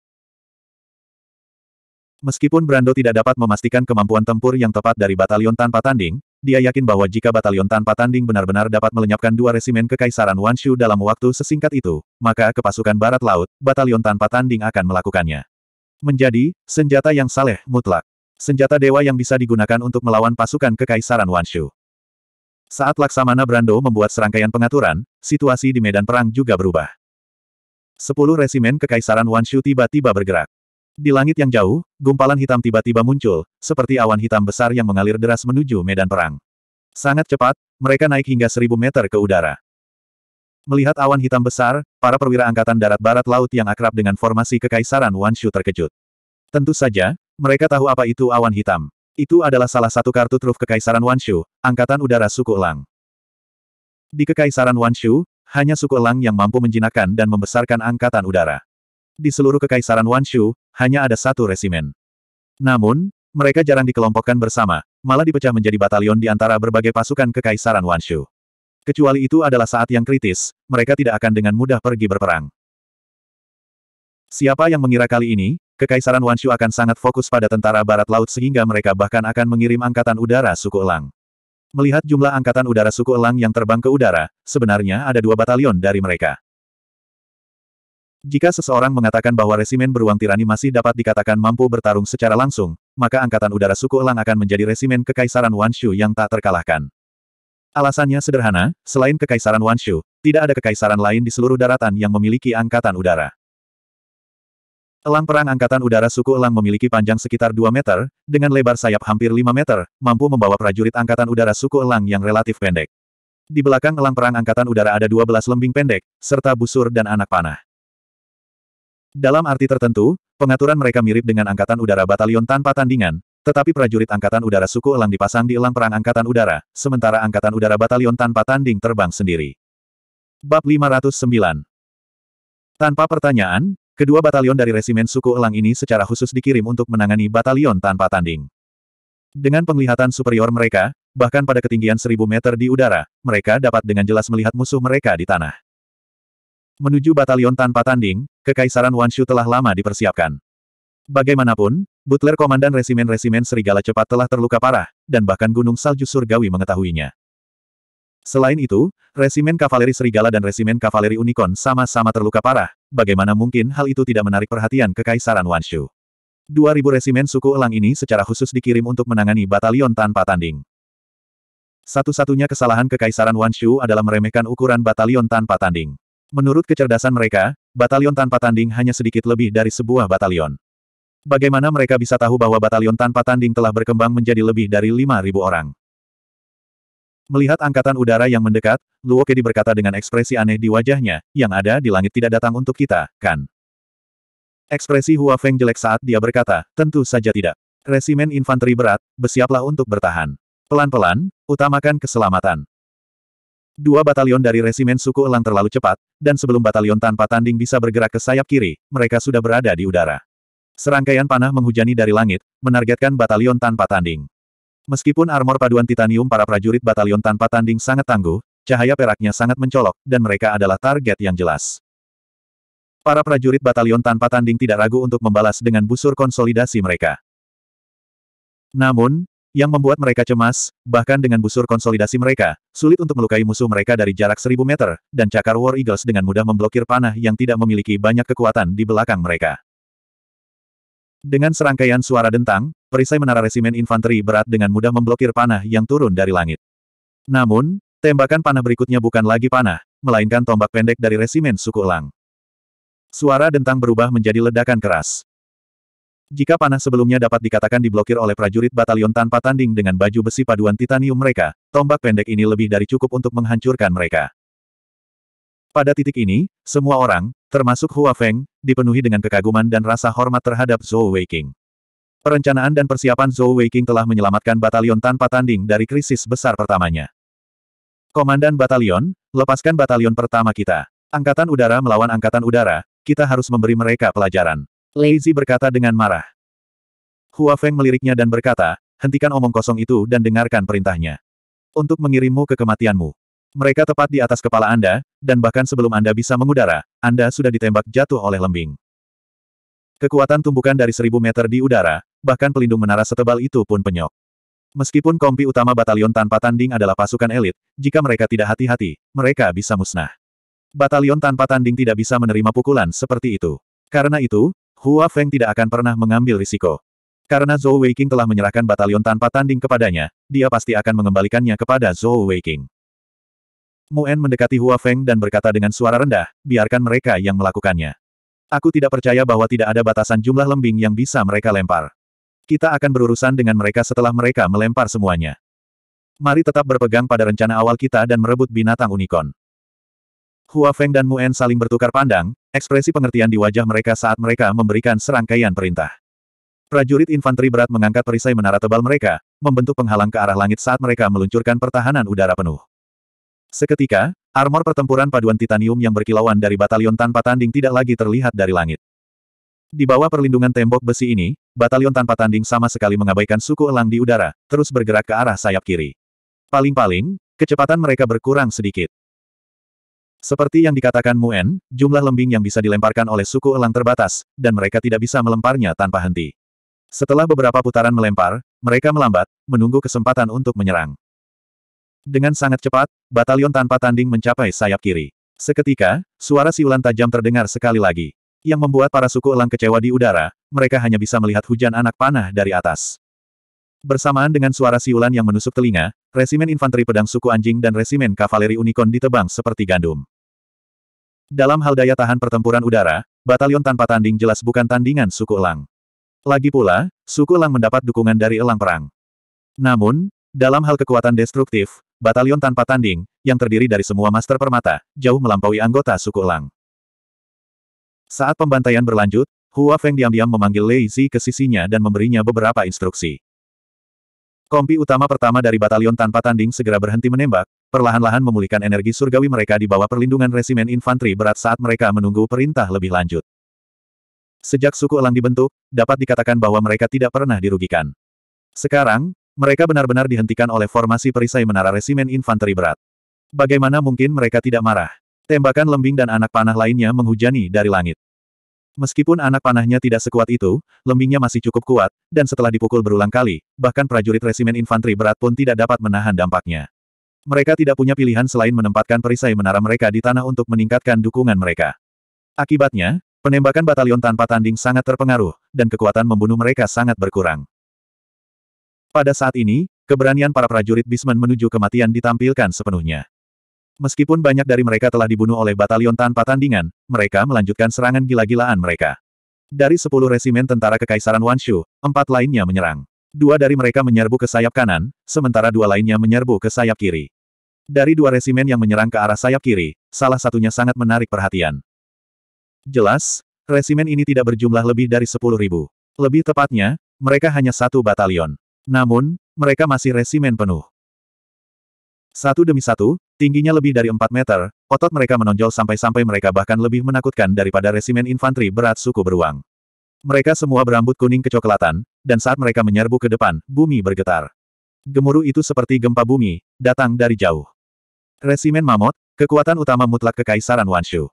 S1: Meskipun Brando tidak dapat memastikan kemampuan tempur yang tepat dari batalion tanpa tanding, dia yakin bahwa jika batalion tanpa tanding benar-benar dapat melenyapkan dua resimen kekaisaran Wanshu dalam waktu sesingkat itu, maka kepasukan Barat Laut, batalion tanpa tanding akan melakukannya. Menjadi, senjata yang saleh, mutlak. Senjata dewa yang bisa digunakan untuk melawan pasukan kekaisaran Wanshu. Saat Laksamana Brando membuat serangkaian pengaturan, situasi di medan perang juga berubah. Sepuluh resimen kekaisaran Wanshu tiba-tiba bergerak. Di langit yang jauh, gumpalan hitam tiba-tiba muncul, seperti awan hitam besar yang mengalir deras menuju medan perang. Sangat cepat, mereka naik hingga seribu meter ke udara. Melihat awan hitam besar, para perwira angkatan darat barat laut yang akrab dengan formasi kekaisaran Wanshu terkejut. Tentu saja, mereka tahu apa itu awan hitam. Itu adalah salah satu kartu truf kekaisaran Wanshu, angkatan udara suku Elang. Di kekaisaran Wanshu, hanya suku Elang yang mampu menjinakkan dan membesarkan angkatan udara di seluruh kekaisaran Wanshu, hanya ada satu resimen. Namun, mereka jarang dikelompokkan bersama, malah dipecah menjadi batalion di antara berbagai pasukan kekaisaran Wanshu. Kecuali itu adalah saat yang kritis, mereka tidak akan dengan mudah pergi berperang. Siapa yang mengira kali ini, Kekaisaran Wanshu akan sangat fokus pada tentara barat laut sehingga mereka bahkan akan mengirim angkatan udara suku Elang. Melihat jumlah angkatan udara suku Elang yang terbang ke udara, sebenarnya ada dua batalion dari mereka. Jika seseorang mengatakan bahwa resimen beruang tirani masih dapat dikatakan mampu bertarung secara langsung, maka Angkatan Udara Suku Elang akan menjadi resimen Kekaisaran Wanshu yang tak terkalahkan. Alasannya sederhana, selain Kekaisaran Wanshu, tidak ada kekaisaran lain di seluruh daratan yang memiliki Angkatan Udara. Elang perang Angkatan Udara suku Elang memiliki panjang sekitar 2 meter, dengan lebar sayap hampir 5 meter, mampu membawa prajurit Angkatan Udara suku Elang yang relatif pendek. Di belakang elang perang Angkatan Udara ada 12 lembing pendek, serta busur dan anak panah. Dalam arti tertentu, pengaturan mereka mirip dengan Angkatan Udara Batalion tanpa tandingan, tetapi prajurit Angkatan Udara suku Elang dipasang di Elang Perang Angkatan Udara, sementara Angkatan Udara Batalion tanpa tanding terbang sendiri. Bab 509 Tanpa pertanyaan, kedua batalion dari resimen suku Elang ini secara khusus dikirim untuk menangani batalion tanpa tanding. Dengan penglihatan superior mereka, bahkan pada ketinggian seribu meter di udara, mereka dapat dengan jelas melihat musuh mereka di tanah. Menuju batalion tanpa tanding, Kekaisaran Wanshu telah lama dipersiapkan. Bagaimanapun, butler komandan resimen-resimen serigala cepat telah terluka parah, dan bahkan gunung salju surgawi mengetahuinya. Selain itu, resimen kavaleri serigala dan resimen kavaleri unicorn sama-sama terluka parah, bagaimana mungkin hal itu tidak menarik perhatian Kekaisaran Wanshu. 2000 resimen suku elang ini secara khusus dikirim untuk menangani batalion tanpa tanding. Satu-satunya kesalahan kekaisaran Wanshu adalah meremehkan ukuran batalion tanpa tanding. Menurut kecerdasan mereka, batalion tanpa tanding hanya sedikit lebih dari sebuah batalion. Bagaimana mereka bisa tahu bahwa batalion tanpa tanding telah berkembang menjadi lebih dari 5.000 orang? Melihat angkatan udara yang mendekat, Luo Kedi berkata dengan ekspresi aneh di wajahnya, yang ada di langit tidak datang untuk kita, kan? Ekspresi Hua Feng jelek saat dia berkata, tentu saja tidak. Resimen infanteri berat, bersiaplah untuk bertahan. Pelan-pelan, utamakan keselamatan. Dua batalion dari resimen suku elang terlalu cepat, dan sebelum batalion tanpa tanding bisa bergerak ke sayap kiri, mereka sudah berada di udara. Serangkaian panah menghujani dari langit, menargetkan batalion tanpa tanding. Meskipun armor paduan titanium para prajurit batalion tanpa tanding sangat tangguh, cahaya peraknya sangat mencolok, dan mereka adalah target yang jelas. Para prajurit batalion tanpa tanding tidak ragu untuk membalas dengan busur konsolidasi mereka. Namun, yang membuat mereka cemas, bahkan dengan busur konsolidasi mereka, sulit untuk melukai musuh mereka dari jarak seribu meter, dan cakar War Eagles dengan mudah memblokir panah yang tidak memiliki banyak kekuatan di belakang mereka. Dengan serangkaian suara dentang, perisai menara resimen infanteri berat dengan mudah memblokir panah yang turun dari langit. Namun, tembakan panah berikutnya bukan lagi panah, melainkan tombak pendek dari resimen suku elang. Suara dentang berubah menjadi ledakan keras. Jika panah sebelumnya dapat dikatakan diblokir oleh prajurit batalion tanpa tanding dengan baju besi paduan titanium mereka, tombak pendek ini lebih dari cukup untuk menghancurkan mereka. Pada titik ini, semua orang, termasuk Hua Feng, dipenuhi dengan kekaguman dan rasa hormat terhadap Zhou Weiqing. Perencanaan dan persiapan Zhou Weiqing telah menyelamatkan batalion tanpa tanding dari krisis besar pertamanya. Komandan batalion, lepaskan batalion pertama kita. Angkatan udara melawan angkatan udara, kita harus memberi mereka pelajaran. Lazy berkata dengan marah. Hua Feng meliriknya dan berkata, hentikan omong kosong itu dan dengarkan perintahnya. Untuk mengirimmu ke kematianmu. Mereka tepat di atas kepala Anda, dan bahkan sebelum Anda bisa mengudara, Anda sudah ditembak jatuh oleh lembing. Kekuatan tumbukan dari seribu meter di udara, bahkan pelindung menara setebal itu pun penyok. Meskipun kompi utama batalion tanpa tanding adalah pasukan elit, jika mereka tidak hati-hati, mereka bisa musnah. Batalion tanpa tanding tidak bisa menerima pukulan seperti itu. Karena itu, Hua Feng tidak akan pernah mengambil risiko. Karena Zhou Weiqing telah menyerahkan batalion tanpa tanding kepadanya, dia pasti akan mengembalikannya kepada Zhou Mu En mendekati Hua Feng dan berkata dengan suara rendah, biarkan mereka yang melakukannya. Aku tidak percaya bahwa tidak ada batasan jumlah lembing yang bisa mereka lempar. Kita akan berurusan dengan mereka setelah mereka melempar semuanya. Mari tetap berpegang pada rencana awal kita dan merebut binatang unicorn. Hua Feng dan En saling bertukar pandang, Ekspresi pengertian di wajah mereka saat mereka memberikan serangkaian perintah. Prajurit infanteri berat mengangkat perisai menara tebal mereka, membentuk penghalang ke arah langit saat mereka meluncurkan pertahanan udara penuh. Seketika, armor pertempuran paduan titanium yang berkilauan dari batalion tanpa tanding tidak lagi terlihat dari langit. Di bawah perlindungan tembok besi ini, batalion tanpa tanding sama sekali mengabaikan suku elang di udara, terus bergerak ke arah sayap kiri. Paling-paling, kecepatan mereka berkurang sedikit. Seperti yang dikatakan Muen, jumlah lembing yang bisa dilemparkan oleh suku elang terbatas, dan mereka tidak bisa melemparnya tanpa henti. Setelah beberapa putaran melempar, mereka melambat, menunggu kesempatan untuk menyerang. Dengan sangat cepat, batalion tanpa tanding mencapai sayap kiri. Seketika, suara siulan tajam terdengar sekali lagi. Yang membuat para suku elang kecewa di udara, mereka hanya bisa melihat hujan anak panah dari atas. Bersamaan dengan suara siulan yang menusuk telinga, Resimen infanteri pedang suku anjing dan resimen kavaleri unicorn ditebang seperti gandum. Dalam hal daya tahan pertempuran udara, batalion tanpa tanding jelas bukan tandingan suku elang. Lagi pula, suku elang mendapat dukungan dari elang perang. Namun, dalam hal kekuatan destruktif, batalion tanpa tanding, yang terdiri dari semua master permata, jauh melampaui anggota suku elang. Saat pembantaian berlanjut, Hua Feng diam-diam memanggil Lei Zi ke sisinya dan memberinya beberapa instruksi. Kompi utama pertama dari batalion tanpa tanding segera berhenti menembak, perlahan-lahan memulihkan energi surgawi mereka di bawah perlindungan resimen infanteri berat saat mereka menunggu perintah lebih lanjut. Sejak suku elang dibentuk, dapat dikatakan bahwa mereka tidak pernah dirugikan. Sekarang, mereka benar-benar dihentikan oleh formasi perisai menara resimen infanteri berat. Bagaimana mungkin mereka tidak marah? Tembakan lembing dan anak panah lainnya menghujani dari langit. Meskipun anak panahnya tidak sekuat itu, lembingnya masih cukup kuat, dan setelah dipukul berulang kali, bahkan prajurit resimen infanteri berat pun tidak dapat menahan dampaknya. Mereka tidak punya pilihan selain menempatkan perisai menara mereka di tanah untuk meningkatkan dukungan mereka. Akibatnya, penembakan batalion tanpa tanding sangat terpengaruh, dan kekuatan membunuh mereka sangat berkurang. Pada saat ini, keberanian para prajurit Bisman menuju kematian ditampilkan sepenuhnya. Meskipun banyak dari mereka telah dibunuh oleh batalion tanpa tandingan, mereka melanjutkan serangan gila-gilaan mereka. Dari sepuluh resimen tentara Kekaisaran Wanshu, empat lainnya menyerang. Dua dari mereka menyerbu ke sayap kanan, sementara dua lainnya menyerbu ke sayap kiri. Dari dua resimen yang menyerang ke arah sayap kiri, salah satunya sangat menarik perhatian. Jelas, resimen ini tidak berjumlah lebih dari sepuluh ribu. Lebih tepatnya, mereka hanya satu batalion. Namun, mereka masih resimen penuh. Satu demi satu, Tingginya lebih dari 4 meter, otot mereka menonjol sampai-sampai mereka bahkan lebih menakutkan daripada resimen infanteri berat suku beruang. Mereka semua berambut kuning kecoklatan, dan saat mereka menyerbu ke depan, bumi bergetar. Gemuruh itu seperti gempa bumi, datang dari jauh. Resimen Mamot, kekuatan utama mutlak Kekaisaran Wanshu.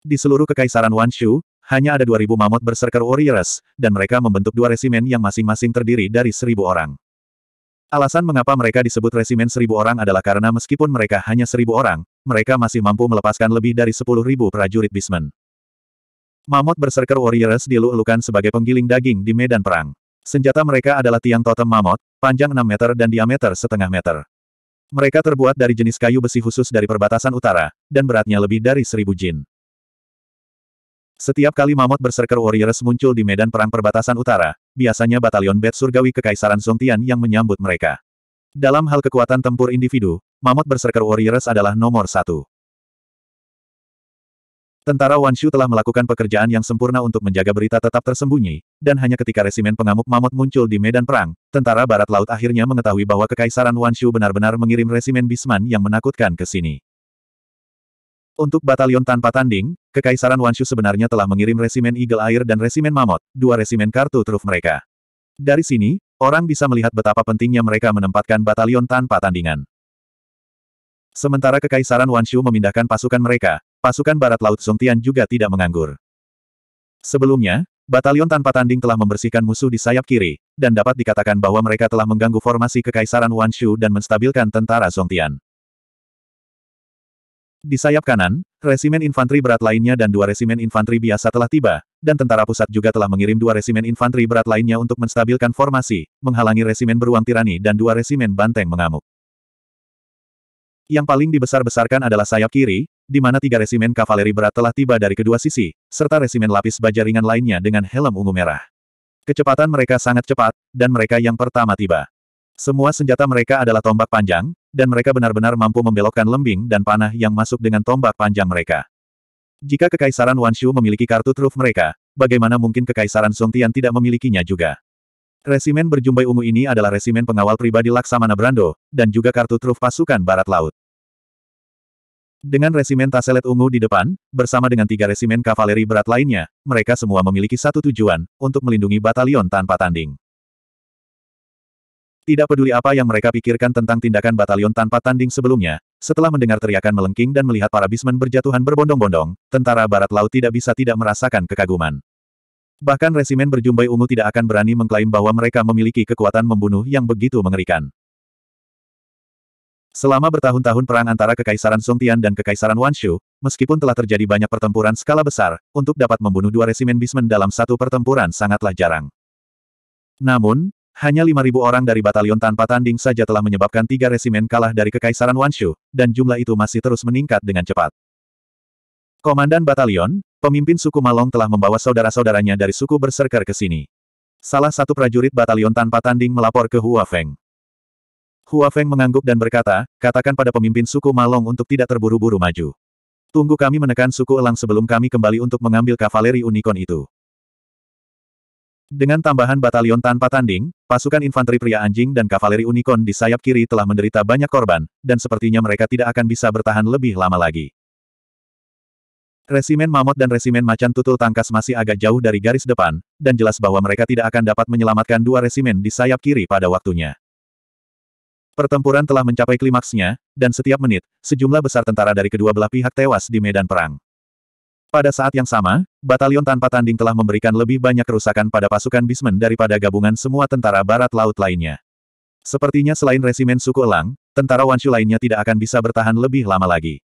S1: Di seluruh Kekaisaran Wanshu, hanya ada 2000 mamot berserker warriors, dan mereka membentuk dua resimen yang masing-masing terdiri dari 1000 orang. Alasan mengapa mereka disebut resimen seribu orang adalah karena meskipun mereka hanya seribu orang, mereka masih mampu melepaskan lebih dari sepuluh ribu prajurit Bismen. Mamot berserker warriors dilulukan sebagai penggiling daging di medan perang. Senjata mereka adalah tiang totem mamot, panjang 6 meter dan diameter setengah meter. Mereka terbuat dari jenis kayu besi khusus dari perbatasan utara, dan beratnya lebih dari seribu jin. Setiap kali mamot berserker warriors muncul di medan perang perbatasan utara, biasanya batalion bed surgawi kekaisaran Songtian yang menyambut mereka. Dalam hal kekuatan tempur individu, mamot berserker warriors adalah nomor satu. Tentara Wan Shu telah melakukan pekerjaan yang sempurna untuk menjaga berita tetap tersembunyi, dan hanya ketika resimen pengamuk mamut muncul di medan perang, tentara Barat Laut akhirnya mengetahui bahwa Kekaisaran Wan Shu benar-benar mengirim resimen Bisman yang menakutkan ke sini. Untuk batalion tanpa tanding, Kekaisaran Wanshu sebenarnya telah mengirim resimen Eagle Air dan resimen Mamot, dua resimen kartu truf mereka. Dari sini, orang bisa melihat betapa pentingnya mereka menempatkan batalion tanpa tandingan. Sementara Kekaisaran Wanshu memindahkan pasukan mereka, pasukan Barat Laut Zongtian juga tidak menganggur. Sebelumnya, batalion tanpa tanding telah membersihkan musuh di sayap kiri, dan dapat dikatakan bahwa mereka telah mengganggu formasi Kekaisaran Wanshu dan menstabilkan tentara Zongtian. Di sayap kanan, resimen infanteri berat lainnya dan dua resimen infanteri biasa telah tiba, dan tentara pusat juga telah mengirim dua resimen infanteri berat lainnya untuk menstabilkan formasi, menghalangi resimen beruang tirani dan dua resimen banteng mengamuk. Yang paling dibesar-besarkan adalah sayap kiri, di mana tiga resimen kavaleri berat telah tiba dari kedua sisi, serta resimen lapis baja ringan lainnya dengan helm ungu merah. Kecepatan mereka sangat cepat, dan mereka yang pertama tiba. Semua senjata mereka adalah tombak panjang, dan mereka benar-benar mampu membelokkan lembing dan panah yang masuk dengan tombak panjang mereka. Jika Kekaisaran Wanshu memiliki kartu truf mereka, bagaimana mungkin Kekaisaran Songtian tidak memilikinya juga? Resimen berjumbai ungu ini adalah resimen pengawal pribadi Laksamana Brando, dan juga kartu truf pasukan Barat Laut. Dengan resimen taselet ungu di depan, bersama dengan tiga resimen kavaleri berat lainnya, mereka semua memiliki satu tujuan, untuk melindungi batalion tanpa tanding. Tidak peduli apa yang mereka pikirkan tentang tindakan batalion tanpa tanding sebelumnya, setelah mendengar teriakan melengking dan melihat para bismen berjatuhan berbondong-bondong, tentara barat laut tidak bisa tidak merasakan kekaguman. Bahkan resimen berjumbai ungu tidak akan berani mengklaim bahwa mereka memiliki kekuatan membunuh yang begitu mengerikan. Selama bertahun-tahun perang antara Kekaisaran Songtian dan Kekaisaran Wanshu, meskipun telah terjadi banyak pertempuran skala besar, untuk dapat membunuh dua resimen bismen dalam satu pertempuran sangatlah jarang. Namun, hanya 5.000 orang dari batalion tanpa tanding saja telah menyebabkan tiga resimen kalah dari Kekaisaran Wanshu, dan jumlah itu masih terus meningkat dengan cepat. Komandan batalion, pemimpin suku Malong telah membawa saudara-saudaranya dari suku berserker ke sini. Salah satu prajurit batalion tanpa tanding melapor ke Hua Feng. Hua Feng mengangguk dan berkata, katakan pada pemimpin suku Malong untuk tidak terburu-buru maju. Tunggu kami menekan suku Elang sebelum kami kembali untuk mengambil kavaleri unicorn itu. Dengan tambahan batalion tanpa tanding, pasukan infanteri pria anjing dan kavaleri unicorn di sayap kiri telah menderita banyak korban, dan sepertinya mereka tidak akan bisa bertahan lebih lama lagi. Resimen Mamot dan Resimen Macan Tutul Tangkas masih agak jauh dari garis depan, dan jelas bahwa mereka tidak akan dapat menyelamatkan dua resimen di sayap kiri pada waktunya. Pertempuran telah mencapai klimaksnya, dan setiap menit, sejumlah besar tentara dari kedua belah pihak tewas di medan perang. Pada saat yang sama, batalion tanpa tanding telah memberikan lebih banyak kerusakan pada pasukan Bismen daripada gabungan semua tentara barat laut lainnya. Sepertinya selain resimen suku Elang, tentara Wanshu lainnya tidak akan bisa bertahan lebih lama lagi.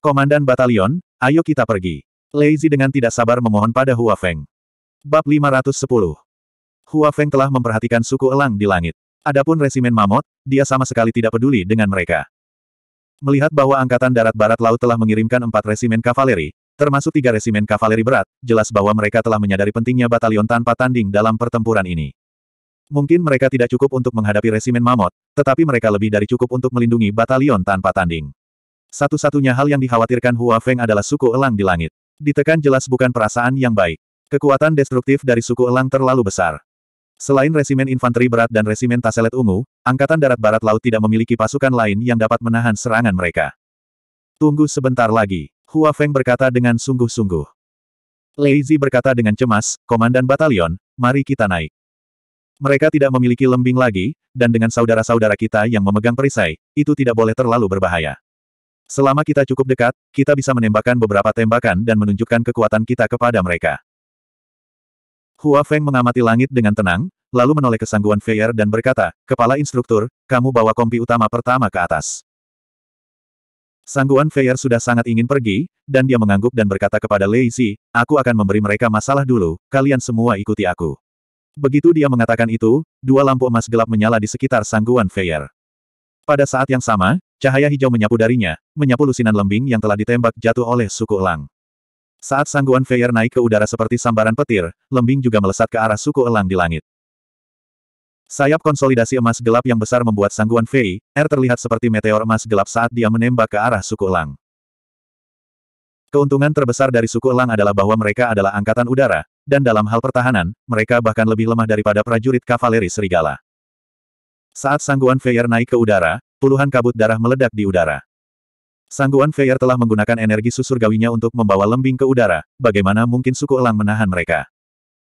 S1: Komandan batalion, ayo kita pergi. Lazy dengan tidak sabar memohon pada Hua Feng. Bab 510 Hua Feng telah memperhatikan suku elang di langit. Adapun resimen Mamot, dia sama sekali tidak peduli dengan mereka. Melihat bahwa Angkatan Darat Barat Laut telah mengirimkan empat resimen kavaleri, termasuk tiga resimen kavaleri berat, jelas bahwa mereka telah menyadari pentingnya batalion tanpa tanding dalam pertempuran ini. Mungkin mereka tidak cukup untuk menghadapi resimen mamot, tetapi mereka lebih dari cukup untuk melindungi batalion tanpa tanding. Satu-satunya hal yang dikhawatirkan Hua Feng adalah suku elang di langit. Ditekan jelas bukan perasaan yang baik. Kekuatan destruktif dari suku elang terlalu besar. Selain resimen infanteri berat dan resimen taselet ungu, Angkatan Darat Barat Laut tidak memiliki pasukan lain yang dapat menahan serangan mereka. Tunggu sebentar lagi, Hua Feng berkata dengan sungguh-sungguh. Lei Zi berkata dengan cemas, Komandan Batalion, mari kita naik. Mereka tidak memiliki lembing lagi, dan dengan saudara-saudara kita yang memegang perisai, itu tidak boleh terlalu berbahaya. Selama kita cukup dekat, kita bisa menembakkan beberapa tembakan dan menunjukkan kekuatan kita kepada mereka. Hua Feng mengamati langit dengan tenang, lalu menoleh ke sangguan Feier dan berkata, Kepala Instruktur, kamu bawa kompi utama pertama ke atas. Sangguan Feier sudah sangat ingin pergi, dan dia mengangguk dan berkata kepada Lei Zi, aku akan memberi mereka masalah dulu, kalian semua ikuti aku. Begitu dia mengatakan itu, dua lampu emas gelap menyala di sekitar Sangguan Feier. Pada saat yang sama, cahaya hijau menyapu darinya, menyapu lusinan lembing yang telah ditembak jatuh oleh suku elang. Saat Sangguan Feier naik ke udara seperti sambaran petir, lembing juga melesat ke arah suku elang di langit. Sayap konsolidasi emas gelap yang besar membuat sangguan Fei, Er terlihat seperti meteor emas gelap saat dia menembak ke arah suku Elang. Keuntungan terbesar dari suku Elang adalah bahwa mereka adalah angkatan udara, dan dalam hal pertahanan, mereka bahkan lebih lemah daripada prajurit kavaleri serigala. Saat sangguan Feier naik ke udara, puluhan kabut darah meledak di udara. Sangguan Feier telah menggunakan energi susur gawinya untuk membawa lembing ke udara, bagaimana mungkin suku Elang menahan mereka?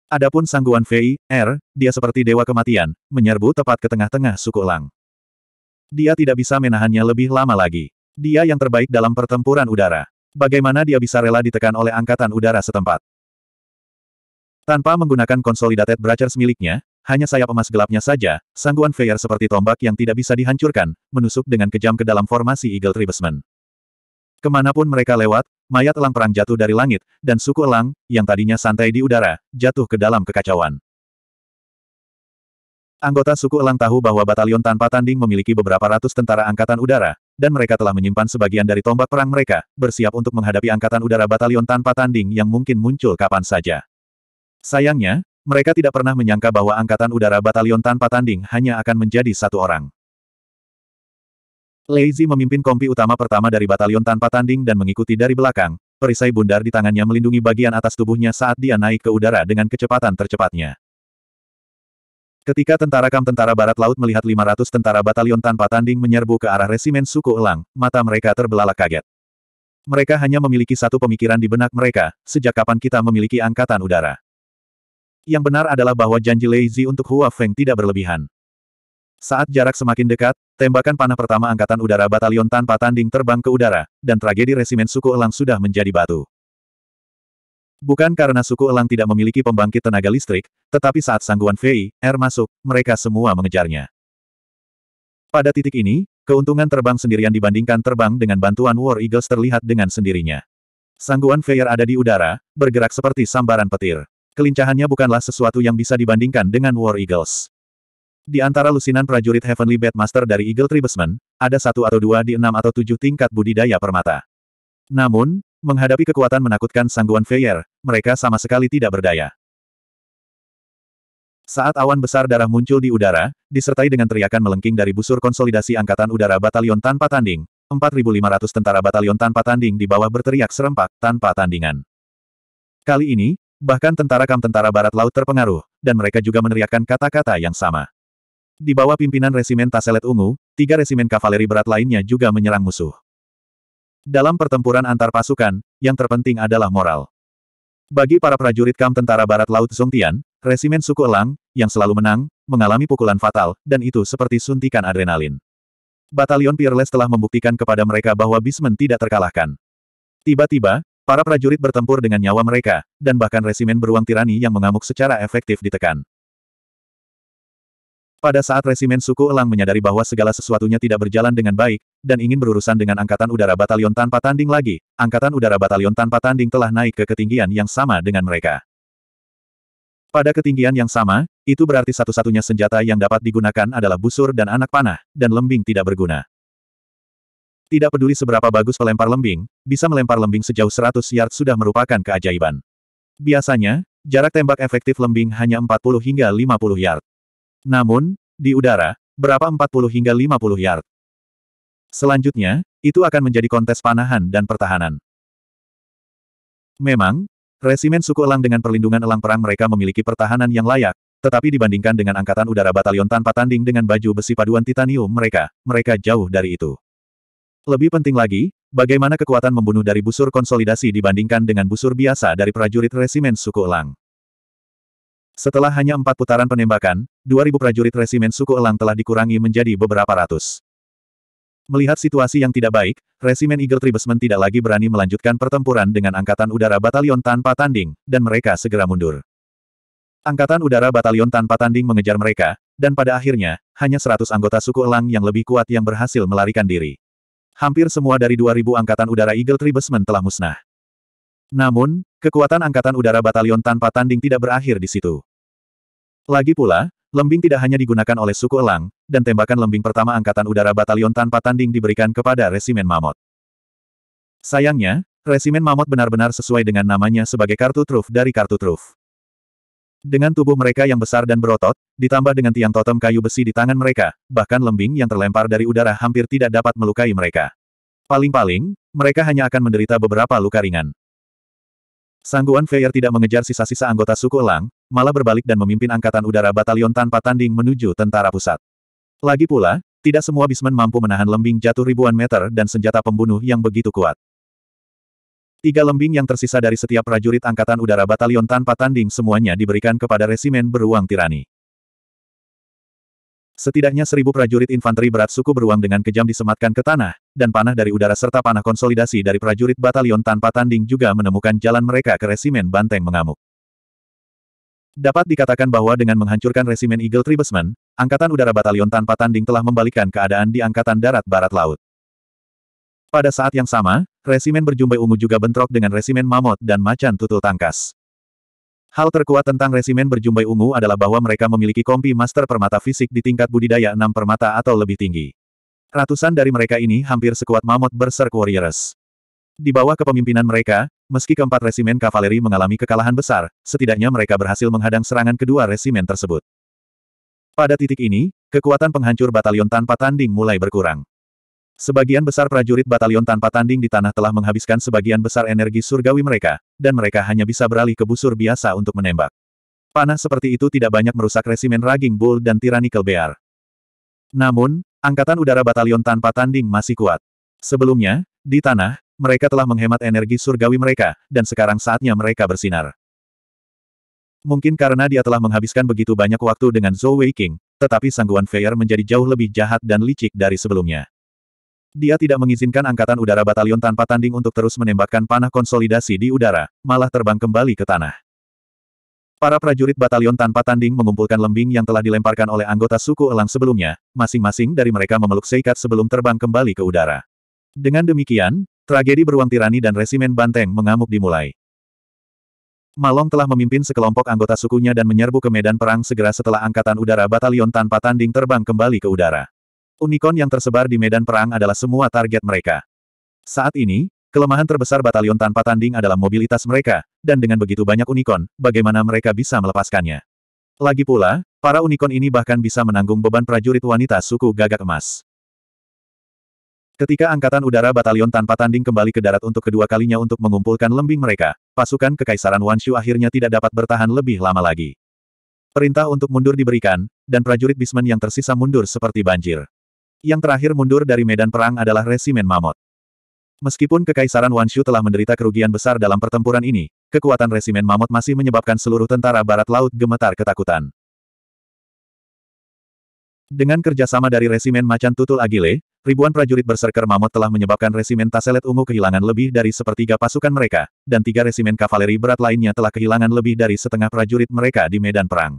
S1: Adapun sangguan Fei, R, er, dia seperti dewa kematian, menyerbu tepat ke tengah-tengah suku Lang. Dia tidak bisa menahannya lebih lama lagi. Dia yang terbaik dalam pertempuran udara. Bagaimana dia bisa rela ditekan oleh angkatan udara setempat? Tanpa menggunakan konsolidated Brachers miliknya, hanya sayap emas gelapnya saja, sangguan Feyer seperti tombak yang tidak bisa dihancurkan, menusuk dengan kejam ke dalam formasi Eagle Tribesmen. Kemanapun mereka lewat, mayat elang perang jatuh dari langit, dan suku elang, yang tadinya santai di udara, jatuh ke dalam kekacauan. Anggota suku elang tahu bahwa batalion tanpa tanding memiliki beberapa ratus tentara angkatan udara, dan mereka telah menyimpan sebagian dari tombak perang mereka, bersiap untuk menghadapi angkatan udara batalion tanpa tanding yang mungkin muncul kapan saja. Sayangnya, mereka tidak pernah menyangka bahwa angkatan udara batalion tanpa tanding hanya akan menjadi satu orang. Leizi memimpin kompi utama pertama dari batalion tanpa tanding dan mengikuti dari belakang, perisai bundar di tangannya melindungi bagian atas tubuhnya saat dia naik ke udara dengan kecepatan tercepatnya. Ketika tentara kam tentara barat laut melihat 500 tentara batalion tanpa tanding menyerbu ke arah resimen suku elang, mata mereka terbelalak kaget. Mereka hanya memiliki satu pemikiran di benak mereka, sejak kapan kita memiliki angkatan udara. Yang benar adalah bahwa janji Lei Zi untuk Hua Feng tidak berlebihan. Saat jarak semakin dekat, tembakan panah pertama Angkatan Udara Batalion tanpa tanding terbang ke udara, dan tragedi resimen suku elang sudah menjadi batu. Bukan karena suku elang tidak memiliki pembangkit tenaga listrik, tetapi saat sangguan Fei, Er masuk, mereka semua mengejarnya. Pada titik ini, keuntungan terbang sendirian dibandingkan terbang dengan bantuan War Eagles terlihat dengan sendirinya. Sangguan Fei ada di udara, bergerak seperti sambaran petir. Kelincahannya bukanlah sesuatu yang bisa dibandingkan dengan War Eagles. Di antara lusinan prajurit Heavenly Bedmaster dari Eagle Tribesmen, ada satu atau dua di enam atau tujuh tingkat budidaya permata. Namun, menghadapi kekuatan menakutkan sangguan Feyer, mereka sama sekali tidak berdaya. Saat awan besar darah muncul di udara, disertai dengan teriakan melengking dari busur konsolidasi Angkatan Udara Batalion tanpa tanding, 4.500 tentara batalion tanpa tanding di bawah berteriak serempak, tanpa tandingan. Kali ini, Bahkan tentara kam tentara barat laut terpengaruh, dan mereka juga meneriakkan kata-kata yang sama. Di bawah pimpinan resimen Taselet Ungu, tiga resimen kavaleri berat lainnya juga menyerang musuh. Dalam pertempuran antar pasukan, yang terpenting adalah moral. Bagi para prajurit kam tentara barat laut Zongtian, resimen suku elang, yang selalu menang, mengalami pukulan fatal, dan itu seperti suntikan adrenalin. Batalion Peerless telah membuktikan kepada mereka bahwa Bismen tidak terkalahkan. Tiba-tiba, para prajurit bertempur dengan nyawa mereka, dan bahkan resimen beruang tirani yang mengamuk secara efektif ditekan. Pada saat resimen suku Elang menyadari bahwa segala sesuatunya tidak berjalan dengan baik, dan ingin berurusan dengan Angkatan Udara Batalion tanpa tanding lagi, Angkatan Udara Batalion tanpa tanding telah naik ke ketinggian yang sama dengan mereka. Pada ketinggian yang sama, itu berarti satu-satunya senjata yang dapat digunakan adalah busur dan anak panah, dan lembing tidak berguna. Tidak peduli seberapa bagus pelempar lembing, bisa melempar lembing sejauh 100 yard sudah merupakan keajaiban. Biasanya, jarak tembak efektif lembing hanya 40 hingga 50 yard. Namun, di udara, berapa 40 hingga 50 yard. Selanjutnya, itu akan menjadi kontes panahan dan pertahanan. Memang, resimen suku elang dengan perlindungan elang perang mereka memiliki pertahanan yang layak, tetapi dibandingkan dengan Angkatan Udara Batalion tanpa tanding dengan baju besi paduan titanium mereka, mereka jauh dari itu. Lebih penting lagi, bagaimana kekuatan membunuh dari busur konsolidasi dibandingkan dengan busur biasa dari prajurit resimen suku elang. Setelah hanya empat putaran penembakan, 2.000 prajurit resimen suku elang telah dikurangi menjadi beberapa ratus. Melihat situasi yang tidak baik, resimen Eagle Tribesmen tidak lagi berani melanjutkan pertempuran dengan Angkatan Udara Batalion tanpa tanding, dan mereka segera mundur. Angkatan Udara Batalion tanpa tanding mengejar mereka, dan pada akhirnya, hanya 100 anggota suku elang yang lebih kuat yang berhasil melarikan diri. Hampir semua dari 2.000 Angkatan Udara Eagle Tribesmen telah musnah. Namun, kekuatan Angkatan Udara Batalion tanpa tanding tidak berakhir di situ. Lagi pula, lembing tidak hanya digunakan oleh suku Elang, dan tembakan lembing pertama Angkatan Udara Batalion tanpa tanding diberikan kepada Resimen Mamot. Sayangnya, Resimen Mamot benar-benar sesuai dengan namanya sebagai kartu truf dari kartu truf. Dengan tubuh mereka yang besar dan berotot, ditambah dengan tiang totem kayu besi di tangan mereka, bahkan lembing yang terlempar dari udara hampir tidak dapat melukai mereka. Paling-paling, mereka hanya akan menderita beberapa luka ringan. Sangguan Feyer tidak mengejar sisa-sisa anggota suku Elang, malah berbalik dan memimpin Angkatan Udara Batalion tanpa tanding menuju tentara pusat. Lagi pula, tidak semua Bisman mampu menahan lembing jatuh ribuan meter dan senjata pembunuh yang begitu kuat. Tiga lembing yang tersisa dari setiap prajurit Angkatan Udara Batalion tanpa tanding semuanya diberikan kepada resimen beruang tirani. Setidaknya seribu prajurit infanteri berat suku beruang dengan kejam disematkan ke tanah, dan panah dari udara serta panah konsolidasi dari prajurit batalion tanpa tanding juga menemukan jalan mereka ke resimen banteng mengamuk. Dapat dikatakan bahwa dengan menghancurkan resimen Eagle Tribesmen, Angkatan Udara Batalion tanpa tanding telah membalikkan keadaan di Angkatan Darat Barat Laut. Pada saat yang sama, resimen berjumbai ungu juga bentrok dengan resimen mamut dan macan tutul tangkas. Hal terkuat tentang resimen berjumbai ungu adalah bahwa mereka memiliki kompi master permata fisik di tingkat budidaya 6 permata atau lebih tinggi. Ratusan dari mereka ini hampir sekuat mamut berserk warriors. Di bawah kepemimpinan mereka, Meski keempat resimen kavaleri mengalami kekalahan besar, setidaknya mereka berhasil menghadang serangan kedua resimen tersebut. Pada titik ini, kekuatan penghancur batalion tanpa tanding mulai berkurang. Sebagian besar prajurit batalion tanpa tanding di tanah telah menghabiskan sebagian besar energi surgawi mereka, dan mereka hanya bisa beralih ke busur biasa untuk menembak. Panah seperti itu tidak banyak merusak resimen Raging Bull dan Tyrannical Bear. Namun, Angkatan Udara Batalion tanpa tanding masih kuat. Sebelumnya, di tanah, mereka telah menghemat energi surgawi mereka, dan sekarang saatnya mereka bersinar. Mungkin karena dia telah menghabiskan begitu banyak waktu dengan Zhou Weiqing, tetapi sangguan Feier menjadi jauh lebih jahat dan licik dari sebelumnya. Dia tidak mengizinkan Angkatan Udara Batalion tanpa tanding untuk terus menembakkan panah konsolidasi di udara, malah terbang kembali ke tanah. Para prajurit batalion tanpa tanding mengumpulkan lembing yang telah dilemparkan oleh anggota suku Elang sebelumnya, masing-masing dari mereka memeluk seikat sebelum terbang kembali ke udara. Dengan demikian, Tragedi beruang tirani dan resimen banteng mengamuk dimulai. Malong telah memimpin sekelompok anggota sukunya dan menyerbu ke medan perang segera setelah Angkatan Udara Batalion tanpa tanding terbang kembali ke udara. Unicorn yang tersebar di medan perang adalah semua target mereka. Saat ini, kelemahan terbesar batalion tanpa tanding adalah mobilitas mereka, dan dengan begitu banyak unicorn, bagaimana mereka bisa melepaskannya. Lagi pula, para unicorn ini bahkan bisa menanggung beban prajurit wanita suku gagak emas. Ketika Angkatan Udara Batalion tanpa tanding kembali ke darat untuk kedua kalinya untuk mengumpulkan lembing mereka, pasukan Kekaisaran Wanshu akhirnya tidak dapat bertahan lebih lama lagi. Perintah untuk mundur diberikan, dan prajurit Bisman yang tersisa mundur seperti banjir. Yang terakhir mundur dari medan perang adalah Resimen Mamot. Meskipun Kekaisaran Wanshu telah menderita kerugian besar dalam pertempuran ini, kekuatan Resimen Mamot masih menyebabkan seluruh tentara Barat Laut gemetar ketakutan. Dengan kerjasama dari resimen macan tutul Agile, ribuan prajurit berserker mamot telah menyebabkan resimen Taselet Ungu kehilangan lebih dari sepertiga pasukan mereka, dan tiga resimen kavaleri berat lainnya telah kehilangan lebih dari setengah prajurit mereka di medan perang.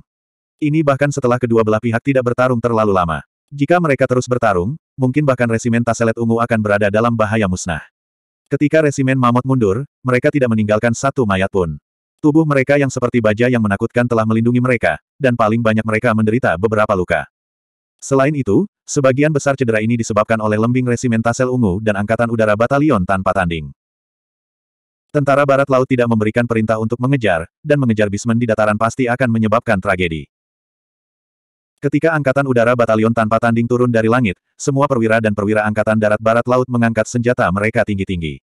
S1: Ini bahkan setelah kedua belah pihak tidak bertarung terlalu lama. Jika mereka terus bertarung, mungkin bahkan resimen Taselet Ungu akan berada dalam bahaya musnah. Ketika resimen Mamot mundur, mereka tidak meninggalkan satu mayat pun. Tubuh mereka yang seperti baja yang menakutkan telah melindungi mereka, dan paling banyak mereka menderita beberapa luka. Selain itu, sebagian besar cedera ini disebabkan oleh lembing resimen Tasel Ungu dan Angkatan Udara Batalion tanpa tanding. Tentara Barat Laut tidak memberikan perintah untuk mengejar, dan mengejar Bismen di dataran pasti akan menyebabkan tragedi. Ketika Angkatan Udara Batalion tanpa tanding turun dari langit, semua perwira dan perwira Angkatan Darat Barat Laut mengangkat senjata mereka tinggi-tinggi.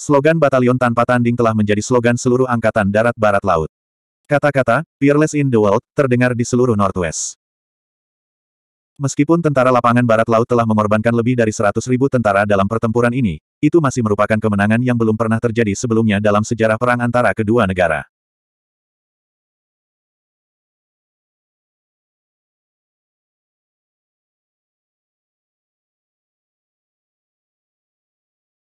S1: Slogan Batalion tanpa tanding telah menjadi slogan seluruh Angkatan Darat Barat Laut. Kata-kata, Peerless in the World, terdengar di seluruh Northwest. Meskipun tentara lapangan barat laut telah mengorbankan lebih dari 100 ribu tentara dalam pertempuran ini, itu masih merupakan kemenangan yang belum pernah terjadi sebelumnya dalam sejarah perang antara kedua negara.